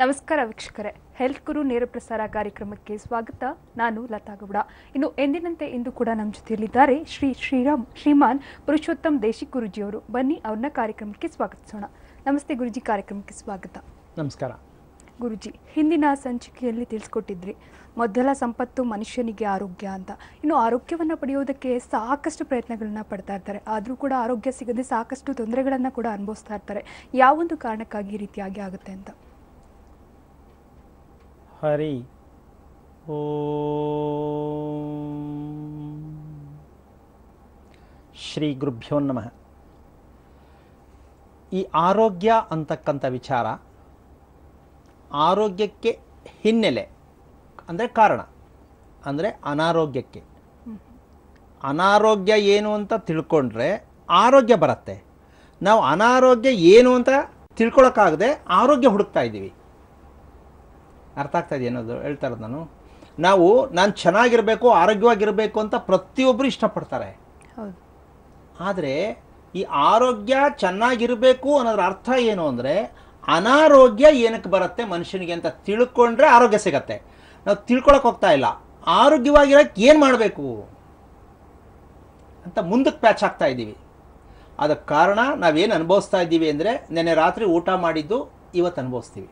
ನಮಸ್ಕಾರ ವೀಕ್ಷಕರೇ ಹೆಲ್ತ್ ಗುರು ನೇರ ಪ್ರಸಾರ ಕಾರ್ಯಕ್ರಮಕ್ಕೆ ಸ್ವಾಗತ ನಾನು ಲತಾ ಗೌಡ ಇನ್ನು ಎಂದಿನಂತೆ ಇಂದು ಕೂಡ ನಮ್ಮ ಜೊತೆಯಲ್ಲಿದ್ದಾರೆ ಶ್ರೀ ಶ್ರೀರಾಮ್ ಶ್ರೀಮಾನ್ ಪುರುಷೋತ್ತಮ್ ದೇಶಿ ಗುರುಜಿಯವರು ಬನ್ನಿ ಅವ್ರನ್ನ ಕಾರ್ಯಕ್ರಮಕ್ಕೆ ಸ್ವಾಗತಿಸೋಣ ನಮಸ್ತೆ ಗುರುಜಿ ಕಾರ್ಯಕ್ರಮಕ್ಕೆ ಸ್ವಾಗತ ನಮಸ್ಕಾರ ಗುರುಜಿ ಹಿಂದಿನ ಸಂಚಿಕೆಯಲ್ಲಿ ತಿಳಿಸ್ಕೊಟ್ಟಿದ್ರಿ ಮೊದಲ ಸಂಪತ್ತು ಮನುಷ್ಯನಿಗೆ ಆರೋಗ್ಯ ಅಂತ ಇನ್ನು ಆರೋಗ್ಯವನ್ನು ಪಡೆಯೋದಕ್ಕೆ ಸಾಕಷ್ಟು ಪ್ರಯತ್ನಗಳನ್ನ ಪಡ್ತಾ ಇರ್ತಾರೆ ಆದರೂ ಕೂಡ ಆರೋಗ್ಯ ಸಿಗದೆ ಸಾಕಷ್ಟು ತೊಂದರೆಗಳನ್ನು ಕೂಡ ಅನುಭವಿಸ್ತಾ ಇರ್ತಾರೆ ಯಾವೊಂದು ಕಾರಣಕ್ಕಾಗಿ ಈ ರೀತಿಯಾಗಿ ಆಗುತ್ತೆ ಅಂತ ಹರಿ ಓ ಶ್ರೀ ಗುರುಭ್ಯೋ ನಮಃ ಈ ಆರೋಗ್ಯ ಅಂತಕ್ಕಂಥ ವಿಚಾರ ಆರೋಗ್ಯಕ್ಕೆ ಹಿನ್ನೆಲೆ ಅಂದರೆ ಕಾರಣ ಅಂದರೆ ಅನಾರೋಗ್ಯಕ್ಕೆ ಅನಾರೋಗ್ಯ ಏನು ಅಂತ ತಿಳ್ಕೊಂಡ್ರೆ ಆರೋಗ್ಯ ಬರುತ್ತೆ ನಾವು ಅನಾರೋಗ್ಯ ಏನು ಅಂತ ತಿಳ್ಕೊಳಕ್ಕಾಗದೆ ಆರೋಗ್ಯ ಹುಡುಕ್ತಾ ಇದ್ದೀವಿ ಅರ್ಥ ಆಗ್ತಾ ಏನದು ಅನ್ನೋದು ಹೇಳ್ತಾ ಇರೋದು ನಾನು ನಾವು ನಾನು ಚೆನ್ನಾಗಿರಬೇಕು ಆರೋಗ್ಯವಾಗಿರಬೇಕು ಅಂತ ಪ್ರತಿಯೊಬ್ಬರು ಇಷ್ಟಪಡ್ತಾರೆ ಆದರೆ ಈ ಆರೋಗ್ಯ ಚೆನ್ನಾಗಿರಬೇಕು ಅನ್ನೋದ್ರ ಅರ್ಥ ಏನು ಅಂದರೆ ಅನಾರೋಗ್ಯ ಏನಕ್ಕೆ ಬರುತ್ತೆ ಮನುಷ್ಯನಿಗೆ ಅಂತ ತಿಳ್ಕೊಂಡ್ರೆ ಆರೋಗ್ಯ ಸಿಗತ್ತೆ ನಾವು ತಿಳ್ಕೊಳಕ್ಕೆ ಹೋಗ್ತಾ ಇಲ್ಲ ಆರೋಗ್ಯವಾಗಿರೋಕ್ಕೆ ಏನು ಮಾಡಬೇಕು ಅಂತ ಮುಂದಕ್ಕೆ ಪ್ಯಾಚ್ ಆಗ್ತಾ ಇದ್ದೀವಿ ಅದಕ್ಕೆ ಕಾರಣ ನಾವೇನು ಅನುಭವಿಸ್ತಾ ಇದ್ದೀವಿ ಅಂದರೆ ನೆನ್ನೆ ರಾತ್ರಿ ಊಟ ಮಾಡಿದ್ದು ಇವತ್ತು ಅನುಭವಿಸ್ತೀವಿ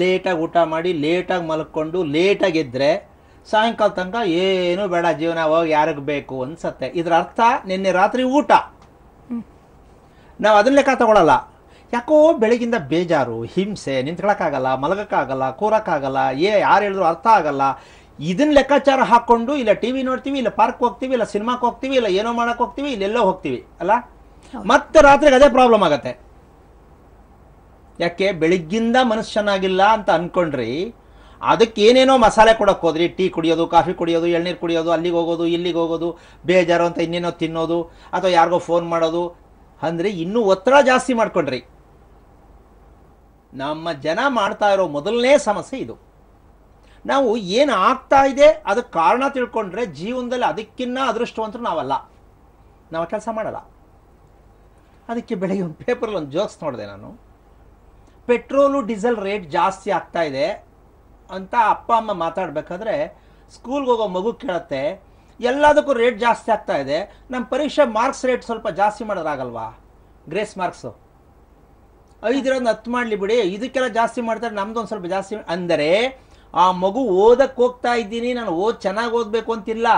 ಲೇಟಾಗಿ ಊಟ ಮಾಡಿ ಲೇಟಾಗಿ ಮಲ್ಕೊಂಡು ಲೇಟಾಗಿ ಇದ್ದರೆ ಸಾಯಂಕಾಲ ತನಕ ಏನೂ ಬೇಡ ಜೀವನ ಹೋಗಿ ಯಾರಿಗೆ ಬೇಕು ಅನ್ಸತ್ತೆ ಇದರ ಅರ್ಥ ನಿನ್ನೆ ರಾತ್ರಿ ಊಟ ನಾವು ಅದನ್ನ ಲೆಕ್ಕ ತಗೊಳ್ಳಲ್ಲ ಯಾಕೋ ಬೆಳಗಿಂದ ಬೇಜಾರು ಹಿಂಸೆ ನಿಂತ್ಕೊಳಕ್ಕಾಗಲ್ಲ ಮಲಗಕ್ಕಾಗಲ್ಲ ಕೂರಕ್ಕಾಗಲ್ಲ ಏ ಯಾರು ಹೇಳಿದ್ರು ಅರ್ಥ ಆಗಲ್ಲ ಇದನ್ನ ಲೆಕ್ಕಾಚಾರ ಹಾಕ್ಕೊಂಡು ಇಲ್ಲ ಟಿ ವಿ ನೋಡ್ತೀವಿ ಇಲ್ಲ ಪಾರ್ಕ್ ಹೋಗ್ತೀವಿ ಇಲ್ಲ ಸಿನಿಮಾಕ್ಕೆ ಹೋಗ್ತೀವಿ ಇಲ್ಲ ಏನೋ ಮಾಡೋಕ್ಕೆ ಹೋಗ್ತೀವಿ ಇಲ್ಲೆಲ್ಲೋ ಹೋಗ್ತೀವಿ ಅಲ್ಲ ಮತ್ತೆ ರಾತ್ರಿಗೆ ಅದೇ ಪ್ರಾಬ್ಲಮ್ ಆಗುತ್ತೆ ಯಾಕೆ ಬೆಳಿಗ್ಗಿಂದ ಮನಸ್ಸು ಚೆನ್ನಾಗಿಲ್ಲ ಅಂತ ಅಂದ್ಕೊಂಡ್ರಿ ಏನೇನೋ ಮಸಾಲೆ ಕೊಡಕ್ಕೆ ಹೋದ್ರಿ ಟೀ ಕುಡಿಯೋದು ಕಾಫಿ ಕುಡಿಯೋದು ಎಳ್ನೀರು ಕುಡಿಯೋದು ಅಲ್ಲಿಗೆ ಹೋಗೋದು ಇಲ್ಲಿಗೆ ಹೋಗೋದು ಬೇಜಾರು ಅಂತ ಇನ್ನೇನೋ ತಿನ್ನೋದು ಅಥವಾ ಯಾರಿಗೋ ಫೋನ್ ಮಾಡೋದು ಅಂದರೆ ಇನ್ನೂ ಒತ್ತಡ ಜಾಸ್ತಿ ಮಾಡ್ಕೊಂಡ್ರಿ ನಮ್ಮ ಜನ ಮಾಡ್ತಾ ಇರೋ ಮೊದಲನೇ ಸಮಸ್ಯೆ ಇದು ನಾವು ಏನು ಆಗ್ತಾ ಇದೆ ಅದಕ್ಕೆ ಕಾರಣ ತಿಳ್ಕೊಂಡ್ರೆ ಜೀವನದಲ್ಲಿ ಅದಕ್ಕಿನ್ನ ಅದೃಷ್ಟವಂತರು ನಾವಲ್ಲ ನಾವು ಕೆಲಸ ಮಾಡಲ್ಲ ಅದಕ್ಕೆ ಬೆಳಗ್ಗೆ ಒಂದು ಪೇಪರಲ್ಲಿ ಒಂದು ಜೋಕ್ಸ್ ನೋಡಿದೆ ನಾನು ಪೆಟ್ರೋಲು ಡೀಸೆಲ್ ರೇಟ್ ಜಾಸ್ತಿ ಆಗ್ತಾ ಇದೆ ಅಂತ ಅಪ್ಪ ಅಮ್ಮ ಮಾತಾಡಬೇಕಾದ್ರೆ ಸ್ಕೂಲ್ಗೆ ಹೋಗೋ ಮಗು ಕೇಳುತ್ತೆ ಎಲ್ಲದಕ್ಕೂ ರೇಟ್ ಜಾಸ್ತಿ ಆಗ್ತಾ ಇದೆ ನಮ್ಮ ಪರೀಕ್ಷೆ ಮಾರ್ಕ್ಸ್ ರೇಟ್ ಸ್ವಲ್ಪ ಜಾಸ್ತಿ ಮಾಡೋದಾಗಲ್ವಾ ಗ್ರೇಸ್ ಮಾರ್ಕ್ಸು ಐದಿರೋದು ಹತ್ತು ಮಾಡಲಿ ಬಿಡಿ ಇದಕ್ಕೆಲ್ಲ ಜಾಸ್ತಿ ಮಾಡ್ತಾರೆ ಒಂದು ಸ್ವಲ್ಪ ಜಾಸ್ತಿ ಅಂದರೆ ಆ ಮಗು ಓದಕ್ಕೆ ಹೋಗ್ತಾ ಇದ್ದೀನಿ ನಾನು ಓದಿ ಚೆನ್ನಾಗಿ ಓದಬೇಕು ಅಂತಿಲ್ಲ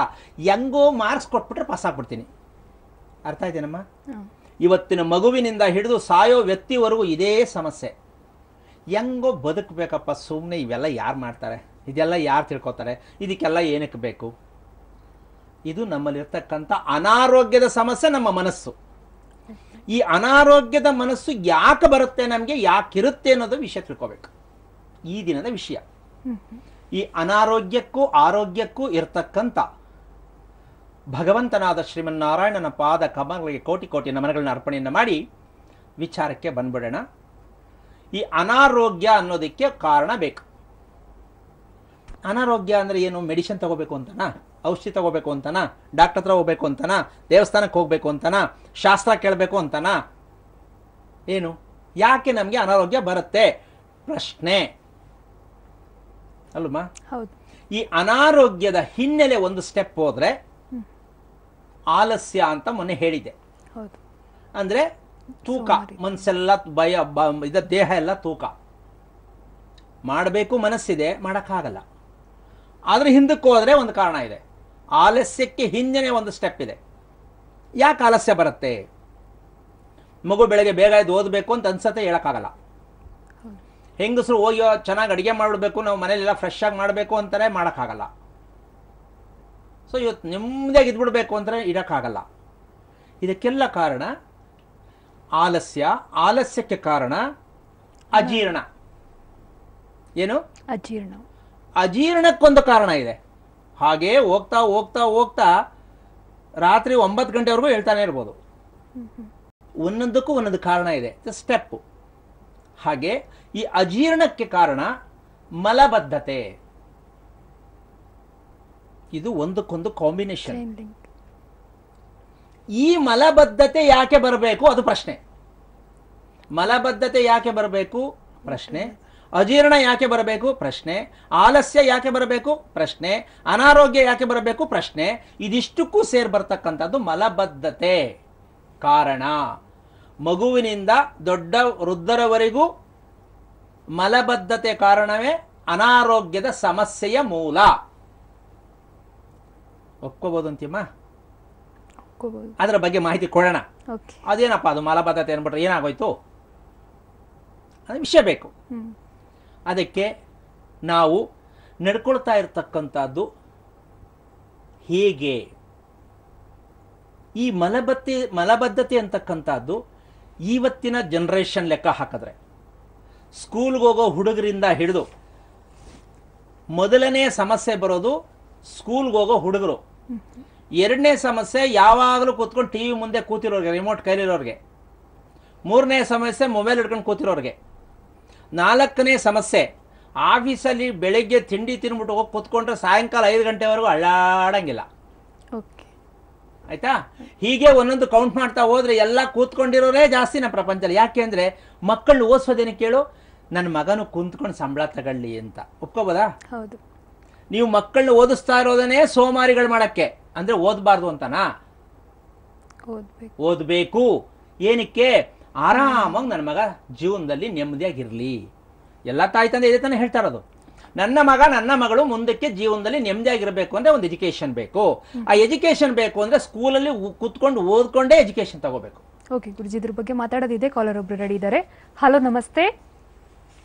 ಹೆಂಗೋ ಮಾರ್ಕ್ಸ್ ಕೊಟ್ಬಿಟ್ರೆ ಪಾಸ್ ಆಗ್ಬಿಡ್ತೀನಿ ಅರ್ಥ ಆಯ್ತೇನಮ್ಮ ಇವತ್ತಿನ ಮಗುವಿನಿಂದ ಹಿಡಿದು ಸಾಯೋ ವ್ಯಕ್ತಿವರೆಗೂ ಇದೇ ಸಮಸ್ಯೆ ಹೆಂಗೋ ಬದುಕಬೇಕಪ್ಪ ಸುಮ್ಮನೆ ಇವೆಲ್ಲ ಯಾರು ಮಾಡ್ತಾರೆ ಇದೆಲ್ಲ ಯಾರು ತಿಳ್ಕೊತಾರೆ ಇದಕ್ಕೆಲ್ಲ ಏನಕ್ಕೆ ಬೇಕು ಇದು ನಮ್ಮಲ್ಲಿರ್ತಕ್ಕಂಥ ಅನಾರೋಗ್ಯದ ಸಮಸ್ಯೆ ನಮ್ಮ ಮನಸ್ಸು ಈ ಅನಾರೋಗ್ಯದ ಮನಸ್ಸು ಯಾಕೆ ಬರುತ್ತೆ ನಮಗೆ ಯಾಕಿರುತ್ತೆ ಅನ್ನೋದು ವಿಷಯ ತಿಳ್ಕೊಬೇಕು ಈ ದಿನದ ವಿಷಯ ಈ ಅನಾರೋಗ್ಯಕ್ಕೂ ಆರೋಗ್ಯಕ್ಕೂ ಇರ್ತಕ್ಕಂಥ ಭಗವಂತನಾದ ಶ್ರೀಮನ್ನಾರಾಯಣನ ಪಾದ ಕಮಲಗಳಿಗೆ ಕೋಟಿ ಕೋಟಿ ನಮನಗಳನ್ನ ಅರ್ಪಣೆಯನ್ನು ಮಾಡಿ ವಿಚಾರಕ್ಕೆ ಬಂದ್ಬಿಡೋಣ ಈ ಅನಾರೋಗ್ಯ ಅನ್ನೋದಕ್ಕೆ ಕಾರಣ ಬೇಕು ಅನಾರೋಗ್ಯ ಅಂದರೆ ಏನು ಮೆಡಿಸಿನ್ ತಗೋಬೇಕು ಅಂತನ ಔಷಧಿ ತಗೋಬೇಕು ಅಂತನಾ ಡಾಕ್ಟರ್ ಹತ್ರ ಹೋಗ್ಬೇಕು ಅಂತನಾ ದೇವಸ್ಥಾನಕ್ಕೆ ಹೋಗ್ಬೇಕು ಅಂತನಾ ಶಾಸ್ತ್ರ ಕೇಳಬೇಕು ಅಂತನಾ ಏನು ಯಾಕೆ ನಮಗೆ ಅನಾರೋಗ್ಯ ಬರುತ್ತೆ ಪ್ರಶ್ನೆ ಅಲ್ವಾ ಈ ಅನಾರೋಗ್ಯದ ಹಿನ್ನೆಲೆ ಒಂದು ಸ್ಟೆಪ್ ಹೋದ್ರೆ ಆಲಸ್ಯ ಅಂತ ಮೊನ್ನೆ ಹೇಳಿದೆ ಅಂದ್ರೆ ತೂಕ ಮನಸ್ಸೆಲ್ಲ ಭಯ ಇದ ದೇಹ ಎಲ್ಲ ತೂಕ ಮಾಡಬೇಕು ಮನಸ್ಸಿದೆ ಮಾಡೋಕ್ಕಾಗಲ್ಲ ಆದರೆ ಹಿಂದಕ್ಕೆ ಹೋದರೆ ಒಂದು ಕಾರಣ ಇದೆ ಆಲಸ್ಯಕ್ಕೆ ಹಿಂದೆ ಒಂದು ಸ್ಟೆಪ್ ಇದೆ ಯಾಕೆ ಆಲಸ್ಯ ಬರುತ್ತೆ ಮಗು ಬೆಳಗ್ಗೆ ಬೇಗ ಇದು ಓದಬೇಕು ಅಂತ ಅನ್ಸತ್ತೆ ಹೇಳೋಕ್ಕಾಗಲ್ಲ ಹೆಂಗಸರು ಹೋಗ್ಯೋ ಚೆನ್ನಾಗಿ ಅಡುಗೆ ಮಾಡಬೇಕು ನಾವು ಮನೇಲೆಲ್ಲ ಫ್ರೆಶ್ ಆಗಿ ಮಾಡಬೇಕು ಅಂತಾರೆ ಮಾಡೋಕ್ಕಾಗಲ್ಲ ಸೊ ಇವತ್ತು ನೆಮ್ಮದಿಯಾಗಿ ಇದ್ಬಿಡ್ಬೇಕು ಅಂದರೆ ಇಡೋಕ್ಕಾಗಲ್ಲ ಇದಕ್ಕೆಲ್ಲ ಕಾರಣ ಆಲಸ್ಯ ಆಲಸ್ಯಕ್ಕೆ ಕಾರಣ ಅಜೀರ್ಣ ಏನು ಅಜೀರ್ಣ ಅಜೀರ್ಣಕ್ಕೊಂದು ಕಾರಣ ಇದೆ ಹಾಗೆ ಹೋಗ್ತಾ ಹೋಗ್ತಾ ಹೋಗ್ತಾ ರಾತ್ರಿ ಒಂಬತ್ತು ಗಂಟೆವರೆಗೂ ಹೇಳ್ತಾನೆ ಇರ್ಬೋದು ಒಂದೊಂದಕ್ಕೂ ಒಂದೊಂದು ಕಾರಣ ಇದೆ ಸ್ಟೆಪ್ ಹಾಗೆ ಈ ಅಜೀರ್ಣಕ್ಕೆ ಕಾರಣ ಮಲಬದ್ಧತೆ ಇದು ಒಂದಕ್ಕೊಂದು ಕಾಂಬಿನೇಷನ್ ಈ ಮಲಬದ್ಧತೆ ಯಾಕೆ ಬರಬೇಕು ಅದು ಪ್ರಶ್ನೆ ಮಲಬದ್ಧತೆ ಯಾಕೆ ಬರಬೇಕು ಪ್ರಶ್ನೆ ಅಜೀರ್ಣ ಯಾಕೆ ಬರಬೇಕು ಪ್ರಶ್ನೆ ಆಲಸ್ಯ ಯಾಕೆ ಬರಬೇಕು ಪ್ರಶ್ನೆ ಅನಾರೋಗ್ಯ ಯಾಕೆ ಬರಬೇಕು ಪ್ರಶ್ನೆ ಇದಿಷ್ಟಕ್ಕೂ ಸೇರ್ ಬರ್ತಕ್ಕಂಥದ್ದು ಮಲಬದ್ಧತೆ ಕಾರಣ ಮಗುವಿನಿಂದ ದೊಡ್ಡ ವೃದ್ಧರವರೆಗೂ ಮಲಬದ್ಧತೆ ಕಾರಣವೇ ಅನಾರೋಗ್ಯದ ಸಮಸ್ಯೆಯ ಮೂಲ ಒಪ್ಕೋಬೋದು ಅದರ ಬಗ್ಗೆ ಮಾಹಿತಿ ಕೊಡೋಣ ಅದೇನಪ್ಪ ಅದು ಮಲಬದ್ಧತೆ ಅನ್ಬಿಟ್ರೆ ಏನಾಗೋಯ್ತು ಅದು ವಿಷಯ ಬೇಕು ಅದಕ್ಕೆ ನಾವು ನಡ್ಕೊಳ್ತಾ ಇರ್ತಕ್ಕಂಥದ್ದು ಹೇಗೆ ಈ ಮಲಬದ್ಧ ಮಲಬದ್ಧತೆ ಅಂತಕ್ಕಂಥದ್ದು ಇವತ್ತಿನ ಜನ್ರೇಷನ್ ಲೆಕ್ಕ ಹಾಕಿದ್ರೆ ಸ್ಕೂಲ್ಗೆ ಹೋಗೋ ಹುಡುಗರಿಂದ ಹಿಡಿದು ಮೊದಲನೇ ಸಮಸ್ಯೆ ಬರೋದು ಸ್ಕೂಲ್ಗೆ ಹೋಗೋ ಹುಡುಗರು ಎರಡನೇ ಸಮಸ್ಯೆ ಯಾವಾಗಲೂ ಕೂತ್ಕೊಂಡು ಟಿ ವಿ ಮುಂದೆ ಕೂತಿರೋರಿಗೆ ರಿಮೋಟ್ ಕೈಲಿರೋರಿಗೆ ಮೂರನೇ ಸಮಸ್ಯೆ ಮೊಬೈಲ್ ಹಿಡ್ಕೊಂಡು ಕೂತಿರೋರಿಗೆ ನಾಲ್ಕನೇ ಸಮಸ್ಯೆ ಆಫೀಸಲ್ಲಿ ಬೆಳಗ್ಗೆ ತಿಂಡಿ ತಿನ್ಬಿಟ್ಟು ಹೋಗಿ ಕೂತ್ಕೊಂಡ್ರೆ ಸಾಯಂಕಾಲ ಐದು ಗಂಟೆವರೆಗೂ ಅಳ್ಳಾಡಂಗಿಲ್ಲ ಆಯ್ತಾ ಹೀಗೆ ಒಂದೊಂದು ಕೌಂಟ್ ಮಾಡ್ತಾ ಹೋದ್ರೆ ಎಲ್ಲ ಕೂತ್ಕೊಂಡಿರೋರೇ ಜಾಸ್ತಿ ನಮ್ಮ ಪ್ರಪಂಚದಲ್ಲಿ ಯಾಕೆ ಅಂದರೆ ಮಕ್ಕಳು ಓದಿಸೋದೇನು ಕೇಳು ನನ್ನ ಮಗನು ಕುಂತ್ಕೊಂಡು ಸಂಬಳ ತಗೊಳ್ಳಿ ಅಂತ ಒಪ್ಕೋಬೋದಾ ಹೌದು ನೀವು ಮಕ್ಕಳನ್ನ ಓದಿಸ್ತಾ ಇರೋದನ್ನೇ ಸೋಮಾರಿಗಳು ಮಾಡೋಕ್ಕೆ ಅಂದ್ರೆ ಓದಬಾರ್ದು ಅಂತನಾ ಓದಬೇಕು ಏನಕ್ಕೆ ಆರಾಮಾಗಿ ನನ್ನ ಮಗ ಜೀವನದಲ್ಲಿ ನೆಮ್ಮದಿಯಾಗಿರಲಿ ಎಲ್ಲ ತಾಯಿ ತಂದೆ ಇದೇ ತಾನೇ ಹೇಳ್ತಾ ನನ್ನ ಮಗ ನನ್ನ ಮಗಳು ಮುಂದಕ್ಕೆ ಜೀವನದಲ್ಲಿ ನೆಮ್ಮದಿಯಾಗಿರಬೇಕು ಅಂದ್ರೆ ಒಂದು ಎಜುಕೇಶನ್ ಬೇಕು ಆ ಎಜುಕೇಶನ್ ಬೇಕು ಅಂದರೆ ಸ್ಕೂಲಲ್ಲಿ ಕುತ್ಕೊಂಡು ಓದ್ಕೊಂಡೇ ಎಜುಕೇಶನ್ ತಗೋಬೇಕು ಓಕೆ ಗುರುಜಿ ಇದ್ರ ಬಗ್ಗೆ ಮಾತಾಡೋದಿದೆ ಕಾಲರ್ ಒಬ್ರು ರೆಡಿ ಇದ್ದಾರೆ ಹಲೋ ನಮಸ್ತೆ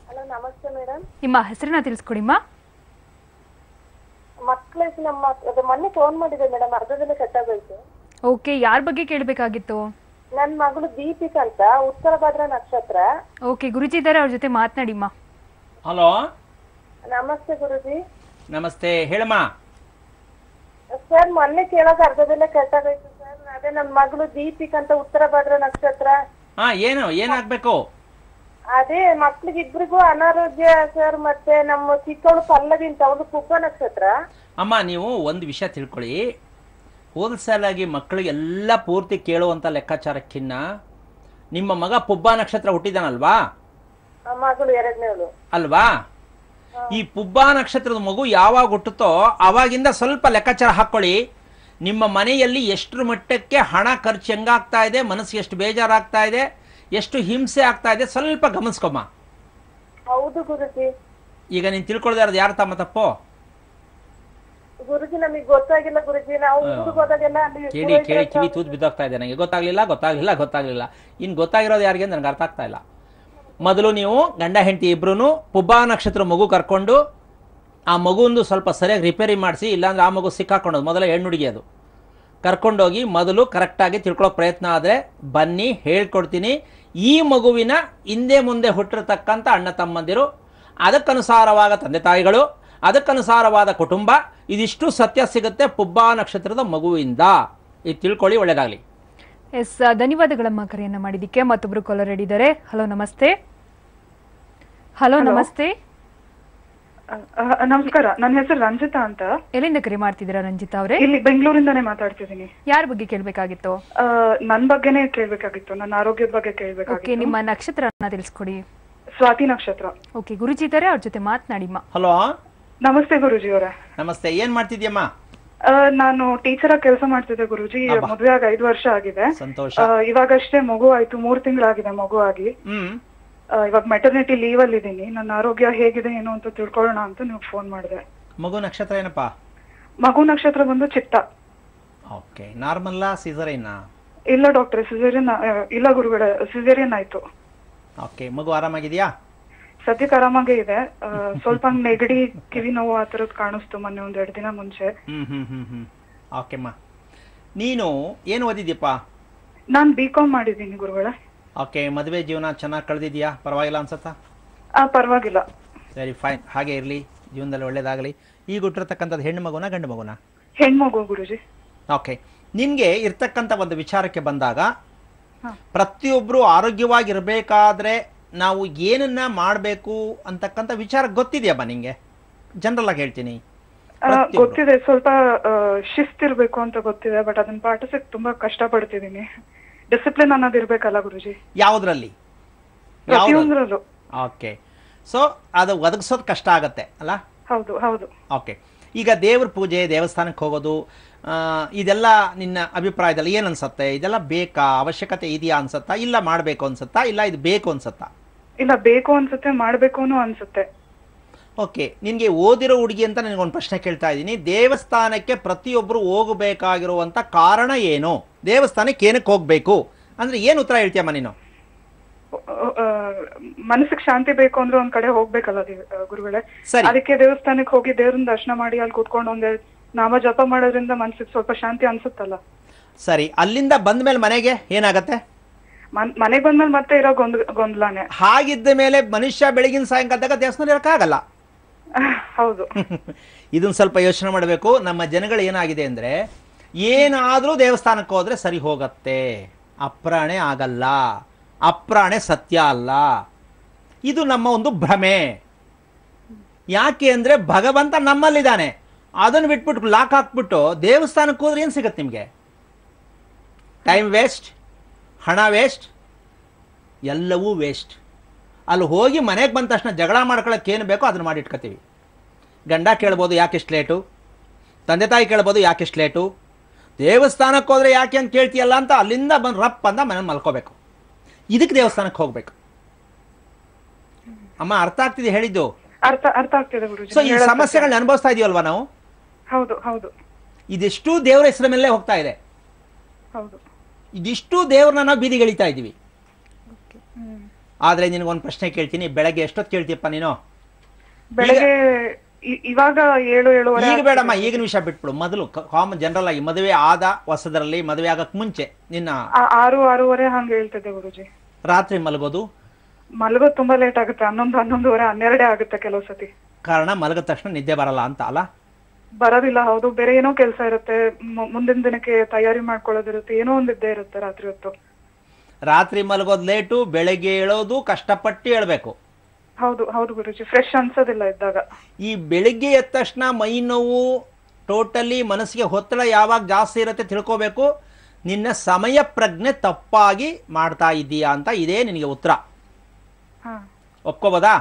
ಹಲೋ ನಮಸ್ತೆ ಮೇಡಮ್ ನಿಮ್ಮ ಹೆಸರನ್ನ ತಿಳಿಸ್ಕೊಡಿಮ್ಮ ಮಕ್ಕಳಿಗೆ ನಮ್ಮ ಅದೇ ಮೊನ್ನೆ ಫೋನ್ ಮಾಡಿದೆ ಮೇಡಮ್ ಅರ್ಧದಲ್ಲೇ ಕಟ್ಟಾಗೋಯ್ತು ಓಕೆ ಯಾರ ಬಗ್ಗೆ ಕೇಳಬೇಕಾಗಿತ್ತು ನನ್ನ ಮಗಳು ದೀಪಿಕಾ ಅಂತ ಉತ್ತರ ಭದ್ರ ನಕ್ಷತ್ರ ಓಕೆ ಗುರುಜಿ ಇದ್ದಾರೆ ಅವ್ರ ಜೊತೆ ಮಾತನಾಡಿಮ್ಮ ಹಲೋ ನಮಸ್ತೆ ಗುರುಜಿ ನಮಸ್ತೆ ಹೇಳಮ್ಮ ಸರ್ ಮೊನ್ನೆ ಕೇಳೋದು ಅರ್ಧದಲ್ಲೇ ಕಟ್ಟಾಗೋಯ್ತು ಸರ್ ಅದೇ ನನ್ನ ಮಗಳು ದೀಪಿಕಾ ಅಂತ ಉತ್ತರ ಭದ್ರ ನಕ್ಷತ್ರ ಹಾ ಏನು ಏನಾಗ್ಬೇಕು ಅದೇ ಮಕ್ಳಿಗೆ ಇಬ್ರಿಗೂ ಅನಾರೋಗ್ಯ ಸರ್ ಮತ್ತೆ ನಮ್ಮ ಚಿಕ್ಕವಳು ಪಲ್ಲವಿಂತ ಒಂದು ಕುಂಭ ನಕ್ಷತ್ರ ಅಮ್ಮ ನೀವು ಒಂದು ವಿಷಯ ತಿಳ್ಕೊಳ್ಳಿ ಹೋಲ್ಸೇಲ್ ಆಗಿ ಮಕ್ಕಳಿಗೆಲ್ಲ ಪೂರ್ತಿ ಕೇಳುವಂತ ಲೆಕ್ಕಾಚಾರಕ್ಕಿನ್ನ ನಿಮ್ಮ ಮಗ ಪುಬ್ಬ ನಕ್ಷತ್ರ ಹುಟ್ಟಿದಾನಲ್ವಾ ಅಲ್ವಾ ಈ ಪುಬ್ಬ ನಕ್ಷತ್ರದ ಮಗು ಯಾವಾಗ ಹುಟ್ಟುತ್ತೋ ಅವಾಗಿಂದ ಸ್ವಲ್ಪ ಲೆಕ್ಕಾಚಾರ ಹಾಕೊಳ್ಳಿ ನಿಮ್ಮ ಮನೆಯಲ್ಲಿ ಎಷ್ಟು ಮಟ್ಟಕ್ಕೆ ಹಣ ಖರ್ಚು ಹೆಂಗಾಗ್ತಾ ಇದೆ ಮನಸ್ಸಿಗೆ ಎಷ್ಟು ಬೇಜಾರಾಗ್ತಾ ಇದೆ ಎಷ್ಟು ಹಿಂಸೆ ಆಗ್ತಾ ಇದೆ ಸ್ವಲ್ಪ ಗಮನಿಸ್ಕೊಮ್ಮ ಹೌದು ಗುರುಜಿ ಈಗ ನೀನ್ ತಿಳ್ಕೊಳ್ದ ಇರೋದು ಯಾರು ತಮ್ಮ ತಪ್ಪು ಗುರುಜಿ ನಮಗೆ ಗೊತ್ತಾಗಿಲ್ಲ ಗುರುಜಿ ನಾವು ಕೇಳಿ ಕೇಳಿ ಕಿವಿ ತೂತ್ ಬಿದ್ದೋಗ್ತಾ ಇದೆ ನನಗೆ ಗೊತ್ತಾಗ್ಲಿಲ್ಲ ಗೊತ್ತಾಗ್ಲಿಲ್ಲ ಗೊತ್ತಾಗ್ಲಿಲ್ಲ ಇನ್ ಗೊತ್ತಾಗಿರೋದು ಯಾರಿಗೆ ನನಗೆ ಅರ್ಥ ಆಗ್ತಾ ಇಲ್ಲ ಮೊದಲು ನೀವು ಗಂಡ ಹೆಂಡತಿ ಇಬ್ರು ಪುಬ್ಬಾ ನಕ್ಷತ್ರ ಮಗು ಕರ್ಕೊಂಡು ಆ ಮಗುಂದು ಸ್ವಲ್ಪ ಸರಿಯಾಗಿ ರಿಪೇರಿ ಮಾಡಿಸಿ ಇಲ್ಲಾಂದ್ರೆ ಆ ಮಗು ಸಿಕ್ಕಾಕೊಂಡೋದು ಮೊದಲ ಹೆಣ್ಣುಡುಗಿ ಅದು ಕರ್ಕೊಂಡೋಗಿ ಮೊದಲು ಕರೆಕ್ಟಾಗಿ ತಿಳ್ಕೊಳ್ಳೋ ಪ್ರಯತ್ನ ಆದ್ರೆ ಬನ್ನಿ ಹೇಳ್ಕೊಡ್ತೀನಿ ಈ ಮಗುವಿನ ಹಿಂದೆ ಮುಂದೆ ಹುಟ್ಟಿರತಕ್ಕಂಥ ಅಣ್ಣ ತಮ್ಮಂದಿರು ಅದಕ್ಕನುಸಾರವಾದ ತಂದೆ ತಾಯಿಗಳು ಅದಕ್ಕನುಸಾರವಾದ ಕುಟುಂಬ ಇದಿಷ್ಟು ಸತ್ಯ ಸಿಗುತ್ತೆ ಪುಬ್ಬಾ ನಕ್ಷತ್ರದ ಮಗುವಿಂದ ಇದು ತಿಳ್ಕೊಳ್ಳಿ ಒಳ್ಳೆಯದಾಗಲಿ ಎಸ್ ಧನ್ಯವಾದಗಳಮ್ಮ ಕರೆಯನ್ನು ಮಾಡಿದ್ದಕ್ಕೆ ಮತ್ತೊಬ್ಬರು ಕಾಲರ್ ಹಿಡಿದರೆ ಹಲೋ ನಮಸ್ತೆ ಹಲೋ ನಮಸ್ತೆ ನಮಸ್ಕಾರ ನನ್ನ ಹೆಸರು ರಂಜಿತಾ ಅಂತ ಎಲ್ಲಿಂದ ಕರೆ ಮಾಡ್ತಿದ್ದೀರಾ ರಂಜಿತಾ ಅವರೇ ಇಲ್ಲಿ ಬೆಂಗಳೂರಿಂದಾನೇ ಮಾತಾಡ್ತಿದ್ದೀನಿ ಯಾರ ಬಗ್ಗೆ ಕೇಳ್ಬೇಕಾಗಿತ್ತು ನನ್ನ ಬಗ್ಗೆನೇ ಕೇಳಬೇಕಾಗಿತ್ತು ನನ್ನ ಆರೋಗ್ಯದ ಬಗ್ಗೆ ಓಕೆ ನಿಮ್ಮ ನಕ್ಷತ್ರನ ತಿಳಿಸ್ಕೊಡಿ ಸ್ವಾತಿ ನಕ್ಷತ್ರ ಓಕೆ ಗುರುಜಿ ಇದ್ದಾರೆ ಅವ್ರ ಜೊತೆ ಮಾತನಾಡಿಮ್ಮ ಹಲೋ ನಮಸ್ತೆ ಗುರುಜಿ ಅವರೇ ನಮಸ್ತೆ ಏನ್ ಮಾಡ್ತಿದ್ಯಮ್ಮ ನಾನು ಟೀಚರ್ ಆಗಿ ಕೆಲಸ ಮಾಡ್ತಿದ್ದೆ ಗುರುಜಿ ಮದುವೆ ಆಗ ಐದು ವರ್ಷ ಆಗಿದೆ ಇವಾಗಷ್ಟೇ ಮಗು ಆಯ್ತು ಮೂರ್ ತಿಂಗಳಾಗಿದೆ ಮಗು ಆಗಿ ಇವಾಗ ಮೆಟರ್ನಿಟಿ ಲೀವ್ ಅಲ್ಲಿ ಇದ್ದೀನಿ ನನ್ನ ಆರೋಗ್ಯ ಹೇಗಿದೆ ಏನು ಅಂತ ತಿಳ್ಕೊಳ್ಳೋಣ ಅಂತ ನೀವು ಫೋನ್ ಮಾಡಿದೆ ಮಗು ನಕ್ಷತ್ರ ಏನಪ್ಪಾ ಮಗು ನಕ್ಷತ್ರ ಬಂದು ಚಿತ್ತ ಓಕೆ ನಾರ್ಮಲ್ ಸಿಸರಿನ್ ಇಲ್ಲ ಡಾಕ್ಟರ್ ಸಿಸರಿನ್ ಇಲ್ಲ ಗುರುಗಳ ಸಿಸರಿನ್ ಆಯ್ತು ಓಕೆ ಮಗು ಆರಾಮಾಗಿದೆಯಾ ಸದ್ಯಕ್ಕೆ ಆರಾಮಾಗೇ ಇದೆ ಸ್ವಲ್ಪ ನೆಗಡಿ ಕಿವಿ ನೋವು ಆ ತರದ್ ಕಾಣಿಸ್ತು ಮೊನ್ನೆ ಒಂದ್ ಎರಡು ದಿನ ಮುಂಚೆ ಹ್ಮ್ ಹ್ಮ್ ಹ್ಮ್ ಓಕೆಮ್ಮ ನೀನು ಏನು ಓದಿದ್ಯಪ್ಪ ನಾನು ಬಿ ಕಾಮ್ ಮಾಡಿದ್ದೀನಿ ಗುರುಗಳೇ ಓಕೆ ಮದುವೆ ಜೀವನ ಚೆನ್ನಾಗಿ ಕಳೆದಿದ್ಯಾ ಪರವಾಗಿಲ್ಲ ಅನ್ಸತ್ತಾ ಪರವಾಗಿಲ್ಲ ಸರಿ ಫೈನ್ ಹಾಗೆ ಇರಲಿ ಜೀವನದಲ್ಲಿ ಒಳ್ಳೇದಾಗಲಿ ಈಗ ಹುಟ್ಟಿರ್ತಕ್ಕಂಥದ್ದು ಹೆಣ್ಣು ಮಗುನ ಗಂಡು ಮಗುನ ಹೆಣ್ಮಗು ಗುರುಜಿ ಓಕೆ ನಿಮಗೆ ಇರ್ತಕ್ಕಂಥ ಒಂದು ವಿಚಾರಕ್ಕೆ ಬಂದಾಗ ಪ್ರತಿಯೊಬ್ಬರು ಆರೋಗ್ಯವಾಗಿರಬೇಕಾದ್ರೆ ನಾವು ಏನನ್ನ ಮಾಡಬೇಕು ಅಂತಕ್ಕಂಥ ವಿಚಾರ ಗೊತ್ತಿದೆಯಪ್ಪ ನಿಮಗೆ ಜನರಲ್ ಆಗಿ ಹೇಳ್ತೀನಿ ಗೊತ್ತಿದೆ ಸ್ವಲ್ಪ ಶಿಸ್ತಿರ್ಬೇಕು ಅಂತ ಗೊತ್ತಿದೆ ಬಟ್ ಅದನ್ನ ಪಾಠಿಸಕ್ ತುಂಬಾ ಕಷ್ಟ ಡಿಸಿಪ್ಲಿನ್ ಅನ್ನೋದು ಇರಬೇಕಲ್ಲ ಗುರುಜಿ ಯಾವುದ್ರಲ್ಲಿ ಓಕೆ ಸೊ ಅದು ಒದಗಿಸೋದು ಕಷ್ಟ ಆಗತ್ತೆ ಅಲ್ಲ ಹೌದು ಹೌದು ಓಕೆ ಈಗ ದೇವ್ರ ಪೂಜೆ ದೇವಸ್ಥಾನಕ್ಕೆ ಹೋಗೋದು ಇದೆಲ್ಲ ನಿನ್ನ ಅಭಿಪ್ರಾಯದಲ್ಲಿ ಏನ್ ಅನ್ಸುತ್ತೆ ಇದೆಲ್ಲ ಬೇಕಾ ಅವಶ್ಯಕತೆ ಇದೆಯಾ ಅನ್ಸುತ್ತಾ ಇಲ್ಲ ಮಾಡಬೇಕು ಅನ್ಸುತ್ತಾ ಇಲ್ಲ ಇದು ಬೇಕು ಅನ್ಸುತ್ತಾ ಇಲ್ಲ ಬೇಕು ಅನ್ಸುತ್ತೆ ಮಾಡಬೇಕು ಅನ್ಸುತ್ತೆ ಓಕೆ ನಿನಗೆ ಓದಿರೋ ಹುಡುಗಿ ಅಂತ ನನಗೊಂದು ಪ್ರಶ್ನೆ ಕೇಳ್ತಾ ಇದ್ದೀನಿ ದೇವಸ್ಥಾನಕ್ಕೆ ಪ್ರತಿಯೊಬ್ಬರು ಹೋಗಬೇಕಾಗಿರುವಂಥ ಕಾರಣ ಏನು ದೇವಸ್ಥಾನಕ್ಕೆ ಏನಕ್ಕೆ ಹೋಗಬೇಕು ಅಂದರೆ ಏನು ಉತ್ತರ ಹೇಳ್ತೀಯಮ್ಮ ನೀನು ಮನಸ್ಸಿಗೆ ಶಾಂತಿ ಬೇಕು ಅಂದ್ರೆ ಒಂದ್ ಕಡೆ ಹೋಗ್ಬೇಕಲ್ಲ ಗುರುಗಳೇ ಅದಕ್ಕೆ ದೇವಸ್ಥಾನಕ್ಕೆ ಹೋಗಿ ದೇವ್ರನ್ನ ದರ್ಶನ ಮಾಡಿ ಅಲ್ಲಿ ಕುತ್ಕೊಂಡು ಒಂದ್ ನಾಮ ಜಪ ಮಾಡೋದ್ರಿಂದ ಮನ್ಸಿಗೆ ಸ್ವಲ್ಪ ಶಾಂತಿ ಅನ್ಸುತ್ತಲ್ಲ ಸರಿ ಅಲ್ಲಿಂದ ಮೇಲೆ ಮನೆಗೆ ಏನಾಗತ್ತೆ ಮನೆಗೆ ಬಂದ್ಮೇಲೆ ಮತ್ತೆ ಇರೋ ಗೊಂದಲಾನೆ ಹಾಗಿದ್ದ ಮೇಲೆ ಮನುಷ್ಯ ಬೆಳಗಿನ ಸಾಯಂಕಾಲದಾಗ ದೇವಸ್ಥಾನ ಇರಕ್ಕಾಗಲ್ಲ ಹೌದು ಇದನ್ನ ಸ್ವಲ್ಪ ಯೋಚನೆ ಮಾಡಬೇಕು ನಮ್ಮ ಜನಗಳು ಏನಾಗಿದೆ ಅಂದ್ರೆ ಏನಾದರೂ ದೇವಸ್ಥಾನಕ್ಕೆ ಹೋದ್ರೆ ಸರಿ ಹೋಗತ್ತೆ ಅಪ್ರಾಣೆ ಆಗಲ್ಲ ಅಪ್ರಾಣೆ ಸತ್ಯ ಅಲ್ಲ ಇದು ನಮ್ಮ ಒಂದು ಭ್ರಮೆ ಯಾಕೆ ಅಂದ್ರೆ ಭಗವಂತ ನಮ್ಮಲ್ಲಿದ್ದಾನೆ ಅದನ್ನು ಬಿಟ್ಬಿಟ್ಟು ಲಾಕ್ ಹಾಕ್ಬಿಟ್ಟು ದೇವಸ್ಥಾನಕ್ಕೆ ಹೋದ್ರೆ ಏನು ಸಿಗತ್ತೆ ನಿಮಗೆ ಟೈಮ್ ವೇಸ್ಟ್ ಹಣ ವೇಸ್ಟ್ ಎಲ್ಲವೂ ವೇಸ್ಟ್ ಅಲ್ಲಿ ಹೋಗಿ ಮನೆಗೆ ಬಂದ ತಕ್ಷಣ ಜಗಳ ಮಾಡ್ಕೊಳ್ಳೋಕೆ ಏನು ಬೇಕೋ ಅದನ್ನು ಮಾಡಿಟ್ಕೊತೀವಿ ಗಂಡ ಕೇಳ್ಬೋದು ಯಾಕೆ ಲೇಟು ತಂದೆ ತಾಯಿ ಕೇಳ್ಬೋದು ಯಾಕೆ ಲೇಟು ದೇವಸ್ಥಾನಕ್ಕೆ ಹೋದರೆ ಯಾಕೆ ಅಂತ ಕೇಳ್ತೀಯಲ್ಲ ಅಂತ ಅಲ್ಲಿಂದ ಬಂದು ರಪ್ಪ ಅಂತ ಮನೇಲಿ ಮಲ್ಕೋಬೇಕು ಇದಕ್ಕೆ ದೇವಸ್ಥಾನಕ್ಕೆ ಹೋಗ್ಬೇಕು ಅಮ್ಮ ಅರ್ಥ ಆಗ್ತಿದೆ ಹೇಳಿದ್ದು ಸೊ ಈ ಸಮಸ್ಯೆಗಳನ್ನ ಅನುಭವಿಸ್ತಾ ಇದೀವಲ್ವಾ ನಾವು ಹೌದು ಹೌದು ಇದಿಷ್ಟು ದೇವರ ಹೆಸರ ಮೇಲೆ ಹೋಗ್ತಾ ಇದೆ ಹೌದು ಇದಿಷ್ಟು ದೇವ್ರನ್ನ ನಾವು ಇಳಿತಾ ಇದೀವಿ ಆದರೆ ನಿನಗೊಂದು ಪ್ರಶ್ನೆ ಕೇಳ್ತೀನಿ ಬೆಳಗ್ಗೆ ಎಷ್ಟೊತ್ತು ಕೇಳ್ತೀಯಪ್ಪ ನೀನು ಬೆಳಗ್ಗೆ ಇವಾಗ ಏಳು ಏಳು ಈಗ ಬೇಡಮ್ಮ ಈಗಿನ ವಿಷಯ ಬಿಟ್ಬಿಡು ಮೊದಲು ಕಾಮನ್ ಜನರಲ್ ಆಗಿ ಮದುವೆ ಆದ ಹೊಸದರಲ್ಲಿ ಮದುವೆ ಆಗಕ್ ಮುಂಚೆ ನಿನ್ನ ಆರು ಆರೂವರೆ ಹಂಗ ಹೇಳ್ತದೆ ಗುರುಜಿ ರಾತ್ರಿ ಮಲಗೋದು ಮಲಗೋದು ತುಂಬಾ ಲೇಟ್ ಆಗುತ್ತೆ ಹನ್ನೊಂದು ಹನ್ನೊಂದುವರೆ ಹನ್ನೆರಡೇ ಆಗುತ್ತೆ ಕೆಲವು ಸತಿ ಕಾರಣ ಮಲಗಿದ ತಕ್ಷಣ ನಿದ್ದೆ ಬರಲ್ಲ ಅಂತ ಅಲ್ಲ ಬರೋದಿಲ್ಲ ಹೌದು ಬೇರೆ ಏನೋ ಕೆಲಸ ಇರುತ್ತೆ ಮುಂದಿನ ದಿನಕ್ಕೆ ತಯಾರಿ ಮಾಡ್ಕೊಳ್ಳೋದಿರುತ್ತೆ ಏನೋ ಒಂದಿದ್ದೇ ಇರುತ್ತೆ ರಾತ್ರಿ ಹೊತ್ತು ರಾತ್ರಿ ಮಲಗೋದು ಲೇಟು ಬೆಳಗ್ಗೆ ಹೇಳೋದು ಕಷ್ಟಪಟ್ಟು ಹೇಳ್ಬೇಕು ಹೌದು ಹೌದು ಗುರುಜಿ ಫ್ರೆಶ್ ಅನ್ಸೋದಿಲ್ಲ ಇದ್ದಾಗ ಈ ಬೆಳಿಗ್ಗೆ ಎದ್ದ ತಕ್ಷಣ ಮೈ ನೋವು ಟೋಟಲಿ ಮನಸ್ಸಿಗೆ ಒತ್ತಡ ಯಾವಾಗ ಜಾಸ್ತಿ ಇರುತ್ತೆ ತಿಳ್ಕೋಬೇಕು ನಿನ್ನ ಸಮಯ ಪ್ರಜ್ಞೆ ತಪ್ಪಾಗಿ ಮಾಡ್ತಾ ಇದೀಯಾ ಅಂತ ಇದೇ ನಿನಗೆ ಉತ್ತರ ಒಪ್ಕೋಬೋದಾ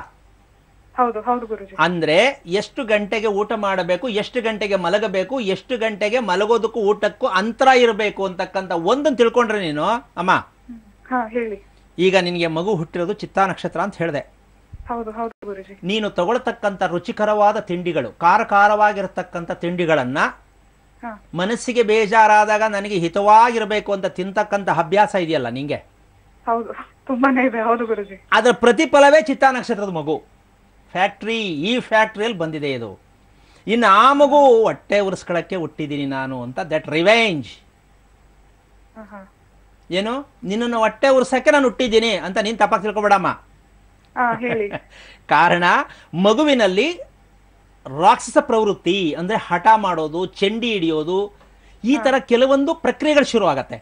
ಹೌದು ಹೌದು ಗುರುಜಿ ಅಂದ್ರೆ ಎಷ್ಟು ಗಂಟೆಗೆ ಊಟ ಮಾಡಬೇಕು ಎಷ್ಟು ಗಂಟೆಗೆ ಮಲಗಬೇಕು ಎಷ್ಟು ಗಂಟೆಗೆ ಮಲಗೋದಕ್ಕೂ ಊಟಕ್ಕೂ ಅಂತರ ಇರಬೇಕು ಅಂತಕ್ಕಂಥ ಒಂದನ್ನು ತಿಳ್ಕೊಂಡ್ರೆ ನೀನು ಅಮ್ಮ ಈಗ ನಿನಗೆ ಮಗು ಹುಟ್ಟಿರೋದು ಚಿತ್ತಾ ನಕ್ಷತ್ರ ಅಂತ ಹೇಳಿದೆ ನೀನು ತಗೊಳ್ತಕ್ಕಂಥ ರುಚಿಕರವಾದ ತಿಂಡಿಗಳು ಕಾರಕಾರವಾಗಿರತಕ್ಕಂಥ ತಿಂಡಿಗಳನ್ನ ಮನಸ್ಸಿಗೆ ಬೇಜಾರಾದಾಗ ನನಗೆ ಹಿತವಾಗಿರಬೇಕು ಅಂತ ತಿಂತಕ್ಕಂಥ ಅಭ್ಯಾಸ ಇದೆಯಲ್ಲ ನಿಂಗೆ ಹೌದು ತುಂಬಾನೇ ಇದೆ ಅದರ ಪ್ರತಿಫಲವೇ ಚಿತ್ತಾ ನಕ್ಷತ್ರದ ಮಗು ಫ್ಯಾಕ್ಟ್ರಿ ಈ ಫ್ಯಾಕ್ಟ್ರಿಯಲ್ಲಿ ಬಂದಿದೆ ಇದು ಇನ್ನು ಆ ಮಗು ಹೊಟ್ಟೆ ಉರ್ಸ್ಕೊಳಕ್ಕೆ ಹುಟ್ಟಿದ್ದೀನಿ ನಾನು ಅಂತ ದಟ್ ರಿವೆಂಜ್ ಏನು ನಿನ್ನನ್ನು ಹೊಟ್ಟೆ ಉರ್ಸಕ್ಕೆ ನಾನು ಹುಟ್ಟಿದ್ದೀನಿ ಅಂತ ನೀನ್ ತಪ್ಪಾಗಿ ತಿಳ್ಕೊಬೇಡಮ್ಮ ಕಾರಣ ಮಗುವಿನಲ್ಲಿ ರಾಕ್ಷಸ ಪ್ರವೃತ್ತಿ ಅಂದ್ರೆ ಹಠ ಮಾಡೋದು ಚೆಂಡಿ ಹಿಡಿಯೋದು ಈ ತರ ಕೆಲವೊಂದು ಪ್ರಕ್ರಿಯೆಗಳು ಶುರು ಆಗತ್ತೆ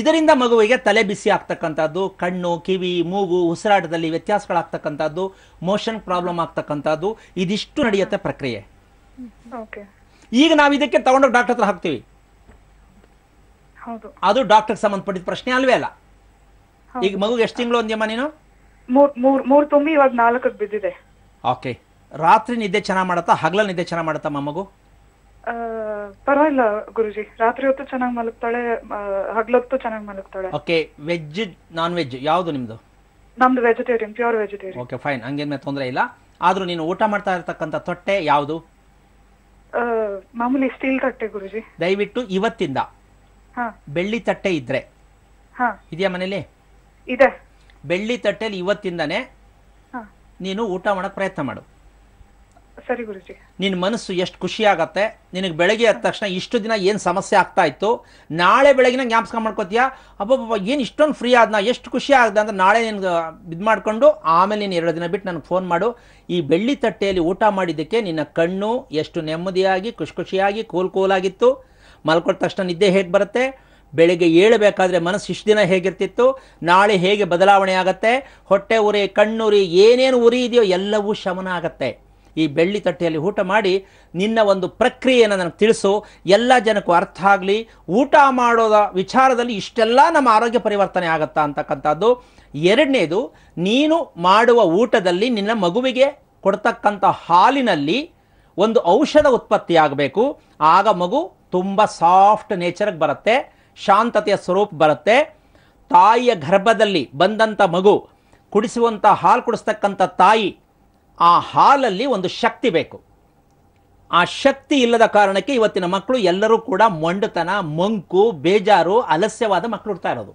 ಇದರಿಂದ ಮಗುವಿಗೆ ತಲೆ ಬಿಸಿ ಆಗ್ತಕ್ಕಂಥದ್ದು ಕಣ್ಣು ಕಿವಿ ಮೂಗು ಉಸಿರಾಟದಲ್ಲಿ ವ್ಯತ್ಯಾಸಗಳಾಗ್ತಕ್ಕಂಥದ್ದು ಮೋಷನ್ ಪ್ರಾಬ್ಲಮ್ ಆಗ್ತಕ್ಕಂಥದ್ದು ಇದಿಷ್ಟು ನಡೆಯುತ್ತೆ ಪ್ರಕ್ರಿಯೆ ಈಗ ನಾವು ಇದಕ್ಕೆ ತಗೊಂಡೋಗಿ ಡಾಕ್ಟರ್ ಹತ್ರ ಹಾಕ್ತೀವಿ ಅದು ಡಾಕ್ಟರ್ ಸಂಬಂಧಪಟ್ಟಿದ ಪ್ರಶ್ನೆ ಅಲ್ವೇ ಅಲ್ಲ ಈಗ ಮಗು ಎಷ್ಟು ತಿಂಗಳು ಅಂದ್ಯಮ್ಮ ನೀನು ಮೂರ್ ತುಂಬಿ ಇವಾಗ ನಾಲ್ಕಕ್ಕೆ ಬಿದ್ದಿದೆ ಓಕೆ ರಾತ್ರಿ ನಿದ್ದೆ ಚೆನ್ನಾಗಿ ಮಾಡತ್ತಾ ಹಗಲ ನಿದ್ದೆ ಚೆನ್ನಾಗಿ ಮಾಡತ್ತಮ್ಮ ಮಗು ಪರವಾಗಿಲ್ಲ ಗುರುಜಿ ರಾತ್ರಿ ಹೊತ್ತು ಚೆನ್ನಾಗಿ ಮಲಗ್ತಾಳೆ ಹಗ್ಲೊತ್ತು ಚೆನ್ನಾಗಿ ಮಲಗ್ತಾಳೆ ಓಕೆ ವೆಜ್ ನಾನ್ ವೆಜ್ ಯಾವುದು ನಿಮ್ದು ನಮ್ದು vegetarian pure vegetarian okay fine ಹಂಗೇನ್ ತೊಂದರೆ ಇಲ್ಲ ಆದ್ರೂ ನೀನು ಊಟ ಮಾಡ್ತಾ ಇರತಕ್ಕಂತ ತೊಟ್ಟೆ ಯಾವುದು ಮಾಮೂಲಿ ಸ್ಟೀಲ್ ಕಟ್ಟೆ ಗುರುಜಿ ದಯವಿಟ್ಟು ಇವತ್ತಿಂದ ಬೆಳ್ಳಿ ತಟ್ಟೆ ಇದ್ರೆ ಇದೆಯಾ ಮನೇಲಿ ಇದೆ ಬೆಳ್ಳಿ ತಟ್ಟೆಯಲ್ಲಿ ಇವತ್ತಿಂದಾನೆ ನೀನು ಊಟ ಮಾಡಕ್ ಪ್ರಯತ್ನ ಮಾಡು ಸರಿ ಗುರುಜಿ ನಿನ್ನ ಮನಸ್ಸು ಎಷ್ಟು ಖುಷಿ ಆಗತ್ತೆ ನಿನಗೆ ಬೆಳಗ್ಗೆ ಆದ ತಕ್ಷಣ ಇಷ್ಟು ದಿನ ಏನು ಸಮಸ್ಯೆ ಆಗ್ತಾ ಇತ್ತು ನಾಳೆ ಬೆಳಗಿನ ಜ್ಞಾಪಕ ಮಾಡ್ಕೋತೀಯಾ ಅಬ್ಬಬ್ಬ ಏನು ಇಷ್ಟೊಂದು ಫ್ರೀ ಆದ್ನ ಎಷ್ಟು ಖುಷಿ ಆಗ್ದ ಅಂದ್ರೆ ನಾಳೆ ನಿನ್ಗೆ ಇದ್ ಮಾಡ್ಕೊಂಡು ಆಮೇಲೆ ನೀನು ಎರಡು ದಿನ ಬಿಟ್ಟು ನನಗೆ ಫೋನ್ ಮಾಡು ಈ ಬೆಳ್ಳಿ ತಟ್ಟೆಯಲ್ಲಿ ಊಟ ಮಾಡಿದ್ದಕ್ಕೆ ನಿನ್ನ ಕಣ್ಣು ಎಷ್ಟು ನೆಮ್ಮದಿಯಾಗಿ ಖುಷಿ ಖುಷಿಯಾಗಿ ಕೂಲ್ ಕೂಲಾಗಿತ್ತು ಮಲ್ಕೊಟ್ಟ ತಕ್ಷಣ ನಿದ್ದೆ ಹೇಗೆ ಬರುತ್ತೆ ಬೆಳಿಗ್ಗೆ ಏಳಬೇಕಾದ್ರೆ ಮನಸ್ಸು ಇಷ್ಟು ದಿನ ಹೇಗಿರ್ತಿತ್ತು ನಾಳೆ ಹೇಗೆ ಬದಲಾವಣೆ ಆಗುತ್ತೆ ಹೊಟ್ಟೆ ಉರಿ ಕಣ್ಣುರಿ ಏನೇನು ಉರಿ ಇದೆಯೋ ಎಲ್ಲವೂ ಶಮನ ಆಗುತ್ತೆ ಈ ಬೆಳ್ಳಿ ತಟ್ಟೆಯಲ್ಲಿ ಊಟ ಮಾಡಿ ನಿನ್ನ ಒಂದು ಪ್ರಕ್ರಿಯೆಯನ್ನು ನನಗೆ ತಿಳಿಸು ಎಲ್ಲ ಜನಕ್ಕೂ ಅರ್ಥ ಆಗಲಿ ಊಟ ಮಾಡೋದ ವಿಚಾರದಲ್ಲಿ ಇಷ್ಟೆಲ್ಲ ನಮ್ಮ ಆರೋಗ್ಯ ಪರಿವರ್ತನೆ ಆಗುತ್ತಾ ಅಂತಕ್ಕಂಥದ್ದು ಎರಡನೇದು ನೀನು ಮಾಡುವ ಊಟದಲ್ಲಿ ನಿನ್ನ ಮಗುವಿಗೆ ಕೊಡ್ತಕ್ಕಂಥ ಹಾಲಿನಲ್ಲಿ ಒಂದು ಔಷಧ ಉತ್ಪತ್ತಿ ಆಗಬೇಕು ಆಗ ಮಗು ತುಂಬ ಸಾಫ್ಟ್ ನೇಚರ್ಗೆ ಬರುತ್ತೆ ಶಾಂತತೆಯ ಸ್ವರೂಪ ಬರುತ್ತೆ ತಾಯಿಯ ಗರ್ಭದಲ್ಲಿ ಬಂದಂಥ ಮಗು ಕುಡಿಸುವಂಥ ಹಾಲು ಕುಡಿಸ್ತಕ್ಕಂಥ ತಾಯಿ ಆ ಹಾಲಲ್ಲಿ ಒಂದು ಶಕ್ತಿ ಬೇಕು ಆ ಶಕ್ತಿ ಇಲ್ಲದ ಕಾರಣಕ್ಕೆ ಇವತ್ತಿನ ಮಕ್ಕಳು ಎಲ್ಲರೂ ಕೂಡ ಮೊಂಡತನ ಮಂಕು ಬೇಜಾರು ಅಲಸ್ಯವಾದ ಮಕ್ಕಳು ಇರ್ತಾ ಇರೋದು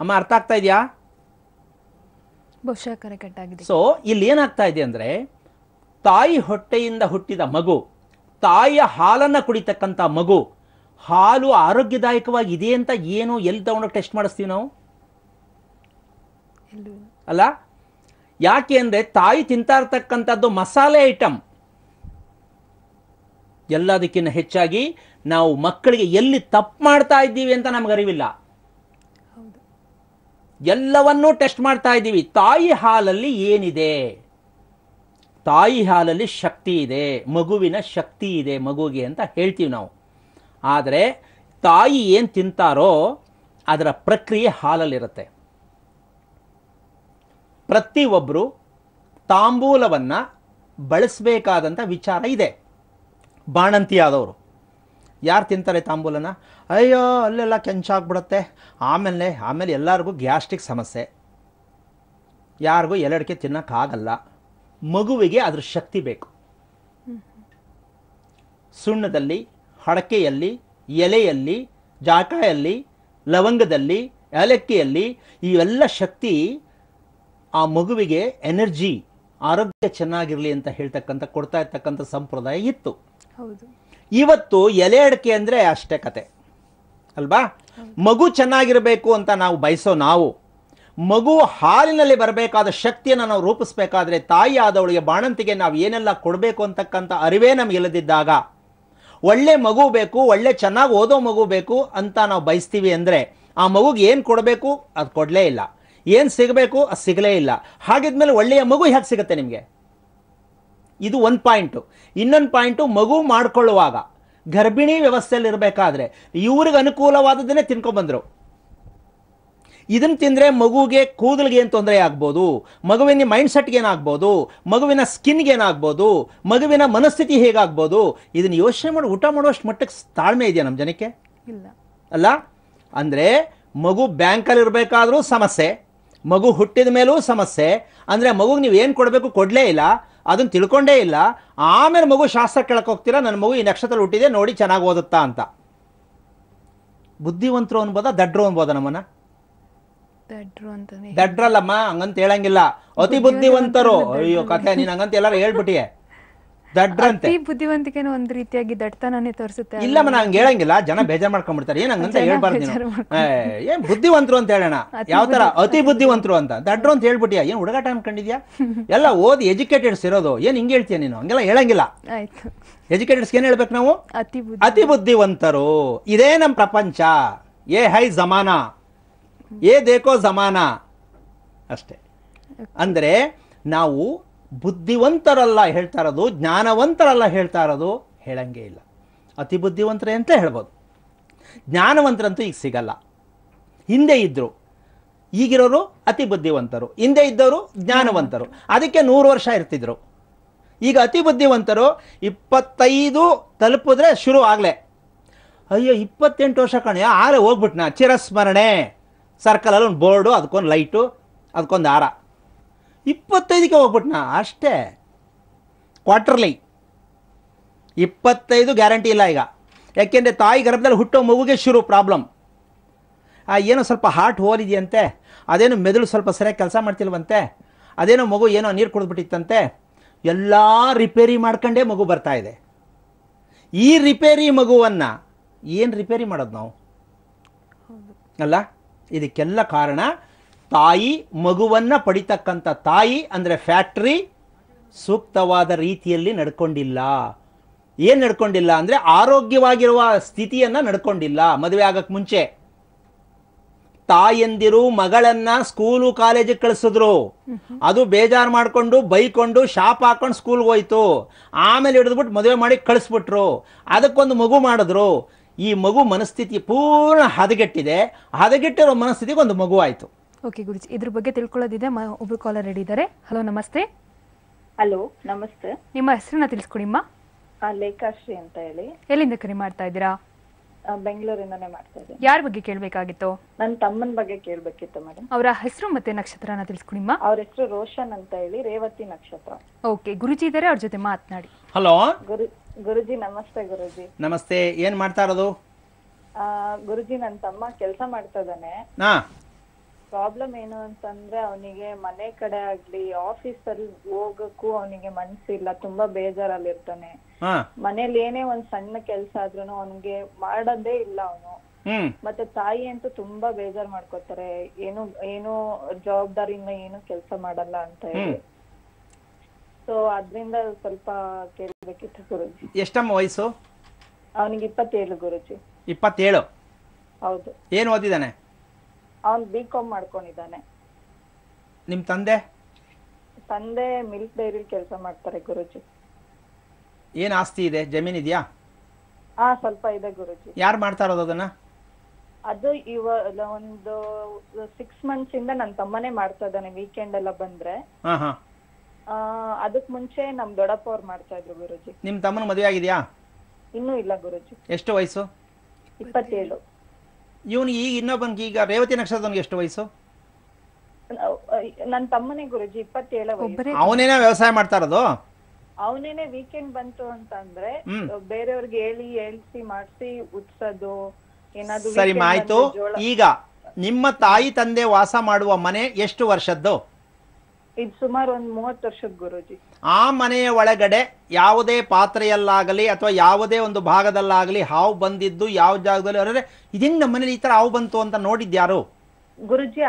ಅಮ್ಮ ಅರ್ಥ ಆಗ್ತಾ ಇದೆಯಾ ಬಹುಶಃ ಸೊ ಇಲ್ಲಿ ಏನಾಗ್ತಾ ಇದೆ ಅಂದರೆ ತಾಯಿ ಹೊಟ್ಟೆಯಿಂದ ಹುಟ್ಟಿದ ಮಗು ತಾಯಿಯ ಹಾಲನ್ನು ಕುಡಿತಕ್ಕಂಥ ಮಗು ಹಾಲು ಆರೋಗ್ಯದಾಯಕವಾಗಿ ಅಂತ ಏನು ಎಲ್ಲಿ ತಗೊಂಡೋಗಿ ಟೆಸ್ಟ್ ಮಾಡಿಸ್ತೀವಿ ನಾವು ಅಲ್ಲ ಯಾಕೆ ಅಂದರೆ ತಾಯಿ ತಿಂತಾ ಇರ್ತಕ್ಕಂಥದ್ದು ಮಸಾಲೆ ಐಟಮ್ ಎಲ್ಲದಕ್ಕಿಂತ ಹೆಚ್ಚಾಗಿ ನಾವು ಮಕ್ಕಳಿಗೆ ಎಲ್ಲಿ ತಪ್ಪು ಮಾಡ್ತಾ ಇದ್ದೀವಿ ಅಂತ ನಮ್ಗೆ ಅರಿವಿಲ್ಲ ಎಲ್ಲವನ್ನೂ ಟೆಸ್ಟ್ ಮಾಡ್ತಾ ಇದ್ದೀವಿ ತಾಯಿ ಹಾಲಲ್ಲಿ ಏನಿದೆ ತಾಯಿ ಹಾಲಲ್ಲಿ ಶಕ್ತಿ ಇದೆ ಮಗುವಿನ ಶಕ್ತಿ ಇದೆ ಮಗುಗೆ ಅಂತ ಹೇಳ್ತೀವಿ ನಾವು ಆದರೆ ತಾಯಿ ಏನು ತಿಂತಾರೋ ಅದರ ಪ್ರಕ್ರಿಯೆ ಹಾಲಲ್ಲಿರುತ್ತೆ ಪ್ರತಿಯೊಬ್ಬರು ತಾಂಬೂಲವನ್ನು ಬಳಸಬೇಕಾದಂಥ ವಿಚಾರ ಇದೆ ಬಾಣಂತಿಯಾದವರು ಯಾರು ತಿಂತಾರೆ ತಾಂಬೂಲನ ಅಯ್ಯೋ ಅಲ್ಲೆಲ್ಲ ಕೆಂಚಾಗ್ಬಿಡುತ್ತೆ ಆಮೇಲೆ ಆಮೇಲೆ ಎಲ್ಲರಿಗೂ ಗ್ಯಾಸ್ಟ್ರಿಕ್ ಸಮಸ್ಯೆ ಯಾರಿಗೂ ಎಲ್ಲಡಿಕೆ ತಿನ್ನೋಕ್ಕಾಗಲ್ಲ ಮಗುವಿಗೆ ಅದರ ಶಕ್ತಿ ಬೇಕು ಸುಣ್ಣದಲ್ಲಿ ಹಡಕೆಯಲ್ಲಿ ಎಲೆಯಲ್ಲಿ ಜಾಕಾಯಲ್ಲಿ ಲವಂಗದಲ್ಲಿ ಏಲಕ್ಕಿಯಲ್ಲಿ ಇವೆಲ್ಲ ಶಕ್ತಿ ಆ ಮಗುವಿಗೆ ಎನರ್ಜಿ ಆರೋಗ್ಯ ಚೆನ್ನಾಗಿರಲಿ ಅಂತ ಹೇಳ್ತಕ್ಕಂಥ ಕೊಡ್ತಾ ಇರ್ತಕ್ಕಂಥ ಸಂಪ್ರದಾಯ ಇತ್ತು ಇವತ್ತು ಎಲೆ ಅಡಿಕೆ ಅಂದರೆ ಅಷ್ಟೇ ಕತೆ ಅಲ್ವಾ ಮಗು ಚೆನ್ನಾಗಿರಬೇಕು ಅಂತ ನಾವು ಬಯಸೋ ನಾವು ಮಗು ಹಾಲಿನಲ್ಲಿ ಬರಬೇಕಾದ ಶಕ್ತಿಯನ್ನು ನಾವು ರೂಪಿಸಬೇಕಾದ್ರೆ ಆದವಳಿಗೆ ಬಾಣಂತಿಗೆ ನಾವು ಏನೆಲ್ಲ ಕೊಡಬೇಕು ಅಂತಕ್ಕಂಥ ಅರಿವೇ ಇಲ್ಲದಿದ್ದಾಗ ಒಳ್ಳೆ ಮಗು ಬೇಕು ಒಳ್ಳೆ ಚೆನ್ನಾಗಿ ಓದೋ ಮಗು ಬೇಕು ಅಂತ ನಾವು ಬಯಸ್ತೀವಿ ಅಂದರೆ ಆ ಮಗುಗೆ ಏನು ಕೊಡಬೇಕು ಅದು ಕೊಡಲೇ ಇಲ್ಲ ಏನು ಸಿಗಬೇಕು ಅದು ಸಿಗಲೇ ಇಲ್ಲ ಹಾಗಿದ್ಮೇಲೆ ಒಳ್ಳೆಯ ಮಗು ಹೇಗೆ ಸಿಗುತ್ತೆ ನಿಮಗೆ ಇದು ಒಂದು ಪಾಯಿಂಟು ಇನ್ನೊಂದು ಪಾಯಿಂಟು ಮಗು ಮಾಡ್ಕೊಳ್ಳುವಾಗ ಗರ್ಭಿಣಿ ವ್ಯವಸ್ಥೆಯಲ್ಲಿ ಇರಬೇಕಾದ್ರೆ ಇವ್ರಿಗೆ ಅನುಕೂಲವಾದದನ್ನೇ ತಿನ್ಕೊಂಡ್ಬಂದರು ಇದನ್ನು ತಿಂದರೆ ಮಗುವಿಗೆ ಕೂದಲಿಗೆ ಏನು ತೊಂದರೆ ಆಗ್ಬೋದು ಮಗುವಿನ ಮೈಂಡ್ ಏನಾಗ್ಬೋದು ಮಗುವಿನ ಸ್ಕಿನ್ಗೆ ಏನಾಗ್ಬೋದು ಮಗುವಿನ ಮನಸ್ಥಿತಿ ಹೇಗಾಗ್ಬೋದು ಇದನ್ನು ಯೋಚನೆ ಮಾಡಿ ಊಟ ಮಾಡುವಷ್ಟು ಮಟ್ಟಕ್ಕೆ ತಾಳ್ಮೆ ಇದೆಯಾ ನಮ್ಮ ಜನಕ್ಕೆ ಇಲ್ಲ ಅಲ್ಲ ಅಂದರೆ ಮಗು ಇರಬೇಕಾದ್ರೂ ಸಮಸ್ಯೆ ಮಗು ಹುಟ್ಟಿದ ಮೇಲೂ ಸಮಸ್ಯೆ ಅಂದರೆ ಮಗುಗೆ ನೀವು ಏನು ಕೊಡಬೇಕು ಕೊಡಲೇ ಇಲ್ಲ ಅದನ್ನು ತಿಳ್ಕೊಂಡೇ ಇಲ್ಲ ಆಮೇಲೆ ಮಗು ಶಾಸ್ತ್ರ ಕೇಳಕ್ಕೆ ಹೋಗ್ತೀರಾ ನನ್ನ ಮಗು ಈ ನಕ್ಷತ್ರದಲ್ಲಿ ಹುಟ್ಟಿದೆ ನೋಡಿ ಚೆನ್ನಾಗಿ ಓದುತ್ತಾ ಅಂತ ಬುದ್ಧಿವಂತರು ಅನ್ಬೋದಾ ದಡ್ರು ಅನ್ಬೋದಾ ನಮ್ಮನ್ನು ದಡ್ರಲ್ಲಮ್ಮ ಹಂಗಂತ ಹೇಳಂಗಿಲ್ಲ ಅತಿ ಬುದ್ಧಿವಂತರು ಅಯ್ಯೋ ಕಥೆ ನೀನ್ ಹಂಗಂತ ಎಲ್ಲಾರು ಹೇಳ್ಬಿಟ್ಟಿಯೇ ದಡ್ರಂತೆ ಬುದ್ಧಿವಂತಿಕೆನ ಒಂದ್ ರೀತಿಯಾಗಿ ದಡ್ತನೇ ತೋರಿಸುತ್ತೆ ಇಲ್ಲಮ್ಮ ನಾ ಹಂಗ ಹೇಳಂಗಿಲ್ಲ ಜನ ಬೇಜಾರ್ ಮಾಡ್ಕೊಂಡ್ಬಿಡ್ತಾರೆ ಏನ್ ಹಂಗಂತ ಹೇಳ್ಬಾರ್ದು ನೀನು ಏನ್ ಬುದ್ಧಿವಂತರು ಅಂತ ಹೇಳೋಣ ಯಾವ ತರ ಅತಿ ಬುದ್ಧಿವಂತರು ಅಂತ ದಡ್ರು ಅಂತ ಹೇಳ್ಬಿಟ್ಟಿಯಾ ಏನ್ ಹುಡುಗಾಟ ಕಂಡಿದ್ಯಾ ಎಲ್ಲ ಓದಿ ಎಜುಕೇಟೆಡ್ಸ್ ಇರೋದು ಏನ್ ಹಿಂಗ್ ಹೇಳ್ತೀಯ ನೀನು ಹಂಗೆಲ್ಲ ಹೇಳಂಗಿಲ್ಲ ಎಜುಕೇಟೆಡ್ಸ್ ಏನ್ ಹೇಳ್ಬೇಕು ನಾವು ಅತಿ ಬುದ್ಧಿವಂತರು ಇದೇ ನಮ್ ಪ್ರಪಂಚ ಏ ಹೈ ಜಮಾನಾ ಏ ದೇಕೋ ಜಮಾನ ಅಷ್ಟೇ ಅಂದರೆ ನಾವು ಬುದ್ಧಿವಂತರಲ್ಲ ಹೇಳ್ತಾ ಇರೋದು ಜ್ಞಾನವಂತರಲ್ಲ ಹೇಳ್ತಾ ಇರೋದು ಹೇಳಂಗೆ ಇಲ್ಲ ಅತಿ ಬುದ್ಧಿವಂತರೇ ಅಂತ ಹೇಳ್ಬೋದು ಜ್ಞಾನವಂತರಂತೂ ಈಗ ಸಿಗಲ್ಲ ಹಿಂದೆ ಇದ್ದರು ಈಗಿರೋರು ಅತಿ ಬುದ್ಧಿವಂತರು ಹಿಂದೆ ಇದ್ದವರು ಜ್ಞಾನವಂತರು ಅದಕ್ಕೆ ನೂರು ವರ್ಷ ಇರ್ತಿದ್ರು ಈಗ ಅತಿ ಬುದ್ಧಿವಂತರು ಇಪ್ಪತ್ತೈದು ತಲುಪಿದ್ರೆ ಶುರು ಆಗಲೇ ಅಯ್ಯೋ ಇಪ್ಪತ್ತೆಂಟು ವರ್ಷ ಕಣೆ ಆರೆ ಹೋಗ್ಬಿಟ್ನಾ ಚಿರಸ್ಮರಣೆ ಸರ್ಕಲಲ್ಲಿ ಒಂದು ಬೋರ್ಡು ಅದಕ್ಕೊಂದು ಲೈಟು ಅದಕ್ಕೊಂದು ಹಾರ ಇಪ್ಪತ್ತೈದಕ್ಕೆ ಹೋಗ್ಬಿಟ್ನಾ ಅಷ್ಟೇ ಕ್ವಾರ್ಟರ್ಲಿ ಇಪ್ಪತ್ತೈದು ಗ್ಯಾರಂಟಿ ಇಲ್ಲ ಈಗ ಯಾಕೆಂದರೆ ತಾಯಿ ಗರ್ಭದಲ್ಲಿ ಹುಟ್ಟೋ ಮಗುಗೆ ಶುರು ಪ್ರಾಬ್ಲಮ್ ಆ ಏನೋ ಸ್ವಲ್ಪ ಹಾರ್ಟ್ ಹೋಲಿದೆಯಂತೆ ಅದೇನು ಮೆದುಳು ಸ್ವಲ್ಪ ಸರಿಯಾಗಿ ಕೆಲಸ ಮಾಡ್ತಿಲ್ವಂತೆ ಅದೇನೋ ಮಗು ಏನೋ ನೀರು ಕುಡಿದ್ಬಿಟ್ಟಿತ್ತಂತೆ ಎಲ್ಲ ರಿಪೇರಿ ಮಾಡ್ಕೊಂಡೇ ಮಗು ಬರ್ತಾ ಇದೆ ಈ ರಿಪೇರಿ ಮಗುವನ್ನು ಏನು ರಿಪೇರಿ ಮಾಡೋದು ನಾವು ಅಲ್ಲ ಇದಕ್ಕೆಲ್ಲ ಕಾರಣ ತಾಯಿ ಮಗುವನ್ನು ಪಡಿತಕ್ಕಂಥ ತಾಯಿ ಅಂದರೆ ಫ್ಯಾಕ್ಟ್ರಿ ಸೂಕ್ತವಾದ ರೀತಿಯಲ್ಲಿ ನಡ್ಕೊಂಡಿಲ್ಲ ಏನು ನಡ್ಕೊಂಡಿಲ್ಲ ಅಂದರೆ ಆರೋಗ್ಯವಾಗಿರುವ ಸ್ಥಿತಿಯನ್ನು ನಡ್ಕೊಂಡಿಲ್ಲ ಮದುವೆ ಆಗಕ್ಕೆ ಮುಂಚೆ ತಾಯಂದಿರು ಮಗಳನ್ನ ಸ್ಕೂಲು ಕಾಲೇಜಿಗೆ ಕಳಿಸಿದ್ರು ಅದು ಬೇಜಾರು ಮಾಡಿಕೊಂಡು ಬೈಕೊಂಡು ಶಾಪ್ ಹಾಕೊಂಡು ಸ್ಕೂಲ್ಗೆ ಹೋಯ್ತು ಆಮೇಲೆ ಹಿಡಿದ್ಬಿಟ್ಟು ಮದುವೆ ಮಾಡಿ ಕಳಿಸ್ಬಿಟ್ರು ಅದಕ್ಕೊಂದು ಮಗು ಮಾಡಿದ್ರು ಈ ಮಗು ಮನಸ್ಥಿತಿ ಪೂರ್ಣ ಹದಗೆಟ್ಟಿದೆ ಹದಗೆಟ್ಟಿರೋ ಮನಸ್ಥಿತಿಗೆ ಒಂದು ಮಗು ಆಯ್ತು ಓಕೆ ಗುರುಜಿ ಇದ್ರ ಬಗ್ಗೆ ತಿಳ್ಕೊಳ್ಳೋದಿದೆ ಒಬ್ರು ಕಾಲರ್ ರೆಡಿ ಇದ್ದಾರೆ ಹಲೋ ನಮಸ್ತೆ ಹಲೋ ನಮಸ್ತೆ ನಿಮ್ಮ ಹೆಸರನ್ನ ತಿಳಿಸ್ಕೊಡಿಮ್ಮ ಲೇಖಾಶ್ರೀ ಅಂತ ಹೇಳಿ ಎಲ್ಲಿಂದ ಕರೆ ಮಾಡ್ತಾ ಇದ್ದೀರಾ ಬೆಂಗಳೂರಿಂದನೇ ಮಾಡ್ತಾ ಇದ್ದೀನಿ ಯಾರ ಬಗ್ಗೆ ಕೇಳಬೇಕಾಗಿತ್ತು ನನ್ನ ತಮ್ಮನ ಬಗ್ಗೆ ಕೇಳಬೇಕಿತ್ತು ಮೇಡಮ್ ಅವರ ಹೆಸರು ಮತ್ತೆ ನಕ್ಷತ್ರನ ತಿಳಿಸ್ಕೊಡಿಮ್ಮ ಅವ್ರ ಹೆಸರು ರೋಷನ್ ಅಂತ ಹೇಳಿ ರೇವತಿ ನಕ್ಷತ್ರ ಓಕೆ ಗುರುಜಿ ಇದ್ದಾರೆ ಅವ್ರ ಜೊತೆ ಮಾತನಾಡಿ ಹಲೋ ಗುರು ಗುರುಜಿ ನಮಸ್ತೆ ಗುರುಜಿ ನಮಸ್ತೆ ಏನ್ ಮಾಡ್ತಾ ಇರೋದು ಗುರುಜಿ ನನ್ನ ತಮ್ಮ ಕೆಲಸ ಮಾಡ್ತಾ ಇದ್ದಾನೆ ಪ್ರಾಬ್ಲಮ್ ಏನು ಅಂತಂದ್ರೆ ಅವನಿಗೆ ಮನೆ ಕಡೆ ಆಗ್ಲಿ ಆಫೀಸ್ ಅಲ್ಲಿ ಹೋಗಕ್ಕೂ ಅವನಿಗೆ ಮನ್ಸಿಲ್ಲ ತುಂಬಾ ಬೇಜಾರಲ್ಲಿ ಇರ್ತಾನೆ ಮನೇಲಿ ಏನೇ ಒಂದ್ ಸಣ್ಣ ಕೆಲ್ಸ ಆದ್ರೂ ಅವನಿಗೆ ಮಾಡೋದೇ ಇಲ್ಲ ಅವನು ಮತ್ತೆ ತಾಯಿ ಅಂತೂ ತುಂಬಾ ಬೇಜಾರ್ ಮಾಡ್ಕೋತಾರೆ ಏನು ಏನು ಜವಾಬ್ದಾರಿಯಿಂದ ಏನು ಕೆಲಸ ಮಾಡಲ್ಲ ಅಂತ ಹೇಳಿ ಸೊ ಅದ್ರಿಂದ ಸ್ವಲ್ಪ ಎಷ್ಟಮ್ಮ ವಯಸ್ಸು ಅವನಿಗೆ ಇಪ್ಪತ್ತೇಳು ಗುರುಜಿ ಇಪ್ಪತ್ತೇಳು ಹೌದು ಏನು ಓದಿದಾನೆ ಅವನು ಬಿ ಕಾಮ್ ಮಾಡ್ಕೊಂಡಿದ್ದಾನೆ ನಿಮ್ಮ ತಂದೆ ತಂದೆ ಮಿಲ್ಕ್ ಡೈರಿ ಕೆಲಸ ಮಾಡ್ತಾರೆ ಗುರುಜಿ ಏನು ಆಸ್ತಿ ಇದೆ ಜಮೀನ್ ಇದೆಯಾ ಆ ಸ್ವಲ್ಪ ಇದೆ ಗುರುಜಿ ಯಾರು ಮಾಡ್ತಾ ಇರೋದು ಅದನ್ನ ಅದು ಇವ ಒಂದು ಸಿಕ್ಸ್ ಮಂತ್ಸ್ ಇಂದ ನನ್ನ ತಮ್ಮನೇ ಮಾಡ್ತಾ ಇದ್ದಾನೆ ವೀಕೆಂಡ್ ಎಲ್ಲ ಬಂದ್ರೆ ಹಾಂ ಹಾಂ ಅದಕ್ ಮುಂಚೆ ನಮ್ ದೊಡ್ಡಪ್ಪ ಅವ್ರು ಮಾಡ್ತಾ ಇದ್ರು ಗುರುಜಿ ನಿಮ್ ತಮ್ಮನ ಮದುವೆ ಆಗಿದ್ಯಾ ಇನ್ನೂ ಇಲ್ಲ ಗುರುಜಿ ಎಷ್ಟು ವಯಸ್ಸು ಇಪ್ಪತ್ತೇಳು ಇವನು ಈಗ ಇನ್ನೊಬ್ಬನ್ ಈಗ ರೇವತಿ ನಕ್ಷತ್ರದವನಿಗೆ ಎಷ್ಟು ವಯಸ್ಸು ನನ್ ತಮ್ಮನೇ ಗುರುಜಿ ಇಪ್ಪತ್ತೇಳು ಅವನೇನೇ ವ್ಯವಸಾಯ ಮಾಡ್ತಾ ಇರೋದು ಅವನೇನೆ ವೀಕೆಂಡ್ ಬಂತು ಅಂತಂದ್ರೆ ಬೇರೆಯವ್ರಿಗೆ ಹೇಳಿ ಹೇಳ್ಸಿ ಮಾಡಿಸಿ ಉತ್ಸದು ಏನಾದ್ರು ಸರಿ ಆಯ್ತು ಈಗ ನಿಮ್ಮ ತಾಯಿ ತಂದೆ ವಾಸ ಮಾಡುವ ಮನೆ ಎಷ್ಟು ವರ್ಷದ್ದು ಇದು ಸುಮಾರು ಒಂದು ಮೂವತ್ತು ವರ್ಷದ ಗುರುಜಿ ಆ ಮನೆಯ ಒಳಗಡೆ ಯಾವುದೇ ಪಾತ್ರೆಯಲ್ಲಾಗಲಿ ಅಥವಾ ಯಾವುದೇ ಒಂದು ಭಾಗದಲ್ಲಾಗಲಿ ಹಾವು ಬಂದಿದ್ದು ಯಾವ ಜಾಗದಲ್ಲಿ ಅಂದ್ರೆ ಇದನ್ನ ನಮ್ಮ ಮನೇಲಿ ಈ ತರ ಹಾವು ಬಂತು ಅಂತ ನೋಡಿದ್ಯಾರು ಗುರುಜಿ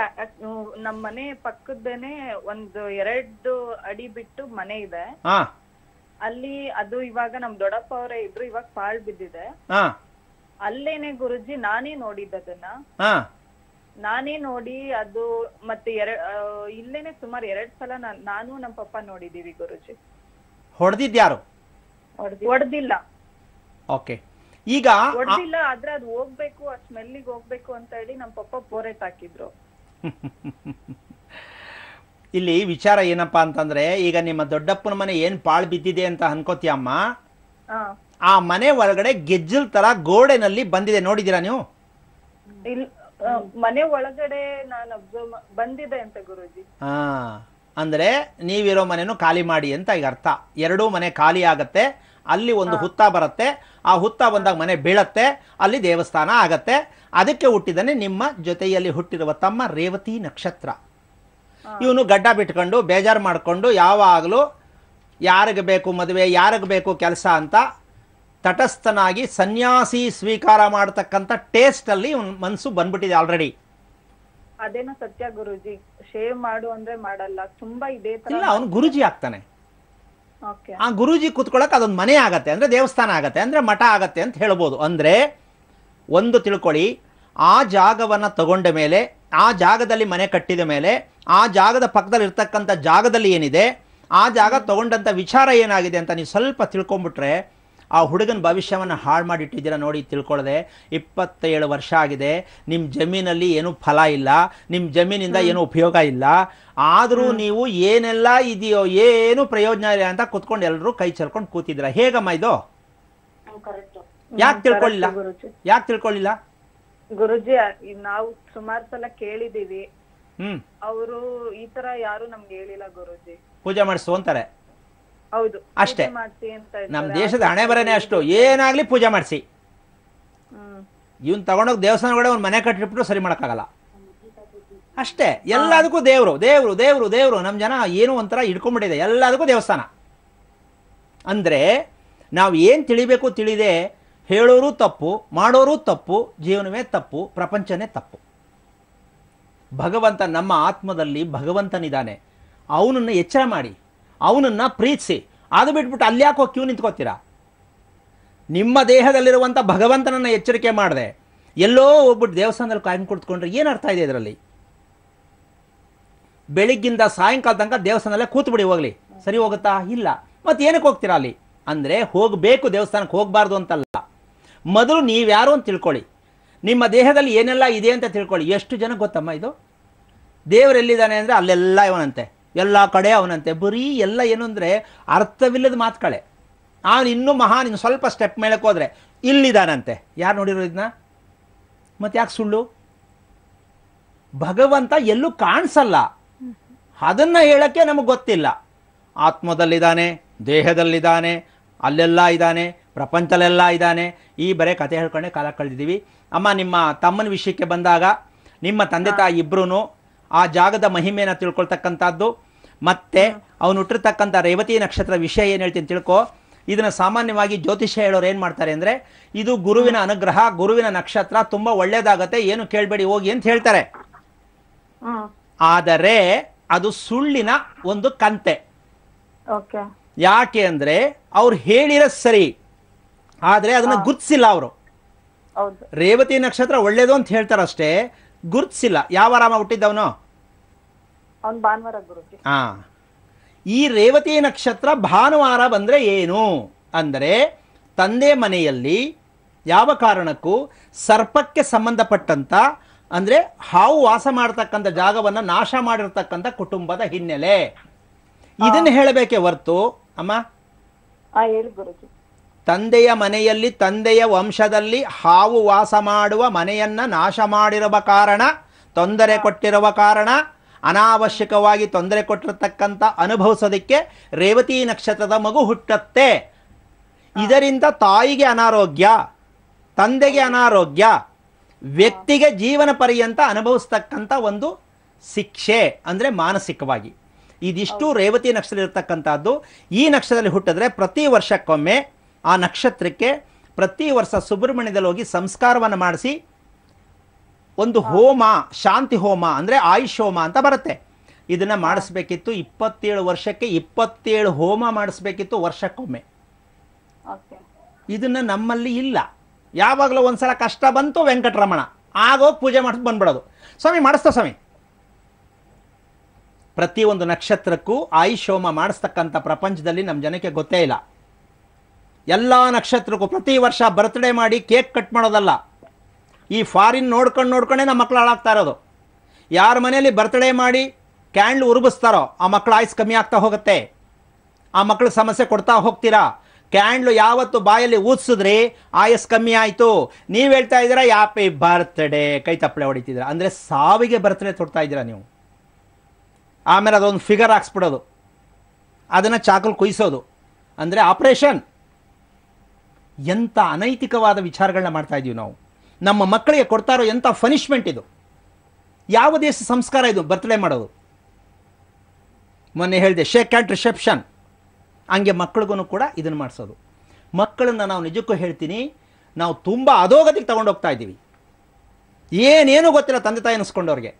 ನಮ್ಮ ಮನೆ ಪಕ್ಕದ್ದೇನೆ ಒಂದು ಎರಡು ಅಡಿ ಬಿಟ್ಟು ಮನೆ ಇದೆ ಅಲ್ಲಿ ಅದು ಇವಾಗ ನಮ್ ದೊಡ್ಡಪ್ಪ ಅವರೇ ಇದ್ರು ಇವಾಗ ಪಾಳ್ ಬಿದ್ದಿದೆ ಅಲ್ಲೇನೆ ಗುರುಜಿ ನಾನೇ ನೋಡಿದ್ದದನ್ನ ನಾನೇ ನೋಡಿ ಅದು ಮತ್ತೆ ಇಲ್ಲೇನೆ ಸುಮಾರು ಎರಡ್ ಸಲ ನಾನು ನಮ್ಮ ಪಪ್ಪ ನೋಡಿದೀವಿ ಗುರುಜಿ ಹೊಡೆದಿದ್ ಯಾರು ಹೊಡೆದಿಲ್ಲ ಓಕೆ ಈಗ ಹೊಡೆದಿಲ್ಲ ಆದ್ರೆ ಅದು ಹೋಗ್ಬೇಕು ಆ ಸ್ಮೆಲ್ಲಿಗೆ ಹೋಗ್ಬೇಕು ಅಂತ ಹೇಳಿ ನಮ್ಮ ಪಪ್ಪ ಪೋರೆಟ್ ಹಾಕಿದ್ರು ಇಲ್ಲಿ ವಿಚಾರ ಏನಪ್ಪಾ ಅಂತಂದ್ರೆ ಈಗ ನಿಮ್ಮ ದೊಡ್ಡಪ್ಪನ ಮನೆ ಏನ್ ಪಾಳ್ ಬಿದ್ದಿದೆ ಅಂತ ಅಮ್ಮ ಆ ಮನೆ ಒಳಗಡೆ ಗೆಜ್ಜಲ್ ತರ ಗೋಡೆನಲ್ಲಿ ಬಂದಿದೆ ನೋಡಿದೀರಾ ನೀವು ಮನೆ ಒಳಗಡೆ ನಾನು ಬಂದಿದೆ ಅಂತ ಗುರುಜಿ ಹಾ ಅಂದ್ರೆ ನೀವಿರೋ ಮನೆನು ಖಾಲಿ ಮಾಡಿ ಅಂತ ಈಗ ಅರ್ಥ ಎರಡೂ ಮನೆ ಖಾಲಿ ಆಗತ್ತೆ ಅಲ್ಲಿ ಒಂದು ಹುತ್ತ ಬರುತ್ತೆ ಆ ಹುತ್ತ ಬಂದಾಗ ಮನೆ ಬೀಳತ್ತೆ ಅಲ್ಲಿ ದೇವಸ್ಥಾನ ಆಗತ್ತೆ ಅದಕ್ಕೆ ಹುಟ್ಟಿದನೆ ನಿಮ್ಮ ಜೊತೆಯಲ್ಲಿ ಹುಟ್ಟಿರುವ ತಮ್ಮ ರೇವತಿ ನಕ್ಷತ್ರ ಇವನು ಗಡ್ಡ ಬಿಟ್ಕೊಂಡು ಬೇಜಾರು ಮಾಡಿಕೊಂಡು ಯಾವಾಗಲೂ ಯಾರಿಗೆ ಬೇಕು ಮದುವೆ ಯಾರಿಗೆ ಬೇಕು ಕೆಲಸ ಅಂತ ತಟಸ್ಥನಾಗಿ ಸನ್ಯಾಸಿ ಸ್ವೀಕಾರ ಮಾಡತಕ್ಕಂತ ಟೇಸ್ಟ್ ಅಲ್ಲಿ ಮನಸ್ಸು ಬಂದ್ಬಿಟ್ಟಿದೆ ಆಲ್ರೆಡಿ ಅದೇನೋ ಸತ್ಯ ಗುರುಜಿ ಶೇವ್ ಮಾಡು ಅಂದ್ರೆ ಮಾಡಲ್ಲ ತುಂಬಾ ಇದೇ ಇಲ್ಲ ಅವನು ಗುರುಜಿ ಆಗ್ತಾನೆ ಆ ಗುರುಜಿ ಕುತ್ಕೊಳಕ್ ಅದೊಂದು ಮನೆ ಆಗತ್ತೆ ಅಂದ್ರೆ ದೇವಸ್ಥಾನ ಆಗತ್ತೆ ಅಂದ್ರೆ ಮಠ ಆಗತ್ತೆ ಅಂತ ಹೇಳ್ಬೋದು ಅಂದ್ರೆ ಒಂದು ತಿಳ್ಕೊಳ್ಳಿ ಆ ಜಾಗವನ್ನ ತಗೊಂಡ ಮೇಲೆ ಆ ಜಾಗದಲ್ಲಿ ಮನೆ ಕಟ್ಟಿದ ಮೇಲೆ ಆ ಜಾಗದ ಪಕ್ಕದಲ್ಲಿ ಇರ್ತಕ್ಕಂಥ ಜಾಗದಲ್ಲಿ ಏನಿದೆ ಆ ಜಾಗ ತಗೊಂಡಂತ ವಿಚಾರ ಏನಾಗಿದೆ ಅಂತ ನೀವು ಸ್ವಲ್ಪ ತಿಳ್ಕೊಂಡ್ಬಿಟ್ರೆ ಆ ಹುಡುಗನ ಭವಿಷ್ಯವನ್ನು ಹಾಳು ಮಾಡಿಟ್ಟಿದ್ದೀರಾ ನೋಡಿ ತಿಳ್ಕೊಳ್ಳದೆ ಇಪ್ಪತ್ತೇಳು ವರ್ಷ ಆಗಿದೆ ನಿಮ್ಮ ಜಮೀನಲ್ಲಿ ಏನೂ ಫಲ ಇಲ್ಲ ನಿಮ್ಮ ಜಮೀನಿಂದ ಏನೂ ಉಪಯೋಗ ಇಲ್ಲ ಆದರೂ ನೀವು ಏನೆಲ್ಲ ಇದೆಯೋ ಏನು ಪ್ರಯೋಜನ ಇಲ್ಲ ಅಂತ ಕುತ್ಕೊಂಡು ಎಲ್ಲರೂ ಕೈ ಚೆಲ್ಕೊಂಡು ಕೂತಿದ್ರ ಹೇಗಮ್ಮ ಇದು ಯಾಕೆ ತಿಳ್ಕೊಳ್ಳಿಲ್ಲ ಯಾಕೆ ತಿಳ್ಕೊಳ್ಳಿಲ್ಲ ಗುರುಜಿ ನಾವು ಸುಮಾರು ಸಲ ಕೇಳಿದೀವಿ ಅವರು ಈ ತರ ಯಾರು ನಮ್ಗೆ ಹೇಳಿಲ್ಲ ಗುರುಜಿ ಪೂಜೆ ಮಾಡಿಸು ಅಂತಾರೆ ಅಷ್ಟೇ ನಮ್ಮ ದೇಶದ ಹಣೆ ಬರೇನೆ ಅಷ್ಟು ಏನಾಗ್ಲಿ ಪೂಜೆ ಮಾಡಿಸಿ ಇವನ್ ತಗೊಂಡೋಗಿ ಕೂಡ ಒಂದು ಮನೆ ಕಟ್ಟಿಟ್ಬಿಟ್ಟು ಸರಿ ಮಾಡೋಕ್ಕಾಗಲ್ಲ ಅಷ್ಟೇ ಎಲ್ಲದಕ್ಕೂ ದೇವರು ದೇವರು ದೇವರು ದೇವರು ನಮ್ಮ ಜನ ಏನು ಒಂಥರ ಇಡ್ಕೊಂಡ್ಬಿಟ್ಟಿದೆ ಎಲ್ಲದಕ್ಕೂ ದೇವಸ್ಥಾನ ಅಂದರೆ ನಾವು ಏನು ತಿಳಿಬೇಕು ತಿಳಿದೆ ಹೇಳೋರು ತಪ್ಪು ಮಾಡೋರು ತಪ್ಪು ಜೀವನವೇ ತಪ್ಪು ಪ್ರಪಂಚನೇ ತಪ್ಪು ಭಗವಂತ ನಮ್ಮ ಆತ್ಮದಲ್ಲಿ ಭಗವಂತನಿದ್ದಾನೆ ಅವನನ್ನು ಎಚ್ಚರ ಮಾಡಿ ಅವನನ್ನು ಪ್ರೀತಿಸಿ ಅದು ಬಿಟ್ಬಿಟ್ಟು ಅಲ್ಲಿ ಹೋಗಿ ಕ್ಯೂ ನಿಂತ್ಕೋತೀರಾ ನಿಮ್ಮ ದೇಹದಲ್ಲಿರುವಂಥ ಭಗವಂತನನ್ನು ಎಚ್ಚರಿಕೆ ಮಾಡಿದೆ ಎಲ್ಲೋ ಹೋಗ್ಬಿಟ್ಟು ದೇವಸ್ಥಾನದಲ್ಲಿ ಕಾಯ್ ಕುಳಿತುಕೊಂಡ್ರೆ ಏನು ಅರ್ಥ ಇದೆ ಇದರಲ್ಲಿ ಬೆಳಿಗ್ಗಿಂದ ಸಾಯಂಕಾಲ ತನಕ ದೇವಸ್ಥಾನದಲ್ಲೇ ಕೂತ್ಬಿಡಿ ಹೋಗಲಿ ಸರಿ ಹೋಗುತ್ತಾ ಇಲ್ಲ ಮತ್ತೆ ಏನಕ್ಕೆ ಹೋಗ್ತೀರಾ ಅಲ್ಲಿ ಅಂದರೆ ಹೋಗಬೇಕು ದೇವಸ್ಥಾನಕ್ಕೆ ಹೋಗಬಾರ್ದು ಅಂತಲ್ಲ ಮೊದಲು ನೀವ್ಯಾರು ಅಂತ ತಿಳ್ಕೊಳ್ಳಿ ನಿಮ್ಮ ದೇಹದಲ್ಲಿ ಏನೆಲ್ಲ ಇದೆ ಅಂತ ತಿಳ್ಕೊಳ್ಳಿ ಎಷ್ಟು ಜನ ಗೊತ್ತಮ್ಮ ಇದು ದೇವರೆಲ್ಲಿದ್ದಾನೆ ಅಂದರೆ ಅಲ್ಲೆಲ್ಲ ಇವನಂತೆ ಎಲ್ಲ ಕಡೆ ಅವನಂತೆ ಬರೀ ಎಲ್ಲ ಏನು ಅಂದರೆ ಅರ್ಥವಿಲ್ಲದ ಮಾತುಕಳೆ ಅವನು ಇನ್ನೂ ಮಹಾ ಇನ್ನು ಸ್ವಲ್ಪ ಸ್ಟೆಪ್ ಮೇಲೆ ಹೋದರೆ ಇಲ್ಲಿದ್ದಾನಂತೆ ಯಾರು ನೋಡಿರೋ ಇದನ್ನ ಮತ್ತೆ ಯಾಕೆ ಸುಳ್ಳು ಭಗವಂತ ಎಲ್ಲೂ ಕಾಣಿಸಲ್ಲ ಅದನ್ನು ಹೇಳೋಕ್ಕೆ ನಮಗೆ ಗೊತ್ತಿಲ್ಲ ಆತ್ಮದಲ್ಲಿದ್ದಾನೆ ದೇಹದಲ್ಲಿದ್ದಾನೆ ಅಲ್ಲೆಲ್ಲ ಇದ್ದಾನೆ ಪ್ರಪಂಚಲೆಲ್ಲ ಇದ್ದಾನೆ ಈ ಬರೀ ಕತೆ ಹೇಳ್ಕೊಂಡೆ ಕಾಲ ಕಳೆದಿದ್ದೀವಿ ಅಮ್ಮ ನಿಮ್ಮ ತಮ್ಮನ ವಿಷಯಕ್ಕೆ ಬಂದಾಗ ನಿಮ್ಮ ತಂದೆ ತಾಯಿ ಇಬ್ಬರೂ ಆ ಜಾಗದ ಮಹಿಮೆಯನ್ನು ತಿಳ್ಕೊಳ್ತಕ್ಕಂಥದ್ದು ಮತ್ತೆ ಅವನು ಹುಟ್ಟಿರ್ತಕ್ಕಂಥ ರೇವತಿ ನಕ್ಷತ್ರ ವಿಷಯ ಏನು ಹೇಳ್ತೀನಿ ತಿಳ್ಕೊ ಇದನ್ನು ಸಾಮಾನ್ಯವಾಗಿ ಜ್ಯೋತಿಷ್ಯ ಹೇಳೋರು ಏನು ಮಾಡ್ತಾರೆ ಅಂದರೆ ಇದು ಗುರುವಿನ ಅನುಗ್ರಹ ಗುರುವಿನ ನಕ್ಷತ್ರ ತುಂಬ ಒಳ್ಳೇದಾಗತ್ತೆ ಏನು ಕೇಳಬೇಡಿ ಹೋಗಿ ಅಂತ ಹೇಳ್ತಾರೆ ಆದರೆ ಅದು ಸುಳ್ಳಿನ ಒಂದು ಕಂತೆ ಯಾಕೆ ಅಂದ್ರೆ ಅವ್ರು ಹೇಳಿರೋ ಸರಿ ಆದರೆ ಅದನ್ನ ಗುರ್ತಿಸಿಲ್ಲ ಅವರು ರೇವತಿ ನಕ್ಷತ್ರ ಒಳ್ಳೇದು ಅಂತ ಹೇಳ್ತಾರಷ್ಟೇ ಗುರ್ತಿಸಿಲ್ಲ ಯಾವ ರಾಮ ಹುಟ್ಟಿದ್ದವನು ಹಾ ಈ ರೇವತಿ ನಕ್ಷತ್ರ ಭಾನುವಾರ ಬಂದ್ರೆ ಏನು ಅಂದರೆ ತಂದೆ ಮನೆಯಲ್ಲಿ ಯಾವ ಕಾರಣಕ್ಕೂ ಸರ್ಪಕ್ಕೆ ಸಂಬಂಧಪಟ್ಟಂತ ಅಂದ್ರೆ ಹಾವು ವಾಸ ಮಾಡತಕ್ಕಂಥ ಜಾಗವನ್ನ ನಾಶ ಮಾಡಿರ್ತಕ್ಕಂಥ ಕುಟುಂಬದ ಹಿನ್ನೆಲೆ ಇದನ್ನ ಹೇಳಬೇಕೆ ಹೊರ್ತು ಅಮ್ಮ ತಂದೆಯ ಮನೆಯಲ್ಲಿ ತಂದೆಯ ವಂಶದಲ್ಲಿ ಹಾವು ವಾಸ ಮಾಡುವ ಮನೆಯನ್ನ ನಾಶ ಮಾಡಿರುವ ಕಾರಣ ತೊಂದರೆ ಕೊಟ್ಟಿರುವ ಕಾರಣ ಅನಾವಶ್ಯಕವಾಗಿ ತೊಂದರೆ ಕೊಟ್ಟಿರತಕ್ಕಂಥ ಅನುಭವಿಸೋದಕ್ಕೆ ರೇವತಿ ನಕ್ಷತ್ರದ ಮಗು ಹುಟ್ಟತ್ತೆ ಇದರಿಂದ ತಾಯಿಗೆ ಅನಾರೋಗ್ಯ ತಂದೆಗೆ ಅನಾರೋಗ್ಯ ವ್ಯಕ್ತಿಗೆ ಜೀವನ ಪರ್ಯಂತ ಅನುಭವಿಸ್ತಕ್ಕಂಥ ಒಂದು ಶಿಕ್ಷೆ ಅಂದರೆ ಮಾನಸಿಕವಾಗಿ ಇದಿಷ್ಟು ರೇವತಿ ನಕ್ಷತ್ರ ಇರತಕ್ಕಂಥದ್ದು ಈ ನಕ್ಷತ್ರದಲ್ಲಿ ಹುಟ್ಟಿದ್ರೆ ಪ್ರತಿ ವರ್ಷಕ್ಕೊಮ್ಮೆ ಆ ನಕ್ಷತ್ರಕ್ಕೆ ಪ್ರತಿ ವರ್ಷ ಸುಬ್ರಹ್ಮಣ್ಯದಲ್ಲಿ ಹೋಗಿ ಸಂಸ್ಕಾರವನ್ನು ಮಾಡಿಸಿ ಒಂದು ಹೋಮ ಶಾಂತಿ ಹೋಮ ಅಂದರೆ ಆಯುಷ್ ಹೋಮ ಅಂತ ಬರುತ್ತೆ ಇದನ್ನು ಮಾಡಿಸ್ಬೇಕಿತ್ತು ಇಪ್ಪತ್ತೇಳು ವರ್ಷಕ್ಕೆ ಇಪ್ಪತ್ತೇಳು ಹೋಮ ಮಾಡಿಸ್ಬೇಕಿತ್ತು ವರ್ಷಕ್ಕೊಮ್ಮೆ ಇದನ್ನು ನಮ್ಮಲ್ಲಿ ಇಲ್ಲ ಯಾವಾಗಲೂ ಒಂದ್ಸಲ ಕಷ್ಟ ಬಂತು ವೆಂಕಟರಮಣ ಆಗೋಗಿ ಪೂಜೆ ಮಾಡಿಸ್ ಬಂದ್ಬಿಡೋದು ಸ್ವಾಮಿ ಮಾಡಿಸ್ತಾ ಸ್ವಾಮಿ ಪ್ರತಿಯೊಂದು ನಕ್ಷತ್ರಕ್ಕೂ ಆಯುಷ್ ಹೋಮ ಮಾಡಿಸ್ತಕ್ಕಂಥ ಪ್ರಪಂಚದಲ್ಲಿ ನಮ್ಮ ಜನಕ್ಕೆ ಗೊತ್ತೇ ಇಲ್ಲ ಎಲ್ಲ ನಕ್ಷತ್ರಕ್ಕೂ ಪ್ರತಿ ವರ್ಷ ಬರ್ತ್ಡೇ ಮಾಡಿ ಕೇಕ್ ಕಟ್ ಮಾಡೋದಲ್ಲ ಈ ಫಾರಿನ್ ನೋಡ್ಕೊಂಡು ನೋಡ್ಕೊಂಡೇ ನಮ್ಮ ಮಕ್ಕಳು ಹಾಳಾಗ್ತಾ ಇರೋದು ಯಾರ ಮನೆಯಲ್ಲಿ ಬರ್ತ್ಡೇ ಮಾಡಿ ಕ್ಯಾಂಡ್ಲ್ ಉರುಬಿಸ್ತಾರೋ ಆ ಮಕ್ಕಳ ಆಯ್ಸ್ ಕಮ್ಮಿ ಆಗ್ತಾ ಹೋಗುತ್ತೆ ಆ ಮಕ್ಕಳು ಸಮಸ್ಯೆ ಕೊಡ್ತಾ ಹೋಗ್ತೀರಾ ಕ್ಯಾಂಡ್ಲು ಯಾವತ್ತು ಬಾಯಲ್ಲಿ ಊದಿಸಿದ್ರಿ ಆಯಸ್ ಕಮ್ಮಿ ಆಯಿತು ನೀವು ಹೇಳ್ತಾ ಇದ್ದೀರಾ ಯಾಪಿ ಬರ್ತ್ಡೇ ಕೈ ತಪ್ಪಳೆ ಹೊಡಿತಿದ್ದೀರಾ ಅಂದರೆ ಸಾವಿಗೆ ಬರ್ತ್ಡೇ ತೊಡ್ತಾ ಇದ್ದೀರಾ ನೀವು ಆಮೇಲೆ ಅದೊಂದು ಫಿಗರ್ ಹಾಕ್ಸ್ಬಿಡೋದು ಅದನ್ನು ಚಾಕಲ್ ಕುಯ್ಸೋದು ಅಂದರೆ ಆಪ್ರೇಷನ್ ಎಂಥ ಅನೈತಿಕವಾದ ವಿಚಾರಗಳನ್ನ ಮಾಡ್ತಾ ಇದ್ದೀವಿ ನಾವು ನಮ್ಮ ಮಕ್ಕಳಿಗೆ ಕೊಡ್ತಾರೋ ಎಂಥ ಫನಿಷ್ಮೆಂಟ್ ಇದು ಯಾವ ದೇಶ ಸಂಸ್ಕಾರ ಇದು ಬರ್ತ್ಡೇ ಮಾಡೋದು ಮೊನ್ನೆ ಹೇಳಿದೆ ಶೇಕ್ ಆ್ಯಂಡ್ ರಿಸೆಪ್ಷನ್ ಹಂಗೆ ಮಕ್ಕಳಿಗೂ ಕೂಡ ಇದನ್ನು ಮಾಡಿಸೋದು ಮಕ್ಕಳನ್ನು ನಾವು ನಿಜಕ್ಕೂ ಹೇಳ್ತೀನಿ ನಾವು ತುಂಬ ಅಧೋಗತಿಗೆ ಹೋಗ್ತಾ ಇದ್ದೀವಿ ಏನೇನು ಗೊತ್ತಿಲ್ಲ ತಂದೆ ತಾಯಿ ಅನ್ನಿಸ್ಕೊಂಡವ್ರಿಗೆ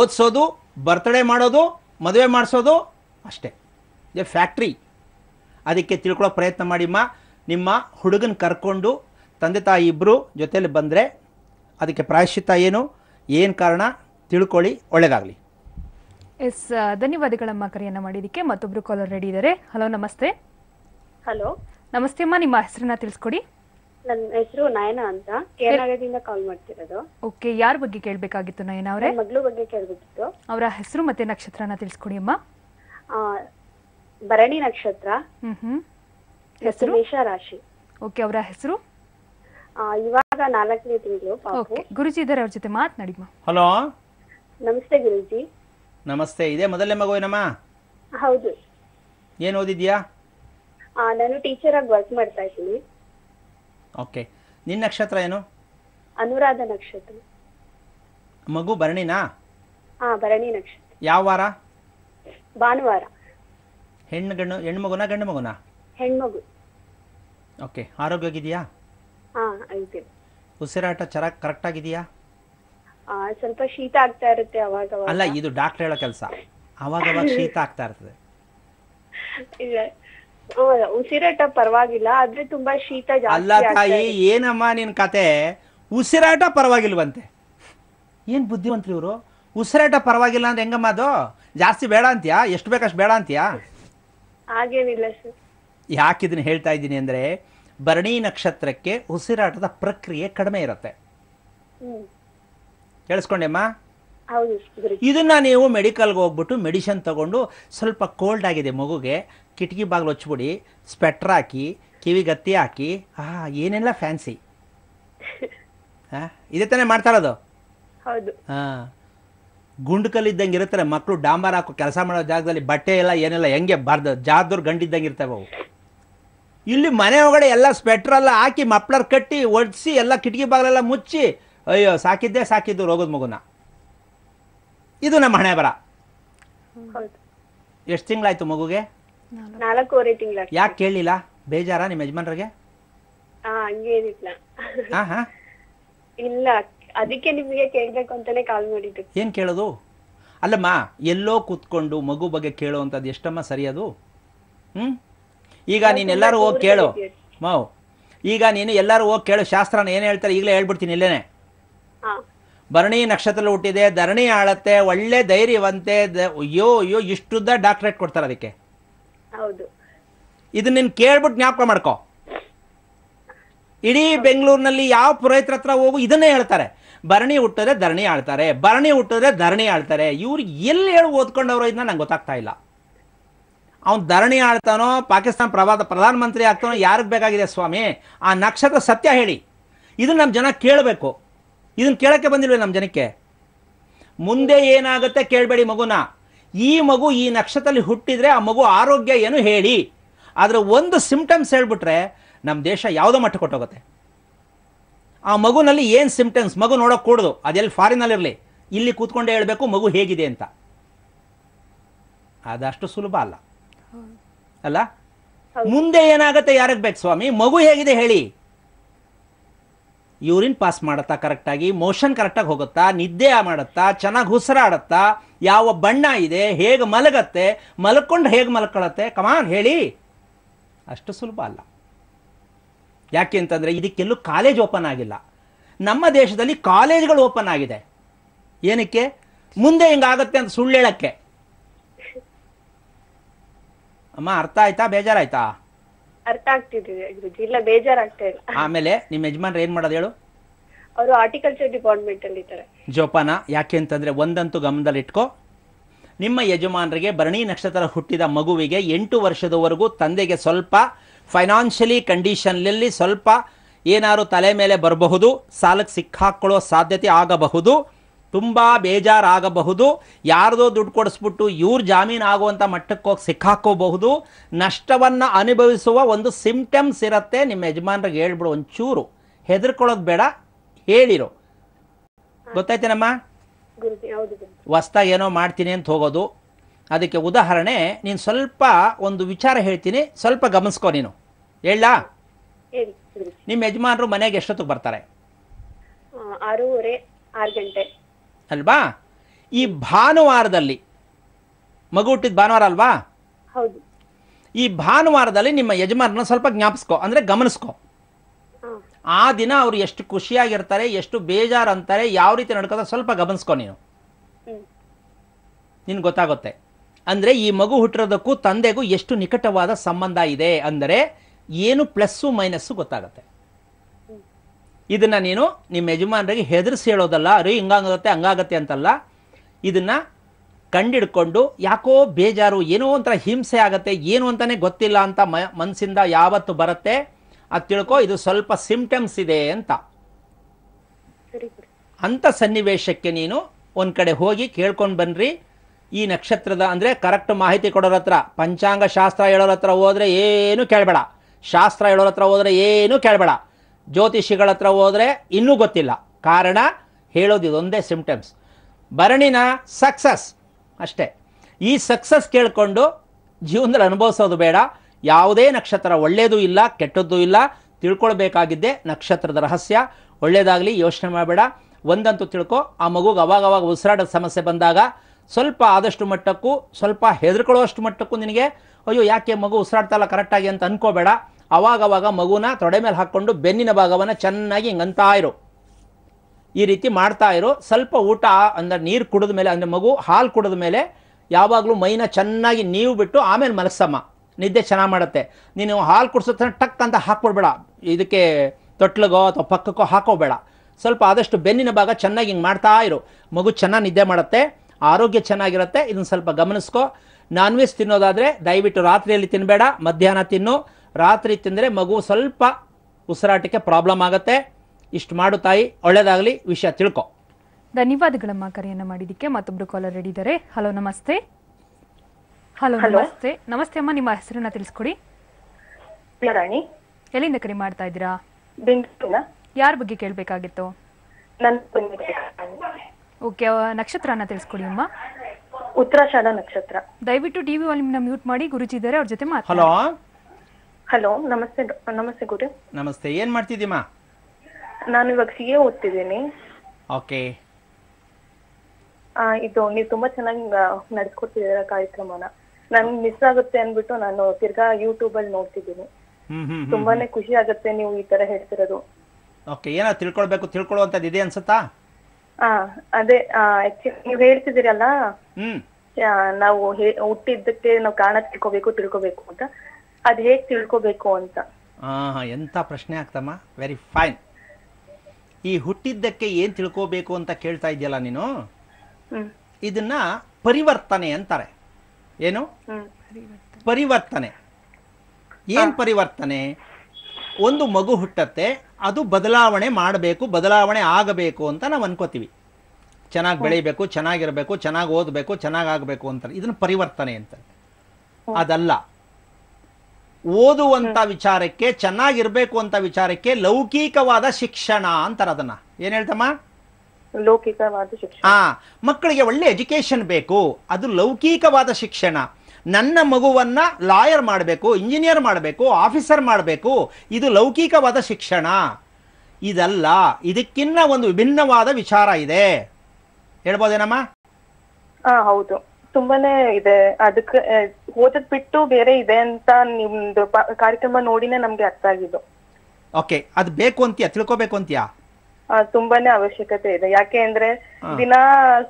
ಓದಿಸೋದು ಬರ್ತ್ಡೇ ಮಾಡೋದು ಮದುವೆ ಮಾಡಿಸೋದು ಅಷ್ಟೇ ಇದು ಫ್ಯಾಕ್ಟ್ರಿ ಅದಕ್ಕೆ ತಿಳ್ಕೊಳ್ಳೋ ಪ್ರಯತ್ನ ಮಾಡಿಮ್ಮ ನಿಮ್ಮ ಹುಡುಗನ ಕರ್ಕೊಂಡು ತಂದೆ ತಾಯಿ ಇಬ್ಬರು ಜೊತೆಯಲ್ಲಿ ಬಂದರೆ ಅದಕ್ಕೆ ಪ್ರಾಯಶ್ಚಿತ್ತ ಏನು ಏನು ಕಾರಣ ತಿಳ್ಕೊಳ್ಳಿ ಒಳ್ಳೆಯದಾಗಲಿ ಎಸ್ ಧನ್ಯವಾದಗಳಮ್ಮ ಕರೆಯನ್ನು ಮಾಡಿದ್ದಕ್ಕೆ ಮತ್ತೊಬ್ಬರು ಕಾಲರ್ ರೆಡಿ ಇದ್ದಾರೆ ಹಲೋ ನಮಸ್ತೆ ಹಲೋ ನಮಸ್ತೆ ಅಮ್ಮ ನಿಮ್ಮ ಹೆಸರನ್ನ ತಿಳಿಸ್ಕೊಡಿ ನನ್ನ ಹೆಸರು ನಯನ ಅಂತ ಕೇರಳದಿಂದ ಕಾಲ್ ಮಾಡ್ತಿರೋದು ಓಕೆ ಯಾರ ಬಗ್ಗೆ ಕೇಳಬೇಕಾಗಿತ್ತು ನಯನ ಅವರೇ ಮಗಳು ಬಗ್ಗೆ ಕೇಳಬೇಕಿತ್ತು ಅವರ ಹೆಸರು ಮತ್ತೆ ನಕ್ಷತ್ರನ ತಿಳಿಸ್ಕೊಡಿ ಅಮ್ಮ ಭರಣಿ ನಕ್ಷತ್ರ ಹೆಸರು ಮೇಷ ರಾಶಿ ಓಕೆ ಅವರ ಹೆಸರು ಇವಾಗ ನಾಲ್ಕನೇ ತಿಂಗಳು ಓಕೆ ಗುರುಜಿ ಇದ್ದಾರೆ ಅವ್ರ ಜೊತೆ ಮಾತನಾಡಿ ಹಲೋ ನಮಸ್ತೆ ಗುರುಜಿ ನಮಸ್ತೆ ಇದೆ ಮೊದಲನೇ ಮಗುವೇನಮ್ಮ ಹೌದು ಏನು ಓದಿದ್ಯಾ ನಾನು ಟೀಚರ್ ಆಗಿ ವರ್ಕ್ ಮಾಡ್ತಾ ಇದ್ದೀನಿ ಓಕೆ ನಿನ್ನ ನಕ್ಷತ್ರ ಏನು ಅನುರಾಧ ನಕ್ಷತ್ರ ಮಗು ಭರಣಿನಾ ಆ ಭರಣಿ ನಕ್ಷತ್ರ ಯಾವ ವಾರ ಭಾನುವಾರ ಹೆಣ್ಣು ಗಂಡು ಹೆಣ್ಣು ಮಗುನಾ ಗಂಡು ಮಗುನಾ ಹೆಣ್ಮಗು ಓಕೆ ಆರೋಗ್ಯ ಹಾ ಐತೆ ಉಸಿರಾಟ ಚೆನ್ನಾಗಿ ಕರೆಕ್ಟ್ ಆಗಿದೆಯಾ ಸ್ವಲ್ಪ ಶೀತ ಆಗ್ತಾ ಇರುತ್ತೆ ಅವಾಗ ಅಲ್ಲ ಇದು ಡಾಕ್ಟರ್ ಹೇಳೋ ಕೆಲಸ ಅವಾಗ ಅವಾಗ ಶೀತ ಆಗ್ತಾ ಇರ್ತದೆ ಇಲ್ಲ ಉಸಿರಾಟ ಪರವಾಗಿಲ್ಲ ಆದ್ರೆ ತುಂಬಾ ಶೀತ ಅಲ್ಲ ತಾಯಿ ಏನಮ್ಮ ನಿನ್ ಕತೆ ಉಸಿರಾಟ ಪರವಾಗಿಲ್ವಂತೆ ಏನ್ ಬುದ್ಧಿವಂತ್ರಿ ಇವರು ಉಸಿರಾಟ ಪರವಾಗಿಲ್ಲ ಅಂದ್ರೆ ಹೆಂಗಮ್ಮ ಅದು ಜಾಸ್ತಿ ಬೇಡ ಅಂತೀಯಾ ಎಷ್ಟು ಬೇಕಷ್ಟು ಬೇಡ ಅಂತೀಯಾ ಹಾಗೇನಿಲ್ಲ ಸರ್ ಹೇಳ್ತಾ ಇದ್ದೀನಿ ಅಂದ್ರೆ ಭರಣಿ ನಕ್ಷತ್ರಕ್ಕೆ ಉಸಿರಾಟದ ಪ್ರಕ್ರಿಯೆ ಕಡಿಮೆ ಇರುತ್ತೆ ಕೇಳಿಸ್ಕೊಂಡೆಮ್ಮ ಇದನ್ನ ನೀವು ಮೆಡಿಕಲ್ಗೆ ಹೋಗ್ಬಿಟ್ಟು ಮೆಡಿಷನ್ ತಗೊಂಡು ಸ್ವಲ್ಪ ಕೋಲ್ಡ್ ಆಗಿದೆ ಮಗುಗೆ ಕಿಟಕಿ ಬಾಗಿಲು ಹಚ್ಬಿಡಿ ಸ್ಪೆಟ್ರ್ ಹಾಕಿ ಕಿವಿ ಗತ್ತಿ ಹಾಕಿ ಹಾ ಏನೆಲ್ಲ ಫ್ಯಾನ್ಸಿ ಇದೇ ತಾನೇ ಮಾಡ್ತಾರದು ಹಾ ಹಾ ಇದ್ದಂಗೆ ಇರುತ್ತಾರೆ ಮಕ್ಕಳು ಡಾಂಬರ್ ಹಾಕೋ ಕೆಲಸ ಮಾಡೋ ಜಾಗದಲ್ಲಿ ಬಟ್ಟೆ ಎಲ್ಲ ಏನೆಲ್ಲ ಹೆಂಗೆ ಬಾರ್ದು ಜಾದೂರ್ ಗಂಡಿದ್ದಂಗೆ ಇರ್ತವೆ ಅವು ಇಲ್ಲಿ ಮನೆ ಒಳಗಡೆ ಎಲ್ಲ ಸ್ವೆಟ್ರೆಲ್ಲ ಹಾಕಿ ಮಪ್ಲರ್ ಕಟ್ಟಿ ಒಡಿಸಿ ಎಲ್ಲ ಕಿಟಕಿ ಬಾಗಿಲೆಲ್ಲ ಮುಚ್ಚಿ ಅಯ್ಯೋ ಸಾಕಿದ್ದೆ ಸಾಕಿದ್ದು ರೋಗದ ಮಗುನ ಇದು ನಮ್ಮ ಹಣೆ ಬರ ಎಷ್ಟು ತಿಂಗಳಾಯ್ತು ಮಗುಗೆ ಯಾಕೆ ಕೇಳಿಲ್ಲ ಬೇಜಾರ ನಿಮ್ಮ ಯಜಮಾನ್ರಿಗೆ ಇಲ್ಲ ಅದಕ್ಕೆ ನಿಮಗೆ ಕೇಳಬೇಕು ಕಾಲ್ ಏನ್ ಕೇಳೋದು ಅಲ್ಲಮ್ಮ ಎಲ್ಲೋ ಕೂತ್ಕೊಂಡು ಮಗು ಬಗ್ಗೆ ಕೇಳುವಂತದ್ ಎಷ್ಟಮ್ಮ ಸರಿಯದು ಹ್ಮ್ ಈಗ ನೀನು ಎಲ್ಲರೂ ಹೋಗಿ ಕೇಳು ಮಾವು ಈಗ ನೀನು ಎಲ್ಲರೂ ಹೋಗಿ ಕೇಳು ಶಾಸ್ತ್ರ ಏನು ಹೇಳ್ತಾರೆ ಈಗಲೇ ಹೇಳ್ಬಿಡ್ತೀನಿ ಇಲ್ಲೇನೆ ಭರಣಿ ನಕ್ಷತ್ರ ಹುಟ್ಟಿದೆ ಧರಣಿ ಆಳತ್ತೆ ಒಳ್ಳೆ ಧೈರ್ಯವಂತೆ ಅಯ್ಯೋ ಅಯ್ಯೋ ಇಷ್ಟುದ್ದ ಡಾಕ್ಟ್ರೇಟ್ ಕೊಡ್ತಾರೆ ಅದಕ್ಕೆ ಇದು ನೀನು ಕೇಳ್ಬಿಟ್ಟು ಜ್ಞಾಪಕ ಮಾಡ್ಕೋ ಇಡೀ ಬೆಂಗಳೂರಿನಲ್ಲಿ ಯಾವ ಪುರೋಹಿತರ ಹತ್ರ ಹೋಗು ಇದನ್ನೇ ಹೇಳ್ತಾರೆ ಭರಣಿ ಹುಟ್ಟೋದೇ ಧರಣಿ ಆಳ್ತಾರೆ ಭರಣಿ ಹುಟ್ಟೋದೇ ಧರಣಿ ಆಳ್ತಾರೆ ಇವ್ರು ಎಲ್ಲಿ ಹೇಳಿ ಓದ್ಕೊಂಡವ್ರು ಇದನ್ನ ನಂಗೆ ಗೊತ್ತಾಗ್ತಾ ಇಲ್ಲ ಅವನು ಧರಣಿ ಆಡ್ತಾನೋ ಪಾಕಿಸ್ತಾನ ಪ್ರವಾದ ಪ್ರಧಾನಮಂತ್ರಿ ಆಗ್ತಾನೋ ಯಾರಿಗೆ ಬೇಕಾಗಿದೆ ಸ್ವಾಮಿ ಆ ನಕ್ಷತ್ರ ಸತ್ಯ ಹೇಳಿ ಇದನ್ನು ನಮ್ಮ ಜನ ಕೇಳಬೇಕು ಇದನ್ನು ಕೇಳೋಕ್ಕೆ ಬಂದಿಲ್ವೇ ನಮ್ಮ ಜನಕ್ಕೆ ಮುಂದೆ ಏನಾಗುತ್ತೆ ಕೇಳಬೇಡಿ ಮಗುನ ಈ ಮಗು ಈ ನಕ್ಷತ್ರದಲ್ಲಿ ಹುಟ್ಟಿದರೆ ಆ ಮಗು ಆರೋಗ್ಯ ಏನು ಹೇಳಿ ಆದರೆ ಒಂದು ಸಿಂಪ್ಟಮ್ಸ್ ಹೇಳ್ಬಿಟ್ರೆ ನಮ್ಮ ದೇಶ ಯಾವುದೋ ಮಟ್ಟ ಕೊಟ್ಟೋಗುತ್ತೆ ಆ ಮಗುನಲ್ಲಿ ಏನು ಸಿಂಪ್ಟಮ್ಸ್ ಮಗು ನೋಡೋಕೆ ಕೂಡುದು ಅದೆಲ್ಲಿ ಫಾರಿನಲ್ಲಿರಲಿ ಇಲ್ಲಿ ಕೂತ್ಕೊಂಡೇ ಹೇಳಬೇಕು ಮಗು ಹೇಗಿದೆ ಅಂತ ಅದಷ್ಟು ಸುಲಭ ಅಲ್ಲ ಅಲ್ಲ ಮುಂದೆ ಏನಾಗತ್ತೆ ಯಾರಿಗೆ ಬೇಕು ಸ್ವಾಮಿ ಮಗು ಹೇಗಿದೆ ಹೇಳಿ ಯೂರಿನ್ ಪಾಸ್ ಮಾಡುತ್ತಾ ಕರೆಕ್ಟಾಗಿ ಮೋಷನ್ ಕರೆಕ್ಟಾಗಿ ಹೋಗುತ್ತಾ ನಿದ್ದೆ ಮಾಡುತ್ತಾ ಚೆನ್ನಾಗಿ ಉಸಿರಾಡುತ್ತಾ ಯಾವ ಬಣ್ಣ ಇದೆ ಹೇಗೆ ಮಲಗತ್ತೆ ಮಲ್ಕೊಂಡು ಹೇಗೆ ಮಲ್ಕೊಳತ್ತೆ ಕಮಾನ್ ಹೇಳಿ ಅಷ್ಟು ಸುಲಭ ಅಲ್ಲ ಯಾಕೆ ಅಂತಂದರೆ ಇದಕ್ಕೆಲ್ಲೂ ಕಾಲೇಜ್ ಓಪನ್ ಆಗಿಲ್ಲ ನಮ್ಮ ದೇಶದಲ್ಲಿ ಕಾಲೇಜ್ಗಳು ಓಪನ್ ಆಗಿದೆ ಏನಕ್ಕೆ ಮುಂದೆ ಹಿಂಗಾಗತ್ತೆ ಅಂತ ಸುಳ್ಳು ಹೇಳಕ್ಕೆ ಅಮ್ಮ ಅರ್ಥ ಆಯ್ತಾ ಬೇಜಾರಾಯ್ತಾ ಅರ್ಥ ಆಗ್ತಿದೆ ಇಲ್ಲ ಬೇಜಾರಾಗ್ತಾ ಆಮೇಲೆ ನಿಮ್ಮ ಯಜಮಾನ್ರು ಏನ್ ಮಾಡೋದು ಹೇಳು ಅವರು ಆರ್ಟಿಕಲ್ಚರ್ ಡಿಪಾರ್ಟ್ಮೆಂಟ್ ಅಲ್ಲಿ ಇದ್ದಾರೆ ಜೋಪಾನ ಯಾಕೆ ಅಂತಂದ್ರೆ ಒಂದಂತೂ ಗಮನದಲ್ಲಿ ಇಟ್ಕೋ ನಿಮ್ಮ ಯಜಮಾನರಿಗೆ ಭರಣಿ ನಕ್ಷತ್ರ ಹುಟ್ಟಿದ ಮಗುವಿಗೆ ಎಂಟು ವರ್ಷದವರೆಗೂ ತಂದೆಗೆ ಸ್ವಲ್ಪ ಫೈನಾನ್ಷಿಯಲಿ ನಲ್ಲಿ ಸ್ವಲ್ಪ ಏನಾರು ತಲೆ ಮೇಲೆ ಬರಬಹುದು ಸಾಲಕ್ಕೆ ಸಿಕ್ಕಾಕೊಳ್ಳೋ ಸಾಧ್ಯತೆ ಆಗಬಹುದು ತುಂಬ ಬೇಜಾರಾಗಬಹುದು ಯಾರದೋ ದುಡ್ಡು ಕೊಡಿಸ್ಬಿಟ್ಟು ಇವ್ರು ಜಾಮೀನು ಆಗುವಂಥ ಮಟ್ಟಕ್ಕೆ ಹೋಗಿ ಸಿಕ್ಕಾಕೋಬಹುದು ನಷ್ಟವನ್ನು ಅನುಭವಿಸುವ ಒಂದು ಸಿಂಪ್ಟಮ್ಸ್ ಇರುತ್ತೆ ನಿಮ್ಮ ಯಜಮಾನ್ರಿಗೆ ಹೇಳ್ಬಿಡು ಒಂಚೂರು ಹೆದರ್ಕೊಳ್ಳೋದು ಬೇಡ ಹೇಳಿರು ಗೊತ್ತಾಯ್ತೇನಮ್ಮ ಹೊಸ್ದಾಗಿ ಏನೋ ಮಾಡ್ತೀನಿ ಅಂತ ಹೋಗೋದು ಅದಕ್ಕೆ ಉದಾಹರಣೆ ನೀನು ಸ್ವಲ್ಪ ಒಂದು ವಿಚಾರ ಹೇಳ್ತೀನಿ ಸ್ವಲ್ಪ ಗಮನಿಸ್ಕೋ ನೀನು ಹೇಳ ನಿಮ್ಮ ಯಜಮಾನರು ಮನೆಗೆ ಎಷ್ಟೊತ್ತಿಗೆ ಬರ್ತಾರೆ ಗಂಟೆ ಅಲ್ವಾ ಈ ಭಾನುವಾರದಲ್ಲಿ ಮಗು ಹುಟ್ಟಿದ ಭಾನುವಾರ ಅಲ್ವಾ ಈ ಭಾನುವಾರದಲ್ಲಿ ನಿಮ್ಮ ಯಜಮಾನನ ಸ್ವಲ್ಪ ಜ್ಞಾಪಿಸ್ಕೋ ಅಂದ್ರೆ ಗಮನಿಸ್ಕೋ ಆ ದಿನ ಅವರು ಎಷ್ಟು ಖುಷಿಯಾಗಿರ್ತಾರೆ ಎಷ್ಟು ಬೇಜಾರು ಅಂತಾರೆ ಯಾವ ರೀತಿ ನಡ್ಕೋತ ಸ್ವಲ್ಪ ಗಮನಿಸ್ಕೋ ನೀನು ನಿನ್ ಗೊತ್ತಾಗುತ್ತೆ ಅಂದ್ರೆ ಈ ಮಗು ಹುಟ್ಟಿರೋದಕ್ಕೂ ತಂದೆಗೂ ಎಷ್ಟು ನಿಕಟವಾದ ಸಂಬಂಧ ಇದೆ ಅಂದರೆ ಏನು ಪ್ಲಸ್ಸು ಮೈನಸ್ಸು ಗೊತ್ತಾಗುತ್ತೆ ಇದನ್ನು ನೀನು ನಿಮ್ಮ ಯಜಮಾನರಿಗೆ ಹೆದರಿಸಿ ಹೇಳೋದಲ್ಲ ರೀ ಹಿಂಗಾಗುತ್ತೆ ಹಂಗಾಗತ್ತೆ ಅಂತಲ್ಲ ಇದನ್ನು ಕಂಡಿಡ್ಕೊಂಡು ಯಾಕೋ ಬೇಜಾರು ಏನೋ ಒಂಥರ ಹಿಂಸೆ ಆಗುತ್ತೆ ಏನು ಅಂತಲೇ ಗೊತ್ತಿಲ್ಲ ಅಂತ ಮ ಮನಸ್ಸಿಂದ ಯಾವತ್ತು ಬರುತ್ತೆ ಅದು ತಿಳ್ಕೊ ಇದು ಸ್ವಲ್ಪ ಸಿಂಪ್ಟಮ್ಸ್ ಇದೆ ಅಂತ ಅಂಥ ಸನ್ನಿವೇಶಕ್ಕೆ ನೀನು ಒಂದು ಕಡೆ ಹೋಗಿ ಕೇಳ್ಕೊಂಡು ಬನ್ನಿರಿ ಈ ನಕ್ಷತ್ರದ ಅಂದರೆ ಕರೆಕ್ಟ್ ಮಾಹಿತಿ ಕೊಡೋರ ಹತ್ರ ಪಂಚಾಂಗ ಶಾಸ್ತ್ರ ಹೇಳೋರ ಹತ್ರ ಹೋದರೆ ಏನೂ ಕೇಳಬೇಡ ಶಾಸ್ತ್ರ ಹೇಳೋರ ಹತ್ರ ಹೋದರೆ ಏನೂ ಕೇಳಬೇಡ ಜ್ಯೋತಿಷಿಗಳ ಹತ್ರ ಹೋದರೆ ಇನ್ನೂ ಗೊತ್ತಿಲ್ಲ ಕಾರಣ ಹೇಳೋದು ಇದೊಂದೇ ಸಿಂಪ್ಟಮ್ಸ್ ಭರಣಿನ ಸಕ್ಸಸ್ ಅಷ್ಟೇ ಈ ಸಕ್ಸಸ್ ಕೇಳಿಕೊಂಡು ಜೀವನದಲ್ಲಿ ಅನುಭವಿಸೋದು ಬೇಡ ಯಾವುದೇ ನಕ್ಷತ್ರ ಒಳ್ಳೇದು ಇಲ್ಲ ಕೆಟ್ಟದ್ದು ಇಲ್ಲ ತಿಳ್ಕೊಳ್ಬೇಕಾಗಿದ್ದೆ ನಕ್ಷತ್ರದ ರಹಸ್ಯ ಒಳ್ಳೇದಾಗಲಿ ಯೋಚನೆ ಮಾಡಬೇಡ ಒಂದಂತೂ ತಿಳ್ಕೊ ಆ ಮಗುಗೆ ಅವಾಗವಾಗ ಉಸಿರಾಟದ ಸಮಸ್ಯೆ ಬಂದಾಗ ಸ್ವಲ್ಪ ಆದಷ್ಟು ಮಟ್ಟಕ್ಕೂ ಸ್ವಲ್ಪ ಹೆದರ್ಕೊಳ್ಳೋಷ್ಟು ಮಟ್ಟಕ್ಕೂ ನಿನಗೆ ಅಯ್ಯೋ ಯಾಕೆ ಮಗು ಉಸಿರಾಡ್ತಾ ಕರೆಕ್ಟಾಗಿ ಅಂತ ಅನ್ಕೋಬೇಡ ಅವಾಗವಾಗ ಮಗುನ ತೊಡೆ ಮೇಲೆ ಹಾಕ್ಕೊಂಡು ಬೆನ್ನಿನ ಭಾಗವನ್ನು ಚೆನ್ನಾಗಿ ಹಿಂಗಂತಾ ಇರು ಈ ರೀತಿ ಮಾಡ್ತಾ ಇರು ಸ್ವಲ್ಪ ಊಟ ಅಂದರೆ ನೀರು ಕುಡಿದ ಮೇಲೆ ಅಂದರೆ ಮಗು ಹಾಲು ಕುಡಿದ ಮೇಲೆ ಯಾವಾಗಲೂ ಮೈನ ಚೆನ್ನಾಗಿ ನೀವು ಬಿಟ್ಟು ಆಮೇಲೆ ಮಲಗ್ಸಮ್ಮ ನಿದ್ದೆ ಚೆನ್ನಾಗಿ ಮಾಡುತ್ತೆ ನೀನು ಹಾಲು ಕುಡಿಸೋತ್ರ ಟಕ್ ಅಂತ ಹಾಕ್ಬಿಡ್ಬೇಡ ಇದಕ್ಕೆ ತೊಟ್ಲಿಗೋ ಅಥವಾ ಪಕ್ಕಕ್ಕೋ ಹಾಕೋಬೇಡ ಸ್ವಲ್ಪ ಆದಷ್ಟು ಬೆನ್ನಿನ ಭಾಗ ಚೆನ್ನಾಗಿ ಹಿಂಗೆ ಮಾಡ್ತಾ ಇರು ಮಗು ಚೆನ್ನಾಗಿ ನಿದ್ದೆ ಮಾಡುತ್ತೆ ಆರೋಗ್ಯ ಚೆನ್ನಾಗಿರುತ್ತೆ ಇದನ್ನು ಸ್ವಲ್ಪ ಗಮನಿಸ್ಕೋ ನಾನ್ ವೆಜ್ ತಿನ್ನೋದಾದರೆ ದಯವಿಟ್ಟು ರಾತ್ರಿಯಲ್ಲಿ ತಿನ್ನಬೇಡ ಮಧ್ಯಾಹ್ನ ತಿನ್ನು ರಾತ್ರಿ ತಿಂದರೆ ಮಗು ಸ್ವಲ್ಪ ಉಸಿರಾಟಕ್ಕೆ ಪ್ರಾಬ್ಲಮ್ ಆಗುತ್ತೆ ಇಷ್ಟು ಮಾಡು ತಾಯಿ ಒಳ್ಳೇದಾಗಲಿ ವಿಷಯ ತಿಳ್ಕೊ ಧನ್ಯವಾದಗಳಮ್ಮ ಕರೆಯನ್ನು ಮಾಡಿದ್ದಕ್ಕೆ ಮತ್ತೊಬ್ರು ಕಾಲರ್ ರೆಡಿ ಇದ್ದಾರೆ ಹಲೋ ನಮಸ್ತೆ ಹಲೋ ನಮಸ್ತೆ ನಮಸ್ತೆ ಅಮ್ಮ ನಿಮ್ಮ ಹೆಸರನ್ನ ತಿಳಿಸ್ಕೊಡಿ ರಾಣಿ ಎಲ್ಲಿಂದ ಕರೆ ಮಾಡ್ತಾ ಇದ್ದೀರಾ ಯಾರ ಬಗ್ಗೆ ಕೇಳಬೇಕಾಗಿತ್ತು ಓಕೆ ನಕ್ಷತ್ರನ ತಿಳಿಸ್ಕೊಡಿ ಅಮ್ಮ ಉತ್ತರಾಷಾಢ ನಕ್ಷತ್ರ ದಯವಿಟ್ಟು ಟಿವಿ ವಾಲ್ಯೂಮ್ನ ಮ್ಯೂಟ್ ಮಾಡಿ ಗುರುಜಿ ಇದ್ದಾರೆ ಅವ್ರ ಜೊತೆ ಮಾತಾಡಿ ಹಲೋ ನಮಸ್ತೆ ನಮಸ್ತೆ ಗುರು ನಮಸ್ತೆ ಏನ್ ಮಾಡ್ತಿದ್ದೀಮಾ ನಾನು ಇವಾಗ ಸಿ ಎ ಓದ್ತಿದ್ದೀನಿ ಓಕೆ ಇದು ನೀವು ತುಂಬಾ ಚೆನ್ನಾಗಿ ನಡ್ಸ್ಕೊಡ್ತಿದ್ದೀರ ಕಾರ್ಯಕ್ರಮನ ನನ್ ಮಿಸ್ ಆಗುತ್ತೆ ಅಂದ್ಬಿಟ್ಟು ನಾನು ತಿರ್ಗಾ ಯೂಟ್ಯೂಬ್ ಅಲ್ಲಿ ನೋಡ್ತಿದ್ದೀನಿ ತುಂಬಾನೇ ಖುಷಿ ಆಗುತ್ತೆ ನೀವು ಈ ತರ ಹೇಳ್ತಿರೋದು ಓಕೆ ಏನೋ ತಿಳ್ಕೊಳ್ಬೇಕು ತಿಳ್ಕೊಳ್ಳುವಂತದ್ದು ಇದೆ ಅನ್ಸುತ್ತಾ ಆ ಅದೇ ನೀವು ಹೇಳ್ತಿದ್ದೀರಲ್ಲ ನಾವು ಹುಟ್ಟಿದ್ದಕ್ಕೆ ನಾವು ಕಾರಣ ತಿಳ್ಕೊಬೇಕು ತಿಳ್ಕೊಬೇಕು ಅಂತ ಅದ್ ಹೇಗ್ ತಿಳ್ಕೋಬೇಕು ಅಂತ ಎಂತ ಪ್ರಶ್ನೆ ಆಗ್ತಮ್ಮ ವೆರಿ ಫೈನ್ ಈ ಹುಟ್ಟಿದ್ದಕ್ಕೆ ಏನ್ ತಿಳ್ಕೋಬೇಕು ಅಂತ ಕೇಳ್ತಾ ಇದೆಯಲ್ಲ ನೀನು ಇದನ್ನ ಪರಿವರ್ತನೆ ಅಂತಾರೆ ಏನು ಪರಿವರ್ತನೆ ಏನ್ ಪರಿವರ್ತನೆ ಒಂದು ಮಗು ಹುಟ್ಟತ್ತೆ ಅದು ಬದಲಾವಣೆ ಮಾಡಬೇಕು ಬದಲಾವಣೆ ಆಗಬೇಕು ಅಂತ ನಾವು ಅನ್ಕೋತೀವಿ ಚೆನ್ನಾಗಿ ಬೆಳಿಬೇಕು ಚೆನ್ನಾಗಿರಬೇಕು ಚೆನ್ನಾಗಿ ಓದಬೇಕು ಚೆನ್ನಾಗಿ ಆಗಬೇಕು ಅಂತಾರೆ ಇದನ್ನ ಪರಿವರ್ತನೆ ಅಂತ ಅದಲ್ಲ ಓದುವಂತ ವಿಚಾರಕ್ಕೆ ಚೆನ್ನಾಗಿರ್ಬೇಕು ಅಂತ ವಿಚಾರಕ್ಕೆ ಲೌಕಿಕವಾದ ಶಿಕ್ಷಣ ಅಂತಾರ ಅದನ್ನ ಏನ್ ಹೇಳ್ತಮ್ಮ ಲೌಕಿಕವಾದ ಶಿಕ್ಷಣ ಹಾ ಮಕ್ಕಳಿಗೆ ಒಳ್ಳೆ ಎಜುಕೇಶನ್ ಬೇಕು ಅದು ಲೌಕಿಕವಾದ ಶಿಕ್ಷಣ ನನ್ನ ಮಗುವನ್ನ ಲಾಯರ್ ಮಾಡಬೇಕು ಇಂಜಿನಿಯರ್ ಮಾಡಬೇಕು ಆಫೀಸರ್ ಮಾಡಬೇಕು ಇದು ಲೌಕಿಕವಾದ ಶಿಕ್ಷಣ ಇದಲ್ಲ ಇದಕ್ಕಿನ್ನ ಒಂದು ವಿಭಿನ್ನವಾದ ವಿಚಾರ ಇದೆ ಹೇಳ್ಬೋದೇನಮ್ಮ ಹೌದು ತುಂಬಾನೇ ಇದೆ ಅದಕ್ಕೆ ಓದದ್ ಬಿಟ್ಟು ಬೇರೆ ಇದೆ ಅಂತ ನಿಮ್ದು ಕಾರ್ಯಕ್ರಮ ನೋಡಿನೇ ನಮ್ಗೆ ಅರ್ಥ ಆಗಿದ್ದು ಓಕೆ ಅದ್ ಬೇಕು ಅಂತೀಯಾ ತಿಳ್ಕೊಬೇಕು ಅಂತೀಯಾ ತುಂಬಾನೇ ಅವಶ್ಯಕತೆ ಇದೆ ಯಾಕೆ ಅಂದ್ರೆ ದಿನ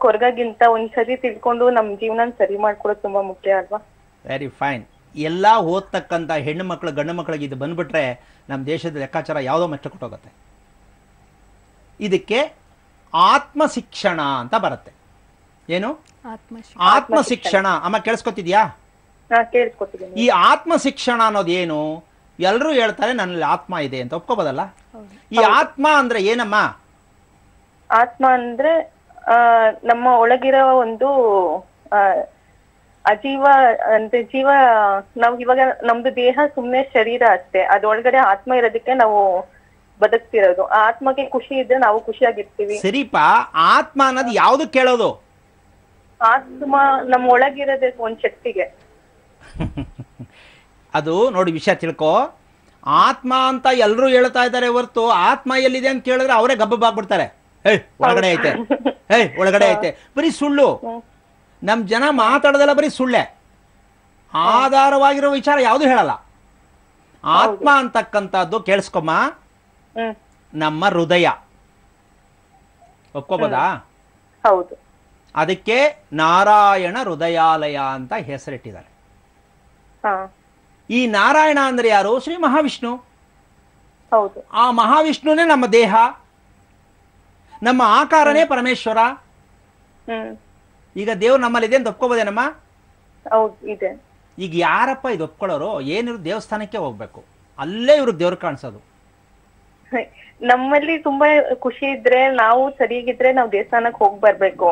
ಕೊರಗಿಂತ ಒಂದ್ಸರಿ ತಿಳ್ಕೊಂಡು ನಮ್ ಜೀವನ ಸರಿ ಮಾಡ್ಕೊಡೋದು ತುಂಬಾ ಮುಖ್ಯ ಅಲ್ವಾ ವೆರಿ ಫೈನ್ ಎಲ್ಲಾ ಓದ್ತಕ್ಕಂತ ಹೆಣ್ಣು ಮಕ್ಕಳು ಗಂಡು ಮಕ್ಕಳಿಗೆ ಇದು ಬಂದ್ಬಿಟ್ರೆ ನಮ್ಮ ದೇಶದ ಲೆಕ್ಕಾಚಾರ ಯಾವುದೋ ಮೆಚ್ಚ ಕೊಟ್ಟೋಗತ್ತೆ ಇದಕ್ಕೆ ಆತ್ಮ ಶಿಕ್ಷಣ ಅಂತ ಬರುತ್ತೆ ಏನು ಆತ್ಮ ಶಿಕ್ಷಣ ಅಮ್ಮ ಕೇಳಿಸ್ಕೊತಿದ್ಯಾ ಈ ಆತ್ಮ ಶಿಕ್ಷಣ ಏನು ಎಲ್ಲರೂ ಹೇಳ್ತಾರೆ ನನ್ನಲ್ಲಿ ಆತ್ಮ ಇದೆ ಅಂತ ಒಪ್ಕೋಬೋದಲ್ಲ ಈ ಆತ್ಮ ಅಂದ್ರೆ ಏನಮ್ಮ ಆತ್ಮ ಅಂದ್ರೆ ನಮ್ಮ ಒಳಗಿರೋ ಒಂದು ಅಜೀವ ಅಂದ್ರೆ ಜೀವ ನಾವು ಇವಾಗ ನಮ್ದು ದೇಹ ಸುಮ್ಮನೆ ಶರೀರ ಅಷ್ಟೇ ಅದೊಳಗಡೆ ಆತ್ಮ ಇರೋದಕ್ಕೆ ನಾವು ಬದುಕ್ತಿರೋದು ಆತ್ಮಕ್ಕೆ ಖುಷಿ ಇದ್ರೆ ನಾವು ಖುಷಿಯಾಗಿರ್ತೀವಿ ಸರಿಪಾ ಆತ್ಮ ಅನ್ನೋದು ಯಾವ್ದು ಕೇಳೋದು ಆತ್ಮ ಒಂದ್ ಶಕ್ತಿಗೆ ಅದು ನೋಡಿ ವಿಷಯ ತಿಳ್ಕೋ ಆತ್ಮ ಅಂತ ಎಲ್ಲರೂ ಹೇಳ್ತಾ ಇದ್ದಾರೆ ಹೊರತು ಆತ್ಮ ಎಲ್ಲಿದೆ ಅಂತ ಕೇಳಿದ್ರೆ ಅವರೇ ಗಬ್ಬಬ್ಬಾಗ್ಬಿಡ್ತಾರೆ ಹೇ ಒಳಗಡೆ ಐತೆ ಹೇ ಒಳಗಡೆ ಐತೆ ಬರೀ ಸುಳ್ಳು ನಮ್ಮ ಜನ ಮಾತಾಡೋದೆಲ್ಲ ಬರೀ ಸುಳ್ಳೆ ಆಧಾರವಾಗಿರೋ ವಿಚಾರ ಯಾವುದು ಹೇಳಲ್ಲ ಆತ್ಮ ಅಂತಕ್ಕಂಥದ್ದು ಕೇಳಿಸ್ಕೊಮ್ಮ ನಮ್ಮ ಹೃದಯ ಒಪ್ಕೋಬೋದಾ ಹೌದು ಅದಕ್ಕೆ ನಾರಾಯಣ ಹೃದಯಾಲಯ ಅಂತ ಹೆಸರಿಟ್ಟಿದ್ದಾರೆ ಈ ನಾರಾಯಣ ಅಂದ್ರೆ ಯಾರು ಶ್ರೀ ಮಹಾವಿಷ್ಣು ಆ ಮಹಾವಿಷ್ಣುನೇ ನಮ್ಮ ದೇಹ ನಮ್ಮ ಆಕಾರನೇ ಪರಮೇಶ್ವರ ಈಗ ದೇವ್ರು ನಮ್ಮಲ್ಲಿ ಅಂತ ಒಪ್ಕೋಬೋದೇನಮ್ಮ ಈಗ ಯಾರಪ್ಪ ಇದು ಒಪ್ಕೊಳ್ಳೋರು ಏನಿರು ದೇವಸ್ಥಾನಕ್ಕೆ ಹೋಗ್ಬೇಕು ಅಲ್ಲೇ ಇವ್ರಿಗೆ ದೇವ್ರು ಕಾಣಿಸೋದು ನಮ್ಮಲ್ಲಿ ತುಂಬಾ ಖುಷಿ ಇದ್ರೆ ನಾವು ಸರಿಯಾಗಿದ್ರೆ ನಾವು ದೇವಸ್ಥಾನಕ್ಕೆ ಹೋಗ್ಬರ್ಬೇಕು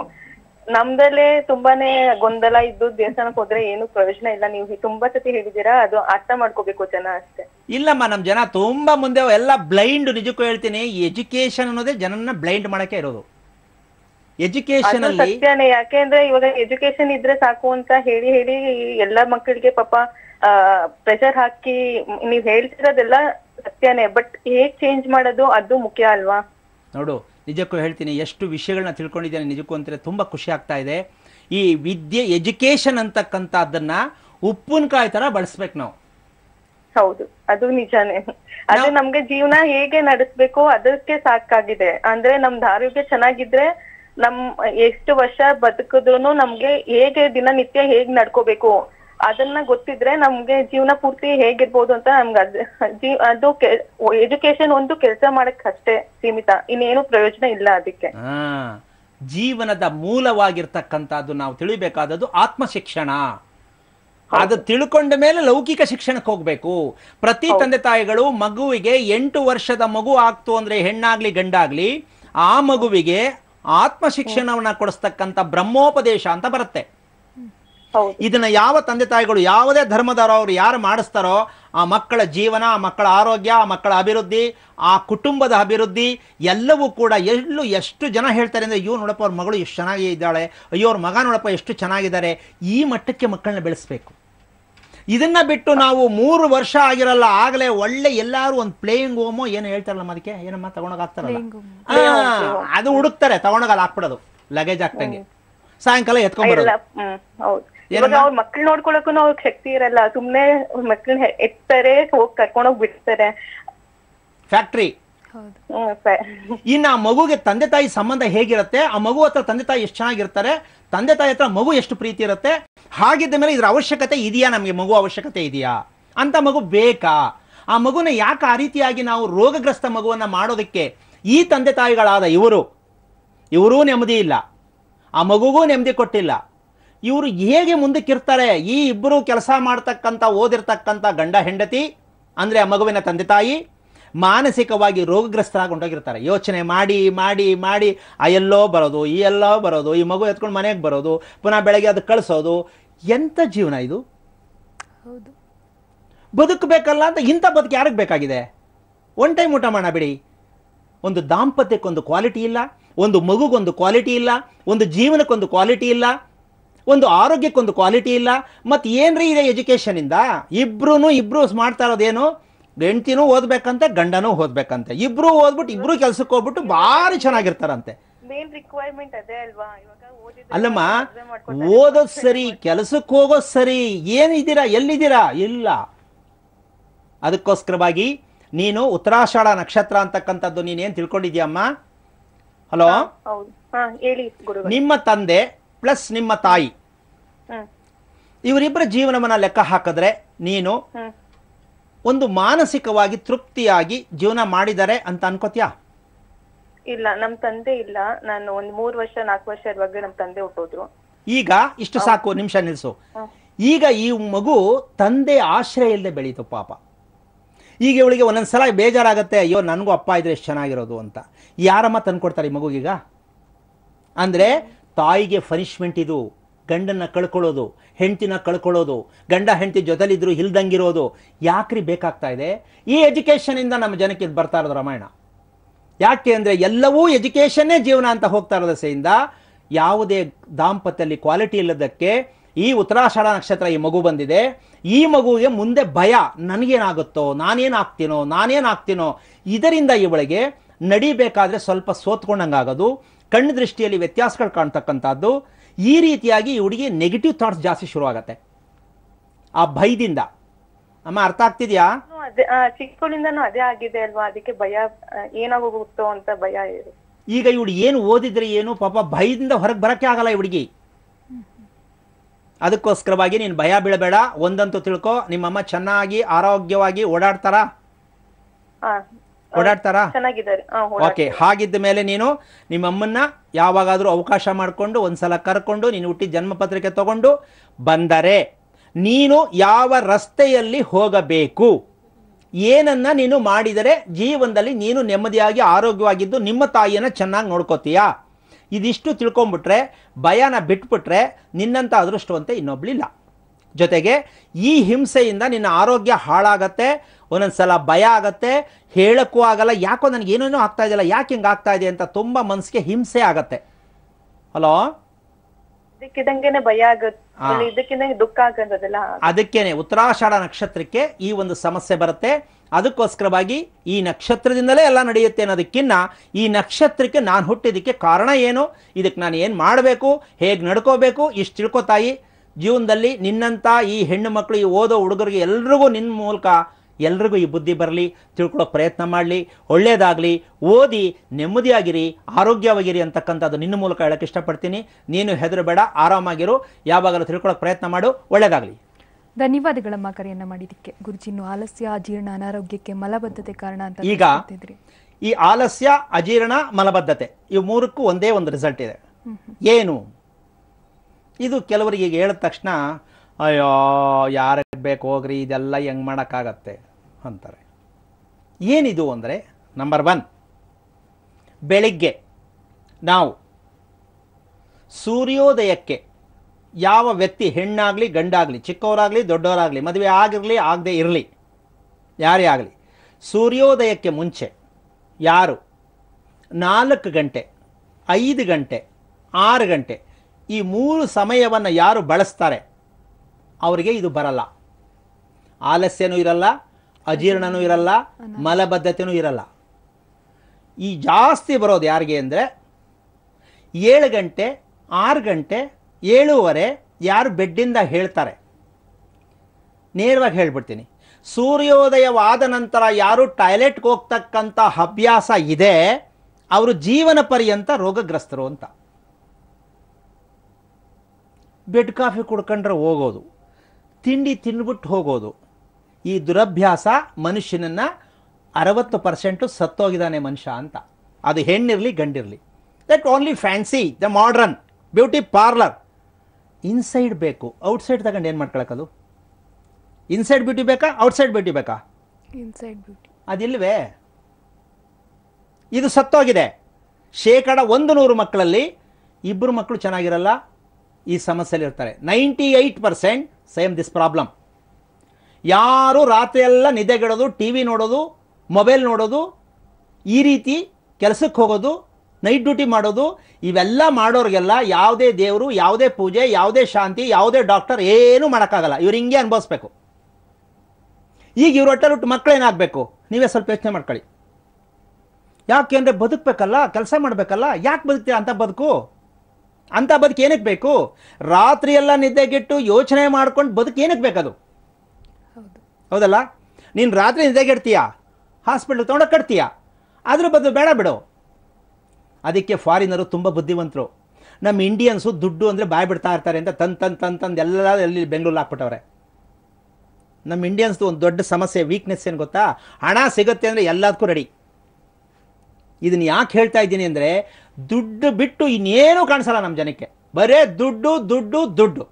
ನಮ್ದಲ್ಲೇ ತುಂಬಾನೇ ಗೊಂದಲ ಇದ್ದು ದೇವಸ್ಥಾನಕ್ಕೆ ಹೋದ್ರೆ ಏನು ಪ್ರಯೋಜನ ಇಲ್ಲ ನೀವು ತುಂಬಾ ಸತಿ ಹೇಳಿದೀರಾ ಅದು ಅರ್ಥ ಮಾಡ್ಕೋಬೇಕು ಜನ ಅಷ್ಟೇ ಇಲ್ಲಮ್ಮ ನಮ್ ಜನ ತುಂಬಾ ಮುಂದೆ ಎಲ್ಲ ಬ್ಲೈಂಡ್ ನಿಜಕ್ಕೂ ಹೇಳ್ತೀನಿ ಎಜುಕೇಶನ್ ಅನ್ನೋದೇ ಜನನ್ನ ಬ್ಲೈಂಡ್ ಮಾಡಕ್ಕೆ ಇರೋದು ಎಜುಕೇಶನ್ ಸತ್ಯನೇ ಯಾಕೆಂದ್ರೆ ಇವಾಗ ಎಜುಕೇಶನ್ ಇದ್ರೆ ಸಾಕು ಅಂತ ಹೇಳಿ ಹೇಳಿ ಎಲ್ಲಾ ಮಕ್ಕಳಿಗೆ ಪಾಪ ಪ್ರೆಷರ್ ಹಾಕಿ ನೀವ್ ಹೇಳ್ತಿರೋದೆಲ್ಲ ಸತ್ಯನೇ ಬಟ್ ಹೇಗ್ ಚೇಂಜ್ ಮಾಡೋದು ಅದು ಮುಖ್ಯ ಅಲ್ವಾ ನೋಡು ನಿಜಕ್ಕೂ ಹೇಳ್ತೀನಿ ಎಷ್ಟು ವಿಷಯಗಳನ್ನ ತಿಳ್ಕೊಂಡಿದ್ದೇನೆ ನಿಜಕ್ಕೂ ಅಂದರೆ ತುಂಬ ಖುಷಿ ಆಗ್ತಾ ಇದೆ ಈ ವಿದ್ಯೆ ಎಜುಕೇಶನ್ ಅಂತಕ್ಕಂಥದ್ದನ್ನ ಉಪ್ಪಿನಕಾಯಿ ತರ ಬಳಸ್ಬೇಕು ನಾವು ಹೌದು ಅದು ನಿಜಾನೇ ಅದು ನಮ್ಗೆ ಜೀವನ ಹೇಗೆ ನಡೆಸ್ಬೇಕು ಅದಕ್ಕೆ ಸಾಕಾಗಿದೆ ಅಂದ್ರೆ ನಮ್ದು ಆರೋಗ್ಯ ಚೆನ್ನಾಗಿದ್ರೆ ನಮ್ ಎಷ್ಟು ವರ್ಷ ಬದುಕಿದ್ರು ನಮ್ಗೆ ಹೇಗೆ ದಿನನಿತ್ಯ ಹೇಗ್ ನಡ್ಕೋಬೇಕು ಅದನ್ನ ಗೊತ್ತಿದ್ರೆ ನಮ್ಗೆ ಜೀವನ ಪೂರ್ತಿ ಹೇಗಿರ್ಬೋದು ಅಂತ ನಮ್ಗೆ ಅದ್ ಅದು ಎಜುಕೇಶನ್ ಒಂದು ಕೆಲಸ ಮಾಡಕ್ ಅಷ್ಟೇ ಸೀಮಿತ ಇನ್ನೇನು ಪ್ರಯೋಜನ ಇಲ್ಲ ಅದಕ್ಕೆ ಜೀವನದ ಮೂಲವಾಗಿರ್ತಕ್ಕಂಥದ್ದು ನಾವು ತಿಳಿಬೇಕಾದದ್ದು ಆತ್ಮ ಶಿಕ್ಷಣ ಅದು ತಿಳ್ಕೊಂಡ ಮೇಲೆ ಲೌಕಿಕ ಶಿಕ್ಷಣಕ್ಕೆ ಹೋಗ್ಬೇಕು ಪ್ರತಿ ತಂದೆ ತಾಯಿಗಳು ಮಗುವಿಗೆ ಎಂಟು ವರ್ಷದ ಮಗು ಆಗ್ತು ಅಂದ್ರೆ ಹೆಣ್ಣಾಗ್ಲಿ ಗಂಡಾಗ್ಲಿ ಆ ಮಗುವಿಗೆ ಆತ್ಮ ಶಿಕ್ಷಣವನ್ನ ಕೊಡಿಸ್ತಕ್ಕಂಥ ಬ್ರಹ್ಮೋಪದೇಶ ಅಂತ ಬರುತ್ತೆ ಇದನ್ನ ಯಾವ ತಂದೆ ತಾಯಿಗಳು ಯಾವುದೇ ಧರ್ಮದವರು ಅವರು ಯಾರು ಮಾಡಿಸ್ತಾರೋ ಆ ಮಕ್ಕಳ ಜೀವನ ಆ ಮಕ್ಕಳ ಆರೋಗ್ಯ ಆ ಮಕ್ಕಳ ಅಭಿವೃದ್ಧಿ ಆ ಕುಟುಂಬದ ಅಭಿವೃದ್ಧಿ ಎಲ್ಲವೂ ಕೂಡ ಎಲ್ಲೂ ಎಷ್ಟು ಜನ ಹೇಳ್ತಾರೆ ಅಂದರೆ ಅಯ್ಯೋ ನೋಡಪ್ಪ ಅವ್ರ ಮಗಳು ಎಷ್ಟು ಚೆನ್ನಾಗಿ ಇದ್ದಾಳೆ ಅಯ್ಯೋ ಅವ್ರ ಮಗ ನೋಡಪ್ಪ ಎಷ್ಟು ಚೆನ್ನಾಗಿದ್ದಾರೆ ಈ ಮಟ್ಟಕ್ಕೆ ಮಕ್ಕಳನ್ನ ಬೆಳೆಸ್ಬೇಕು ಇದನ್ನ ಬಿಟ್ಟು ನಾವು ಮೂರು ವರ್ಷ ಆಗಿರಲ್ಲ ಆಗಲೇ ಒಳ್ಳೆ ಎಲ್ಲಾರು ಒಂದು ಪ್ಲೇಯಿಂಗ್ ಹೋಮೋ ಏನು ಹೇಳ್ತಾರಲ್ಲ ಅದಕ್ಕೆ ಏನಮ್ಮ ತಗೊಂಡೋಗಿ ಅದು ಹುಡುಕ್ತಾರೆ ತಗೊಂಡೋಗಿ ಹಾಕ್ಬಿಡೋದು ಲಗೇಜ್ ಹಾಕ್ತಂಗೆ ಸಾಯಂಕಾಲ ಎತ್ಕೊಂಡ್ಬರೋದು ಇವಾಗ ಅವ್ರ ಮಕ್ಳು ನೋಡ್ಕೊಳಕ್ಕೂ ಅವ್ರ ಶಕ್ತಿ ಇರಲ್ಲ ಸುಮ್ನೆ ಮಕ್ಳನ್ನ ಎತ್ತಾರೆ ಹೋಗಿ ಕರ್ಕೊಂಡೋಗಿ ಬಿಡ್ತಾರೆ ಫ್ಯಾಕ್ಟ್ರಿ ಇನ್ನ ಆ ಮಗುಗೆ ತಂದೆ ತಾಯಿ ಸಂಬಂಧ ಹೇಗಿರುತ್ತೆ ಆ ಮಗು ಹತ್ರ ತಂದೆ ತಾಯಿ ಎಷ್ಟು ಚೆನ್ನಾಗಿರ್ತಾರೆ ತಂದೆ ತಾಯಿ ಹತ್ರ ಮಗು ಎಷ್ಟು ಪ್ರೀತಿ ಇರುತ್ತೆ ಹಾಗಿದ್ದ ಮೇಲೆ ಇದ್ರ ಅವಶ್ಯಕತೆ ಇದೆಯಾ ನಮಗೆ ಮಗು ಅವಶ್ಯಕತೆ ಇದೆಯಾ ಅಂತ ಮಗು ಬೇಕಾ ಆ ಮಗುನ ಯಾಕೆ ಆ ರೀತಿಯಾಗಿ ನಾವು ರೋಗಗ್ರಸ್ತ ಮಗುವನ್ನ ಮಾಡೋದಕ್ಕೆ ಈ ತಂದೆ ತಾಯಿಗಳಾದ ಇವರು ಇವರೂ ನೆಮ್ಮದಿ ಇಲ್ಲ ಆ ಮಗುಗೂ ನೆಮ್ಮದಿ ಕೊಟ್ಟಿಲ್ಲ ಇವರು ಹೇಗೆ ಮುಂದಕ್ಕಿರ್ತಾರೆ ಈ ಇಬ್ಬರು ಕೆಲಸ ಮಾಡ್ತಕ್ಕಂಥ ಓದಿರ್ತಕ್ಕಂಥ ಗಂಡ ಹೆಂಡತಿ ಅಂದರೆ ಆ ಮಗುವಿನ ತಂದೆ ತಾಯಿ ಮಾನಸಿಕವಾಗಿ ರೋಗಗ್ರಸ್ತರಾಗಿ ಹೊಂಟೋಗಿರ್ತಾರೆ ಯೋಚನೆ ಮಾಡಿ ಮಾಡಿ ಮಾಡಿ ಆ ಎಲ್ಲೋ ಬರೋದು ಈ ಎಲ್ಲೋ ಬರೋದು ಈ ಮಗು ಎತ್ಕೊಂಡು ಮನೆಗೆ ಬರೋದು ಪುನಃ ಬೆಳಗ್ಗೆ ಅದು ಕಳಿಸೋದು ಎಂಥ ಜೀವನ ಇದು ಹೌದು ಬದುಕಬೇಕಲ್ಲ ಅಂತ ಇಂಥ ಬದುಕು ಯಾರಿಗೆ ಬೇಕಾಗಿದೆ ಒನ್ ಟೈಮ್ ಊಟ ಬಿಡಿ ಒಂದು ದಾಂಪತ್ಯಕ್ಕೊಂದು ಕ್ವಾಲಿಟಿ ಇಲ್ಲ ಒಂದು ಮಗುಗೊಂದು ಕ್ವಾಲಿಟಿ ಇಲ್ಲ ಒಂದು ಜೀವನಕ್ಕೊಂದು ಕ್ವಾಲಿಟಿ ಇಲ್ಲ ಒಂದು ಆರೋಗ್ಯಕ್ಕೊಂದು ಕ್ವಾಲಿಟಿ ಇಲ್ಲ ಮತ್ತು ಏನ್ರಿ ಇದೆ ಎಜುಕೇಷನಿಂದ ಇಬ್ರು ಇಬ್ರು ಮಾಡ್ತಾ ಇರೋದೇನು ಹೆಂಡ್ತಿನೂ ಓದ್ಬೇಕಂತೆ ಗಂಡನೂ ಓದ್ಬೇಕಂತೆ ಇಬ್ರು ಓದ್ಬಿಟ್ಟು ಇಬ್ರು ಕೆಲ್ಸಕ್ಕೆ ಹೋಗ್ಬಿಟ್ಟು ಭಾರಿ ಚೆನ್ನಾಗಿರ್ತಾರಂತೆ ಅಲ್ಲಮ್ಮ ಓದೋದ್ ಸರಿ ಕೆಲಸಕ್ಕೆ ಹೋಗೋದ್ ಸರಿ ಏನಿದ್ದೀರಾ ಎಲ್ಲಿದ್ದೀರಾ ಇಲ್ಲ ಅದಕ್ಕೋಸ್ಕರವಾಗಿ ನೀನು ಉತ್ತರಾಷಾಢ ನಕ್ಷತ್ರ ಅಂತಕ್ಕಂಥದ್ದು ನೀನೇನ್ ತಿಳ್ಕೊಂಡಿದ್ಯಮ್ಮ ಹಲೋ ನಿಮ್ಮ ತಂದೆ ಪ್ಲಸ್ ನಿಮ್ಮ ತಾಯಿ ಇವರಿಬ್ಬರ ಜೀವನವನ್ನ ಲೆಕ್ಕ ಹಾಕಿದ್ರೆ ನೀನು ಒಂದು ಮಾನಸಿಕವಾಗಿ ತೃಪ್ತಿಯಾಗಿ ಜೀವನ ಮಾಡಿದರೆ ಅಂತ ಅನ್ಕೋತಿಯಾ ಇಲ್ಲ ನಮ್ ತಂದೆ ಇಲ್ಲ ನಾನು ಒಂದು ಮೂರ್ ವರ್ಷ ನಾಲ್ಕು ವರ್ಷ ಇರುವಾಗ ನಮ್ ತಂದೆ ಹುಟ್ಟೋದ್ರು ಈಗ ಇಷ್ಟು ಸಾಕು ನಿಮಿಷ ನಿಲ್ಸು ಈಗ ಈ ಮಗು ತಂದೆ ಆಶ್ರಯ ಇಲ್ಲದೆ ಬೆಳೀತು ಪಾಪ ಈಗ ಇವಳಿಗೆ ಒಂದೊಂದ್ಸಲ ಬೇಜಾರಾಗತ್ತೆ ಅಯ್ಯೋ ನನಗೂ ಅಪ್ಪ ಇದ್ರೆ ಎಷ್ಟು ಚೆನ್ನಾಗಿರೋದು ಅಂತ ಯಾರಮ್ಮ ತಂದ್ಕೊಡ್ತಾರೆ ಈ ಮಗುಗೀಗ ಅಂದ್ರೆ ತಾಯಿಗೆ ಫನಿಷ್ಮೆಂಟ್ ಇದು ಗಂಡನ್ನು ಕಳ್ಕೊಳ್ಳೋದು ಹೆಂಡ್ತಿನ ಕಳ್ಕೊಳ್ಳೋದು ಗಂಡ ಹೆಂಡತಿ ಜೊತೆಲಿದ್ರು ಇಲ್ದಂಗಿರೋದು ಯಾಕ್ರಿ ಬೇಕಾಗ್ತಾ ಇದೆ ಈ ಎಜುಕೇಷನಿಂದ ನಮ್ಮ ಜನಕ್ಕೆ ಇದು ಬರ್ತಾ ಇರೋದು ರಾಮಾಯಣ ಯಾಕೆ ಅಂದರೆ ಎಲ್ಲವೂ ಎಜುಕೇಷನ್ನೇ ಜೀವನ ಅಂತ ಹೋಗ್ತಾ ಇರೋ ದಸೆಯಿಂದ ಯಾವುದೇ ದಾಂಪತ್ಯಲ್ಲಿ ಕ್ವಾಲಿಟಿ ಇಲ್ಲದಕ್ಕೆ ಈ ಉತ್ತರಾಷಾಢ ನಕ್ಷತ್ರ ಈ ಮಗು ಬಂದಿದೆ ಈ ಮಗುವಿಗೆ ಮುಂದೆ ಭಯ ನನಗೇನಾಗುತ್ತೋ ನಾನೇನಾಗ್ತೀನೋ ನಾನೇನಾಗ್ತೀನೋ ಇದರಿಂದ ಇವಳಿಗೆ ನಡಿಬೇಕಾದ್ರೆ ಸ್ವಲ್ಪ ಸೋತ್ಕೊಂಡಂಗಾಗೋದು ಕಣ್ಣು ದೃಷ್ಟಿಯಲ್ಲಿ ವ್ಯತ್ಯಾಸಗಳು ಕಾಣ್ತಕ್ಕಂಥದ್ದು ಈ ರೀತಿಯಾಗಿ ಹುಡುಗಿ ನೆಗೆಟಿವ್ ಥಾಟ್ಸ್ ಜಾಸ್ತಿ ಶುರು ಆ ಭಯದಿಂದ ಅಮ್ಮ ಅರ್ಥ ಆಗ್ತಿದ್ಯಾ ಚಿಕ್ಕಳಿಂದನೂ ಅದೇ ಆಗಿದೆ ಅಲ್ವಾ ಅದಕ್ಕೆ ಭಯ ಏನಾಗೋಗುತ್ತೋ ಅಂತ ಭಯ ಈಗ ಇವಳು ಏನು ಓದಿದ್ರೆ ಏನು ಪಾಪ ಭಯದಿಂದ ಹೊರಗೆ ಬರಕ್ಕೆ ಆಗಲ್ಲ ಹುಡುಗಿ ಅದಕ್ಕೋಸ್ಕರವಾಗಿ ನೀನು ಭಯ ಬೀಳಬೇಡ ಒಂದಂತೂ ತಿಳ್ಕೊ ನಿಮ್ಮಮ್ಮ ಚೆನ್ನಾಗಿ ಆರೋಗ್ಯವಾಗಿ ಓಡಾಡ್ತಾರ ಓಡಾಡ್ತಾರಾ ಓಕೆ ಹಾಗಿದ್ದ ಮೇಲೆ ನೀನು ನಿಮ್ಮ ಅಮ್ಮನ್ನ ಯಾವಾಗಾದ್ರೂ ಅವಕಾಶ ಮಾಡಿಕೊಂಡು ಒಂದ್ಸಲ ಕರ್ಕೊಂಡು ನೀನು ಹುಟ್ಟಿ ಜನ್ಮ ಪತ್ರಿಕೆ ತಗೊಂಡು ಬಂದರೆ ನೀನು ಯಾವ ರಸ್ತೆಯಲ್ಲಿ ಹೋಗಬೇಕು ಏನನ್ನ ನೀನು ಮಾಡಿದರೆ ಜೀವನದಲ್ಲಿ ನೀನು ನೆಮ್ಮದಿಯಾಗಿ ಆರೋಗ್ಯವಾಗಿದ್ದು ನಿಮ್ಮ ತಾಯಿಯನ್ನ ಚೆನ್ನಾಗಿ ನೋಡ್ಕೋತೀಯ ಇದಿಷ್ಟು ತಿಳ್ಕೊಂಬಿಟ್ರೆ ಭಯನ ಬಿಟ್ಬಿಟ್ರೆ ನಿನ್ನಂಥ ಅದೃಷ್ಟವಂತೆ ಇನ್ನೊಬ್ಳಿಲ್ಲ ಜೊತೆಗೆ ಈ ಹಿಂಸೆಯಿಂದ ನಿನ್ನ ಆರೋಗ್ಯ ಹಾಳಾಗತ್ತೆ ಒಂದೊಂದ್ಸಲ ಭಯ ಆಗತ್ತೆ ಹೇಳಕ್ಕೂ ಆಗಲ್ಲ ಯಾಕೋ ನನಗೆ ಏನೇನೋ ಆಗ್ತಾ ಇದೆಯಲ್ಲ ಯಾಕೆ ಹಿಂಗೆ ಆಗ್ತಾ ಇದೆ ಅಂತ ತುಂಬಾ ಮನಸ್ಸಿಗೆ ಹಿಂಸೆ ಆಗತ್ತೆ ಹಲೋ ಭಯ ಅದಕ್ಕೇನೆ ಉತ್ತರಾಷಾಢ ನಕ್ಷತ್ರಕ್ಕೆ ಈ ಒಂದು ಸಮಸ್ಯೆ ಬರುತ್ತೆ ಅದಕ್ಕೋಸ್ಕರವಾಗಿ ಈ ನಕ್ಷತ್ರದಿಂದಲೇ ಎಲ್ಲ ನಡೆಯುತ್ತೆ ಅನ್ನೋದಕ್ಕಿನ್ನ ಈ ನಕ್ಷತ್ರಕ್ಕೆ ನಾನು ಹುಟ್ಟಿದ್ದಕ್ಕೆ ಕಾರಣ ಏನು ಇದಕ್ಕೆ ನಾನು ಏನು ಮಾಡಬೇಕು ಹೇಗೆ ನಡ್ಕೋಬೇಕು ಇಷ್ಟು ತಿಳ್ಕೊತಾಯಿ ಜೀವನದಲ್ಲಿ ನಿನ್ನಂಥ ಈ ಹೆಣ್ಣು ಮಕ್ಕಳು ಈ ಓದೋ ಹುಡುಗರಿಗೆ ಎಲ್ರಿಗೂ ನಿನ್ ಮೂಲಕ ಎಲ್ರಿಗೂ ಈ ಬುದ್ಧಿ ಬರಲಿ ತಿಳ್ಕೊಳ್ಳೋಕೆ ಪ್ರಯತ್ನ ಮಾಡಲಿ ಒಳ್ಳೆಯದಾಗಲಿ ಓದಿ ನೆಮ್ಮದಿಯಾಗಿರಿ ಆರೋಗ್ಯವಾಗಿರಿ ಅಂತಕ್ಕಂಥದ್ದು ನಿನ್ನ ಮೂಲಕ ಹೇಳೋಕ್ಕೆ ಇಷ್ಟಪಡ್ತೀನಿ ನೀನು ಹೆದರಬೇಡ ಆರಾಮಾಗಿರು ಯಾವಾಗಲೂ ತಿಳ್ಕೊಳ್ಳೋಕೆ ಪ್ರಯತ್ನ ಮಾಡು ಒಳ್ಳೆಯದಾಗಲಿ ಧನ್ಯವಾದಗಳಮ್ಮ ಕರೆಯನ್ನು ಮಾಡಿದ್ದಕ್ಕೆ ಗುರುಜಿನ್ನು ಆಲಸ್ಯ ಅಜೀರ್ಣ ಅನಾರೋಗ್ಯಕ್ಕೆ ಮಲಬದ್ಧತೆ ಕಾರಣ ಅಂತ ಈಗ ಈ ಆಲಸ್ಯ ಅಜೀರ್ಣ ಮಲಬದ್ಧತೆ ಇವು ಮೂರಕ್ಕೂ ಒಂದೇ ಒಂದು ರಿಸಲ್ಟ್ ಇದೆ ಏನು ಇದು ಕೆಲವರಿಗೆ ಈಗ ಹೇಳಿದ ತಕ್ಷಣ ಅಯ್ಯೋ ಯಾರ ಬೇಕು ಹೋಗ್ರಿ ಇದೆಲ್ಲ ಹೆಂಗೆ ಮಾಡೋಕ್ಕಾಗತ್ತೆ ಅಂತಾರೆ ಏನಿದು ಅಂದರೆ ನಂಬರ್ ಒನ್ ಬೆಳಿಗ್ಗೆ ನಾವು ಸೂರ್ಯೋದಯಕ್ಕೆ ಯಾವ ವ್ಯಕ್ತಿ ಹೆಣ್ಣಾಗಲಿ ಗಂಡಾಗಲಿ ಚಿಕ್ಕವರಾಗಲಿ ದೊಡ್ಡವರಾಗಲಿ ಮದುವೆ ಆಗಿರಲಿ ಆಗದೆ ಇರಲಿ ಯಾರೇ ಆಗಲಿ ಸೂರ್ಯೋದಯಕ್ಕೆ ಮುಂಚೆ ಯಾರು ನಾಲ್ಕು ಗಂಟೆ ಐದು ಗಂಟೆ ಆರು ಗಂಟೆ ಈ ಮೂರು ಸಮಯವನ್ನು ಯಾರು ಬಳಸ್ತಾರೆ ಅವರಿಗೆ ಇದು ಬರಲ್ಲ ಆಲಸ್ಯನೂ ಇರಲ್ಲ ಅಜೀರ್ಣನೂ ಇರಲ್ಲ ಮಲಬದ್ಧತೆನೂ ಇರಲ್ಲ ಈ ಜಾಸ್ತಿ ಬರೋದು ಯಾರಿಗೆ ಅಂದರೆ ಏಳು ಗಂಟೆ ಆರು ಗಂಟೆ ಏಳುವರೆ ಯಾರು ಬೆಡ್ಡಿಂದ ಹೇಳ್ತಾರೆ ನೇರವಾಗಿ ಹೇಳ್ಬಿಡ್ತೀನಿ ಸೂರ್ಯೋದಯವಾದ ನಂತರ ಯಾರು ಟಾಯ್ಲೆಟ್ಗೆ ಹೋಗ್ತಕ್ಕಂಥ ಅಭ್ಯಾಸ ಇದೆ ಅವರು ಜೀವನ ಪರ್ಯಂತ ರೋಗಗ್ರಸ್ತರು ಅಂತ ಬೆಡ್ ಕಾಫಿ ಕುಡ್ಕೊಂಡ್ರೆ ಹೋಗೋದು ತಿಂಡಿ ತಿನ್ಬಿಟ್ಟು ಹೋಗೋದು ಈ ದುರಭ್ಯಾಸ ಮನುಷ್ಯನನ್ನು ಅರವತ್ತು ಪರ್ಸೆಂಟು ಸತ್ತೋಗಿದ್ದಾನೆ ಮನುಷ್ಯ ಅಂತ ಅದು ಹೆಣ್ಣಿರಲಿ ಗಂಡಿರಲಿ that only fancy the modern beauty parlour inside ಬೇಕು ಔಟ್ಸೈಡ್ ತಗೊಂಡು ಏನು ಮಾಡ್ಕೊಳಕ್ಕದು ಇನ್ಸೈಡ್ ಬ್ಯೂಟಿ ಬೇಕಾ ಔಟ್ಸೈಡ್ ಬ್ಯೂಟಿ ಬೇಕಾ ಇನ್ಸೈಡ್ ಬ್ಯೂಟಿ ಅದಿಲ್ವೇ ಇದು ಸತ್ತೋಗಿದೆ ಶೇಕಡ ಒಂದು ನೂರು ಮಕ್ಕಳಲ್ಲಿ ಇಬ್ಬರು ಮಕ್ಕಳು ಚೆನ್ನಾಗಿರಲ್ಲ ಈ ಸಮಸ್ಯೆಯಲ್ಲಿರ್ತಾರೆ ninety eight percent same this problem ಯಾರು ರಾತ್ರಿಯೆಲ್ಲ ನಿದ್ದೆಗೆಡೋದು ಟಿ ವಿ ನೋಡೋದು ಮೊಬೈಲ್ ನೋಡೋದು ಈ ರೀತಿ ಕೆಲಸಕ್ಕೆ ಹೋಗೋದು ನೈಟ್ ಡ್ಯೂಟಿ ಮಾಡೋದು ಇವೆಲ್ಲ ಮಾಡೋರಿಗೆಲ್ಲ ಯಾವುದೇ ದೇವರು ಯಾವುದೇ ಪೂಜೆ ಯಾವುದೇ ಶಾಂತಿ ಯಾವುದೇ ಡಾಕ್ಟರ್ ಏನೂ ಮಾಡೋಕ್ಕಾಗಲ್ಲ ಇವ್ರು ಹಿಂಗೆ ಅನುಭವಿಸ್ಬೇಕು ಈಗ ಇವ್ರ ಹೊಟ್ಟೆ ಹುಟ್ಟು ಮಕ್ಕಳೇನಾಗಬೇಕು ನೀವೇ ಸ್ವಲ್ಪ ಯೋಚನೆ ಮಾಡ್ಕೊಳ್ಳಿ ಯಾಕೆ ಅಂದರೆ ಬದುಕಬೇಕಲ್ಲ ಕೆಲಸ ಮಾಡಬೇಕಲ್ಲ ಯಾಕೆ ಬದುಕ್ತೀರಾ ಅಂತ ಬದುಕು ಅಂತ ಬದುಕು ಏನಕ್ಕೆ ಬೇಕು ರಾತ್ರಿ ನಿದ್ದೆಗೆಟ್ಟು ಯೋಚನೆ ಮಾಡ್ಕೊಂಡು ಬದುಕು ಏನಕ್ಕೆ ಬೇಕದು ಹೌದಲ್ಲ ನೀನು ರಾತ್ರಿ ನಿದ್ದೆಗೆಡ್ತೀಯ ಹಾಸ್ಪಿಟ್ಲ್ ತೊಗೊಂಡು ಕಟ್ತೀಯಾ ಅದ್ರ ಬದಲು ಬೇಡ ಬಿಡು ಅದಕ್ಕೆ ಫಾರಿನರು ತುಂಬ ಬುದ್ಧಿವಂತರು ನಮ್ಮ ಇಂಡಿಯನ್ಸು ದುಡ್ಡು ಅಂದರೆ ಬಾಯ್ ಬಿಡ್ತಾ ಇರ್ತಾರೆ ಅಂತ ತಂದು ತಂದು ತಂದು ತಂದು ಎಲ್ಲ ಎಲ್ಲಿ ಬೆಂಗಳೂರು ಹಾಕ್ಬಿಟ್ಟವ್ರೆ ನಮ್ಮ ಇಂಡಿಯನ್ಸ್ದು ಒಂದು ದೊಡ್ಡ ಸಮಸ್ಯೆ ವೀಕ್ನೆಸ್ ಏನು ಗೊತ್ತಾ ಹಣ ಸಿಗುತ್ತೆ ಅಂದರೆ ಎಲ್ಲದಕ್ಕೂ ರೆಡಿ ಇದನ್ನು ಯಾಕೆ ಹೇಳ್ತಾ ಇದ್ದೀನಿ ಅಂದರೆ ದುಡ್ಡು ಬಿಟ್ಟು ಇನ್ನೇನು ಕಾಣಿಸಲ್ಲ ನಮ್ಮ ಜನಕ್ಕೆ ಬರೇ ದುಡ್ಡು ದುಡ್ಡು ದುಡ್ಡು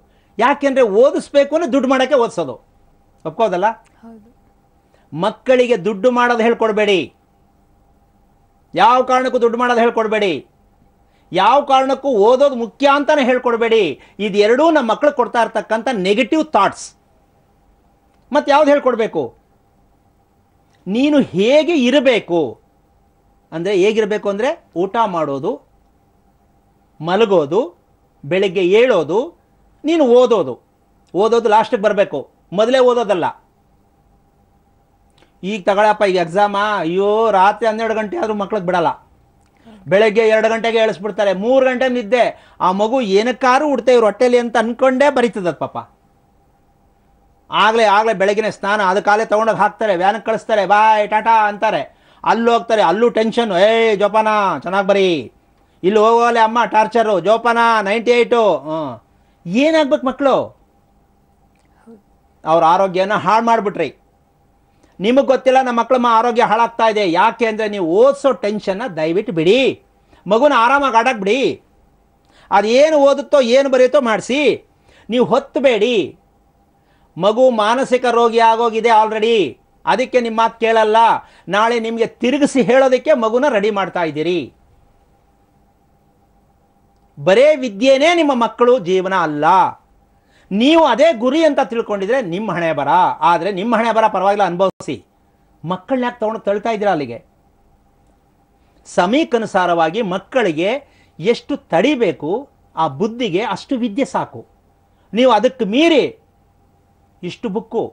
ಯಾಕೆಂದರೆ ಓದಿಸ್ಬೇಕು ಅಂದರೆ ದುಡ್ಡು ಮಾಡೋಕ್ಕೆ ಓದಿಸೋದು ಒಪ್ಕೋದಲ್ಲ ಮಕ್ಕಳಿಗೆ ದುಡ್ಡು ಮಾಡೋದು ಹೇಳ್ಕೊಡ್ಬೇಡಿ ಯಾವ ಕಾರಣಕ್ಕೂ ದುಡ್ಡು ಮಾಡೋದು ಹೇಳ್ಕೊಡ್ಬೇಡಿ ಯಾವ ಕಾರಣಕ್ಕೂ ಓದೋದು ಮುಖ್ಯ ಅಂತಾನೆ ಹೇಳ್ಕೊಡ್ಬೇಡಿ ಇದೆರಡೂ ನಮ್ಮ ಮಕ್ಕಳಿಗೆ ಕೊಡ್ತಾ ಇರ್ತಕ್ಕಂಥ ನೆಗೆಟಿವ್ ಥಾಟ್ಸ್ ಮತ್ತೆ ಯಾವ್ದು ಹೇಳ್ಕೊಡ್ಬೇಕು ನೀನು ಹೇಗೆ ಇರಬೇಕು ಅಂದರೆ ಹೇಗಿರಬೇಕು ಅಂದರೆ ಊಟ ಮಾಡೋದು ಮಲಗೋದು ಬೆಳಿಗ್ಗೆ ಏಳೋದು ನೀನು ಓದೋದು ಓದೋದು ಲಾಸ್ಟಿಗೆ ಬರಬೇಕು ಮೊದಲೇ ಓದೋದಲ್ಲ ಈಗ ತಗೊಳಪ್ಪ ಈಗ ಎಕ್ಸಾಮಾ ಅಯ್ಯೋ ರಾತ್ರಿ ಹನ್ನೆರಡು ಗಂಟೆ ಆದರೂ ಮಕ್ಳಿಗೆ ಬಿಡಲ್ಲ ಬೆಳಗ್ಗೆ ಎರಡು ಗಂಟೆಗೆ ಹೇಳಿಸ್ಬಿಡ್ತಾರೆ ಮೂರು ಗಂಟೆ ನಿದ್ದೆ ಆ ಮಗು ಏನಕ್ಕಾರು ಉಡ್ತೇವೆ ಇವ್ರು ಹೊಟ್ಟೆಲಿ ಅಂತ ಅಂದ್ಕೊಂಡೇ ಬರೀತದ ಪಾಪ ಆಗಲೇ ಆಗಲೇ ಬೆಳಗ್ಗೆ ಸ್ನಾನ ಕಾಲೇ ತೊಗೊಂಡೋಗಿ ಹಾಕ್ತಾರೆ ವ್ಯಾನಿಗೆ ಕಳಿಸ್ತಾರೆ ಬಾಯ್ ಟಾಟಾ ಅಂತಾರೆ ಅಲ್ಲಿ ಹೋಗ್ತಾರೆ ಅಲ್ಲೂ ಟೆನ್ಷನ್ ಏಯ್ ಜೋಪಾನ ಚೆನ್ನಾಗಿ ಬರೀ ಇಲ್ಲಿ ಹೋಗೋಲೆ ಅಮ್ಮ ಟಾರ್ಚರು ಜೋಪಾನ ನೈಂಟಿ ಏಯ್ಟು ಹ್ಞೂ ಏನಾಗ್ಬೇಕು ಮಕ್ಕಳು ಅವ್ರ ಆರೋಗ್ಯನ ಹಾಳು ಮಾಡಿಬಿಟ್ರಿ ನಿಮಗೆ ಗೊತ್ತಿಲ್ಲ ನಮ್ಮ ಮಕ್ಕಳ ಆರೋಗ್ಯ ಹಾಳಾಗ್ತಾ ಇದೆ ಯಾಕೆ ಅಂದರೆ ನೀವು ಓದಿಸೋ ಟೆನ್ಷನ್ನ ದಯವಿಟ್ಟು ಬಿಡಿ ಮಗುನ ಆರಾಮಾಗಿ ಆಡಕ್ಕೆ ಬಿಡಿ ಅದು ಏನು ಓದುತ್ತೋ ಏನು ಬರೆಯುತ್ತೋ ಮಾಡಿಸಿ ನೀವು ಹೊತ್ತಬೇಡಿ ಮಗು ಮಾನಸಿಕ ರೋಗಿ ಆಗೋಗಿದೆ ಆಲ್ರೆಡಿ ಅದಕ್ಕೆ ನಿಮ್ಮ ಮಾತು ಕೇಳಲ್ಲ ನಾಳೆ ನಿಮಗೆ ತಿರುಗಿಸಿ ಹೇಳೋದಕ್ಕೆ ಮಗುನ ರೆಡಿ ಮಾಡ್ತಾ ಇದ್ದೀರಿ ಬರೇ ವಿದ್ಯೆನೇ ನಿಮ್ಮ ಮಕ್ಕಳು ಜೀವನ ಅಲ್ಲ ನೀವು ಅದೇ ಗುರಿ ಅಂತ ತಿಳ್ಕೊಂಡಿದ್ರೆ ನಿಮ್ಮ ಹಣೆ ಬರ ಆದರೆ ನಿಮ್ಮ ಹಣೆ ಬರ ಪರವಾಗಿಲ್ಲ ಅನುಭವಿಸಿ ಮಕ್ಕಳನ್ನ ಯಾಕೆ ತೊಗೊಂಡು ತಳ್ತಾ ಇದ್ದೀರಾ ಅಲ್ಲಿಗೆ ಸಮೀಕನುಸಾರವಾಗಿ ಮಕ್ಕಳಿಗೆ ಎಷ್ಟು ತಡಿಬೇಕು ಆ ಬುದ್ಧಿಗೆ ಅಷ್ಟು ವಿದ್ಯೆ ಸಾಕು ನೀವು ಅದಕ್ಕೆ ಮೀರಿ ಇಷ್ಟು ಬುಕ್ಕು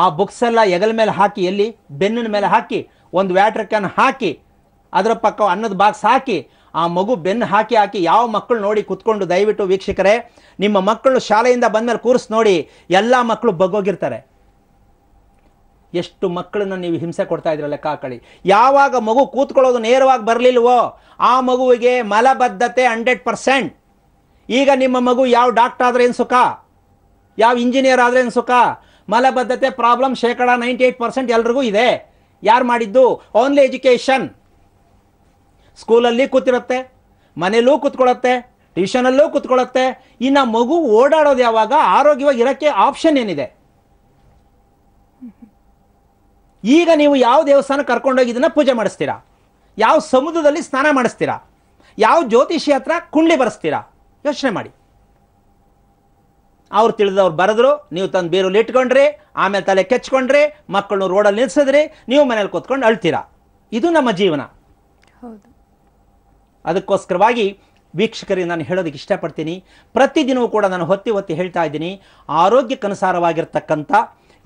ಆ ಬುಕ್ಸ್ ಎಲ್ಲ ಎಗಲ್ ಮೇಲೆ ಹಾಕಿ ಎಲ್ಲಿ ಬೆನ್ನಿನ ಮೇಲೆ ಹಾಕಿ ಒಂದು ವ್ಯಾಟ್ರ್ ಕ್ಯಾನ್ ಹಾಕಿ ಅದರ ಪಕ್ಕ ಅನ್ನದ ಬಾಕ್ಸ್ ಹಾಕಿ ಆ ಮಗು ಬೆನ್ನು ಹಾಕಿ ಹಾಕಿ ಯಾವ ಮಕ್ಕಳು ನೋಡಿ ಕುತ್ಕೊಂಡು ದಯವಿಟ್ಟು ವೀಕ್ಷಕರೇ ನಿಮ್ಮ ಮಕ್ಕಳು ಶಾಲೆಯಿಂದ ಮೇಲೆ ಕೂರಿಸಿ ನೋಡಿ ಎಲ್ಲ ಮಕ್ಕಳು ಬಗ್ಗೋಗಿರ್ತಾರೆ ಎಷ್ಟು ಮಕ್ಕಳನ್ನ ನೀವು ಹಿಂಸೆ ಕೊಡ್ತಾ ಇದ್ರಲ್ಲ ಕಾಕಳಿ ಯಾವಾಗ ಮಗು ಕೂತ್ಕೊಳ್ಳೋದು ನೇರವಾಗಿ ಬರಲಿಲ್ವೋ ಆ ಮಗುವಿಗೆ ಮಲಬದ್ಧತೆ ಹಂಡ್ರೆಡ್ ಪರ್ಸೆಂಟ್ ಈಗ ನಿಮ್ಮ ಮಗು ಯಾವ ಡಾಕ್ಟರ್ ಆದ್ರೆ ಏನು ಸುಖ ಯಾವ ಇಂಜಿನಿಯರ್ ಆದರೆ ಏನು ಸುಖ ಮಲಬದ್ಧತೆ ಪ್ರಾಬ್ಲಮ್ ಶೇಕಡ ನೈಂಟಿ ಏಟ್ ಪರ್ಸೆಂಟ್ ಎಲ್ರಿಗೂ ಇದೆ ಯಾರು ಮಾಡಿದ್ದು ಓನ್ಲಿ ಎಜುಕೇಷನ್ ಸ್ಕೂಲಲ್ಲಿ ಕೂತಿರುತ್ತೆ ಮನೆಯಲ್ಲೂ ಕೂತ್ಕೊಳ್ಳುತ್ತೆ ಟ್ಯೂಷನಲ್ಲೂ ಕೂತ್ಕೊಳ್ಳುತ್ತೆ ಇನ್ನು ಮಗು ಓಡಾಡೋದು ಯಾವಾಗ ಆರೋಗ್ಯವಾಗಿ ಇರೋಕ್ಕೆ ಆಪ್ಷನ್ ಏನಿದೆ ಈಗ ನೀವು ಯಾವ ದೇವಸ್ಥಾನ ಕರ್ಕೊಂಡೋಗಿ ಇದನ್ನು ಪೂಜೆ ಮಾಡಿಸ್ತೀರಾ ಯಾವ ಸಮುದ್ರದಲ್ಲಿ ಸ್ನಾನ ಮಾಡಿಸ್ತೀರಾ ಯಾವ ಜ್ಯೋತಿಷಿ ಹತ್ರ ಕುಂಡ್ಲಿ ಬರೆಸ್ತೀರಾ ಯೋಚನೆ ಮಾಡಿ ಅವ್ರು ತಿಳಿದವ್ರು ಬರೆದ್ರು ನೀವು ತಂದು ಬೇರೂಲಿ ಇಟ್ಕೊಂಡ್ರಿ ಆಮೇಲೆ ತಲೆ ಕೆಚ್ಕೊಂಡ್ರೆ ಮಕ್ಕಳನ್ನು ರೋಡಲ್ಲಿ ನಿಲ್ಸಿದ್ರಿ ನೀವು ಮನೇಲಿ ಕೂತ್ಕೊಂಡು ಅಳ್ತೀರಾ ಇದು ನಮ್ಮ ಜೀವನ ಹೌದು ಅದಕ್ಕೋಸ್ಕರವಾಗಿ ವೀಕ್ಷಕರಿಗೆ ನಾನು ಹೇಳೋದಕ್ಕೆ ಇಷ್ಟಪಡ್ತೀನಿ ಪ್ರತಿದಿನವೂ ಕೂಡ ನಾನು ಹೊತ್ತಿ ಹೊತ್ತಿ ಹೇಳ್ತಾ ಇದ್ದೀನಿ ಆರೋಗ್ಯಕ್ಕನುಸಾರವಾಗಿರ್ತಕ್ಕಂಥ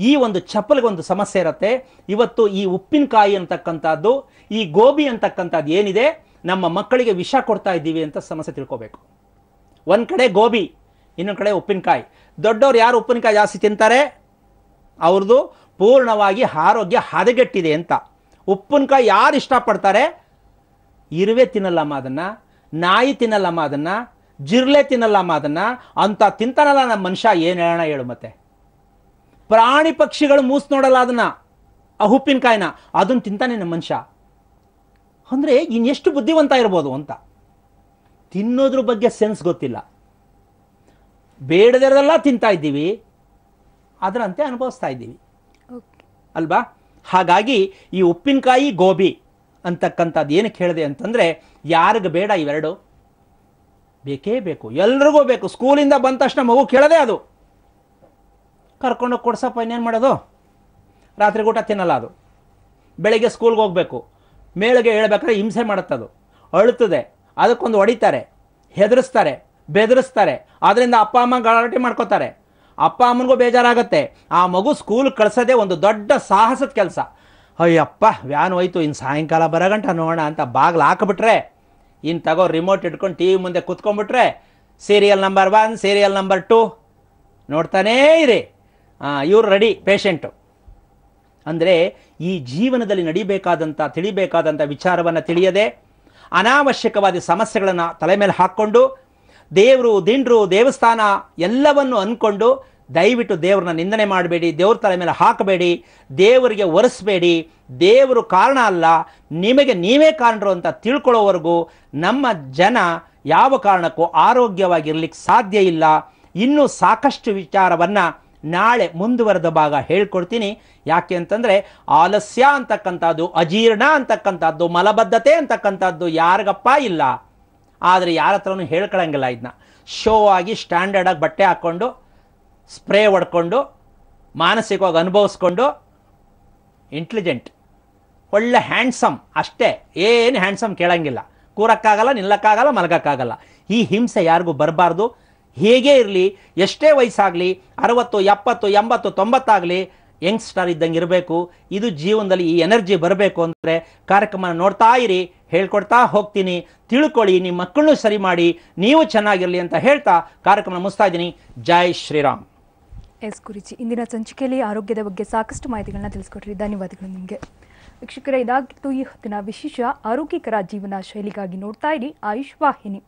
ಈ ಒಂದು ಚಪ್ಪಲಿಗೊಂದು ಸಮಸ್ಯೆ ಇರುತ್ತೆ ಇವತ್ತು ಈ ಉಪ್ಪಿನಕಾಯಿ ಅಂತಕ್ಕಂಥದ್ದು ಈ ಗೋಬಿ ಅಂತಕ್ಕಂಥದ್ದು ಏನಿದೆ ನಮ್ಮ ಮಕ್ಕಳಿಗೆ ವಿಷ ಕೊಡ್ತಾ ಇದ್ದೀವಿ ಅಂತ ಸಮಸ್ಯೆ ತಿಳ್ಕೋಬೇಕು ಒಂದು ಕಡೆ ಗೋಬಿ ಇನ್ನೊಂದು ಕಡೆ ಉಪ್ಪಿನಕಾಯಿ ದೊಡ್ಡವ್ರು ಯಾರು ಉಪ್ಪಿನಕಾಯಿ ಜಾಸ್ತಿ ತಿಂತಾರೆ ಅವ್ರದ್ದು ಪೂರ್ಣವಾಗಿ ಆರೋಗ್ಯ ಹದಗೆಟ್ಟಿದೆ ಅಂತ ಉಪ್ಪಿನಕಾಯಿ ಯಾರು ಇಷ್ಟಪಡ್ತಾರೆ ಇರುವೆ ತಿನ್ನಲ್ಲಮ್ಮ ಅದನ್ನು ನಾಯಿ ತಿನ್ನಲ್ಲಮ್ಮ ಅದನ್ನು ಜಿರ್ಲೆ ತಿನ್ನಲ್ಲಮ್ಮ ಅದನ್ನು ಅಂತ ತಿಂತಾನಲ್ಲ ನಮ್ಮ ಮನುಷ್ಯ ಏನು ಹೇಳೋಣ ಹೇಳು ಮತ್ತೆ ಪ್ರಾಣಿ ಪಕ್ಷಿಗಳು ಮೂಸ್ ನೋಡಲ್ಲ ಅದನ್ನ ಆ ಉಪ್ಪಿನಕಾಯಿನ ಅದನ್ನು ತಿಂತಾನೆ ನಮ್ಮ ಮನುಷ್ಯ ಅಂದರೆ ಇನ್ನೆಷ್ಟು ಬುದ್ಧಿವಂತ ಇರ್ಬೋದು ಅಂತ ತಿನ್ನೋದ್ರ ಬಗ್ಗೆ ಸೆನ್ಸ್ ಗೊತ್ತಿಲ್ಲ ಬೇಡದಿರೋದೆಲ್ಲ ತಿಂತಾ ಇದ್ದೀವಿ ಅದರಂತೆ ಅನುಭವಿಸ್ತಾ ಇದ್ದೀವಿ ಅಲ್ವಾ ಹಾಗಾಗಿ ಈ ಉಪ್ಪಿನಕಾಯಿ ಗೋಬಿ ಅಂತಕ್ಕಂಥದ್ದು ಏನಕ್ಕೆ ಹೇಳಿದೆ ಅಂತಂದರೆ ಯಾರಿಗೆ ಬೇಡ ಇವೆರಡು ಬೇಕೇ ಬೇಕು ಎಲ್ರಿಗೂ ಬೇಕು ಸ್ಕೂಲಿಂದ ಬಂದ ತಕ್ಷಣ ಮಗು ಕೇಳದೆ ಅದು ಕರ್ಕೊಂಡೋಗಿ ಕೊಡ್ಸಪ್ಪ ಇನ್ನೇನು ಮಾಡೋದು ರಾತ್ರಿ ಊಟ ತಿನ್ನಲ್ಲ ಅದು ಬೆಳಗ್ಗೆ ಸ್ಕೂಲ್ಗೆ ಹೋಗಬೇಕು ಮೇಳಿಗೆ ಹೇಳ್ಬೇಕಾದ್ರೆ ಹಿಂಸೆ ಮಾಡುತ್ತದು ಅಳುತ್ತದೆ ಅದಕ್ಕೊಂದು ಹೊಡಿತಾರೆ ಹೆದರಿಸ್ತಾರೆ ಬೆದರಿಸ್ತಾರೆ ಅದರಿಂದ ಅಪ್ಪ ಅಮ್ಮ ಗಲಾಟೆ ಮಾಡ್ಕೋತಾರೆ ಅಪ್ಪ ಅಮ್ಮನಿಗೂ ಬೇಜಾರಾಗುತ್ತೆ ಆ ಮಗು ಸ್ಕೂಲ್ ಕಳಿಸೋದೇ ಒಂದು ದೊಡ್ಡ ಸಾಹಸದ ಕೆಲಸ ಅಯ್ಯಪ್ಪ ವ್ಯಾನ್ ಹೋಯ್ತು ಇನ್ನು ಸಾಯಂಕಾಲ ಬರಗಂಟ ನೋಡೋಣ ಅಂತ ಬಾಗಿಲು ಹಾಕಿಬಿಟ್ರೆ ಇನ್ನು ತಗೋ ರಿಮೋಟ್ ಇಟ್ಕೊಂಡು ಟಿ ವಿ ಮುಂದೆ ಕುತ್ಕೊಂಡ್ಬಿಟ್ರೆ serial number one serial number two ನೋಡ್ತಾನೇ ಇರಿ ಇವ್ರು ರೆಡಿ ಪೇಷಂಟು ಅಂದರೆ ಈ ಜೀವನದಲ್ಲಿ ನಡಿಬೇಕಾದಂಥ ತಿಳಿಬೇಕಾದಂಥ ವಿಚಾರವನ್ನು ತಿಳಿಯದೆ ಅನಾವಶ್ಯಕವಾದ ಸಮಸ್ಯೆಗಳನ್ನು ತಲೆ ಮೇಲೆ ಹಾಕ್ಕೊಂಡು ದೇವರು ದಿಂಡ್ರು ದೇವಸ್ಥಾನ ಎಲ್ಲವನ್ನು ಅಂದ್ಕೊಂಡು ದಯವಿಟ್ಟು ದೇವರನ್ನ ನಿಂದನೆ ಮಾಡಬೇಡಿ ದೇವ್ರ ತಲೆ ಮೇಲೆ ಹಾಕಬೇಡಿ ದೇವರಿಗೆ ಒರೆಸಬೇಡಿ ದೇವರು ಕಾರಣ ಅಲ್ಲ ನಿಮಗೆ ನೀವೇ ಕಾರಣರು ಅಂತ ತಿಳ್ಕೊಳ್ಳೋವರೆಗೂ ನಮ್ಮ ಜನ ಯಾವ ಕಾರಣಕ್ಕೂ ಆರೋಗ್ಯವಾಗಿರ್ಲಿಕ್ಕೆ ಸಾಧ್ಯ ಇಲ್ಲ ಇನ್ನೂ ಸಾಕಷ್ಟು ವಿಚಾರವನ್ನು ನಾಳೆ ಮುಂದುವರೆದ ಭಾಗ ಹೇಳ್ಕೊಡ್ತೀನಿ ಯಾಕೆ ಅಂತಂದರೆ ಆಲಸ್ಯ ಅಂತಕ್ಕಂಥದ್ದು ಅಜೀರ್ಣ ಅಂತಕ್ಕಂಥದ್ದು ಮಲಬದ್ಧತೆ ಅಂತಕ್ಕಂಥದ್ದು ಯಾರಿಗಪ್ಪ ಇಲ್ಲ ಆದರೆ ಯಾರ ಹತ್ರನೂ ಹೇಳ್ಕೊಳಂಗಿಲ್ಲ ಇದನ್ನ ಶೋ ಆಗಿ ಸ್ಟ್ಯಾಂಡರ್ಡಾಗಿ ಬಟ್ಟೆ ಹಾಕ್ಕೊಂಡು ಸ್ಪ್ರೇ ಹೊಡ್ಕೊಂಡು ಮಾನಸಿಕವಾಗಿ ಅನುಭವಿಸ್ಕೊಂಡು ಇಂಟೆಲಿಜೆಂಟ್ ಒಳ್ಳೆ ಹ್ಯಾಂಡ್ಸಮ್ ಅಷ್ಟೇ ಏನು ಹ್ಯಾಂಡ್ಸಮ್ ಕೇಳೋಂಗಿಲ್ಲ ಕೂರಕ್ಕಾಗಲ್ಲ ನಿಲ್ಲಕ್ಕಾಗಲ್ಲ ಮಲಗಕ್ಕಾಗಲ್ಲ ಈ ಹಿಂಸೆ ಯಾರಿಗೂ ಬರಬಾರ್ದು ಹೇಗೇ ಇರಲಿ ಎಷ್ಟೇ ವಯಸ್ಸಾಗಲಿ ಅರವತ್ತು ಎಪ್ಪತ್ತು ಎಂಬತ್ತು ತೊಂಬತ್ತಾಗಲಿ ಯಂಗ್ಸ್ಟರ್ ಇದ್ದಂಗೆ ಇರಬೇಕು ಇದು ಜೀವನದಲ್ಲಿ ಈ ಎನರ್ಜಿ ಬರಬೇಕು ಅಂದರೆ ಕಾರ್ಯಕ್ರಮ ನೋಡ್ತಾ ಇರಿ ಹೇಳ್ಕೊಡ್ತಾ ಹೋಗ್ತೀನಿ ತಿಳ್ಕೊಳ್ಳಿ ನಿಮ್ಮ ಮಕ್ಕಳನ್ನು ಸರಿ ಮಾಡಿ ನೀವು ಚೆನ್ನಾಗಿರಲಿ ಅಂತ ಹೇಳ್ತಾ ಕಾರ್ಯಕ್ರಮ ಮುಗಿಸ್ತಾ ಇದ್ದೀನಿ ಜೈ ಶ್ರೀರಾಮ್ ಎಸ್ ಕುರಿಚಿ ಇಂದಿನ ಸಂಚಿಕೆಯಲ್ಲಿ ಆರೋಗ್ಯದ ಬಗ್ಗೆ ಸಾಕಷ್ಟು ಮಾಹಿತಿಗಳನ್ನ ತಿಳಿಸ್ಕೊಟ್ರಿ ಧನ್ಯವಾದಗಳು ನಿಮಗೆ ವೀಕ್ಷಕರ ಇದಾಗಿತ್ತು ಈ ಹೊತ್ತಿನ ವಿಶೇಷ ಆರೋಗ್ಯಕರ ಜೀವನ ಶೈಲಿಗಾಗಿ ನೋಡ್ತಾ ಇರಿ ಆಯುಷ್ ವಾಹಿನಿ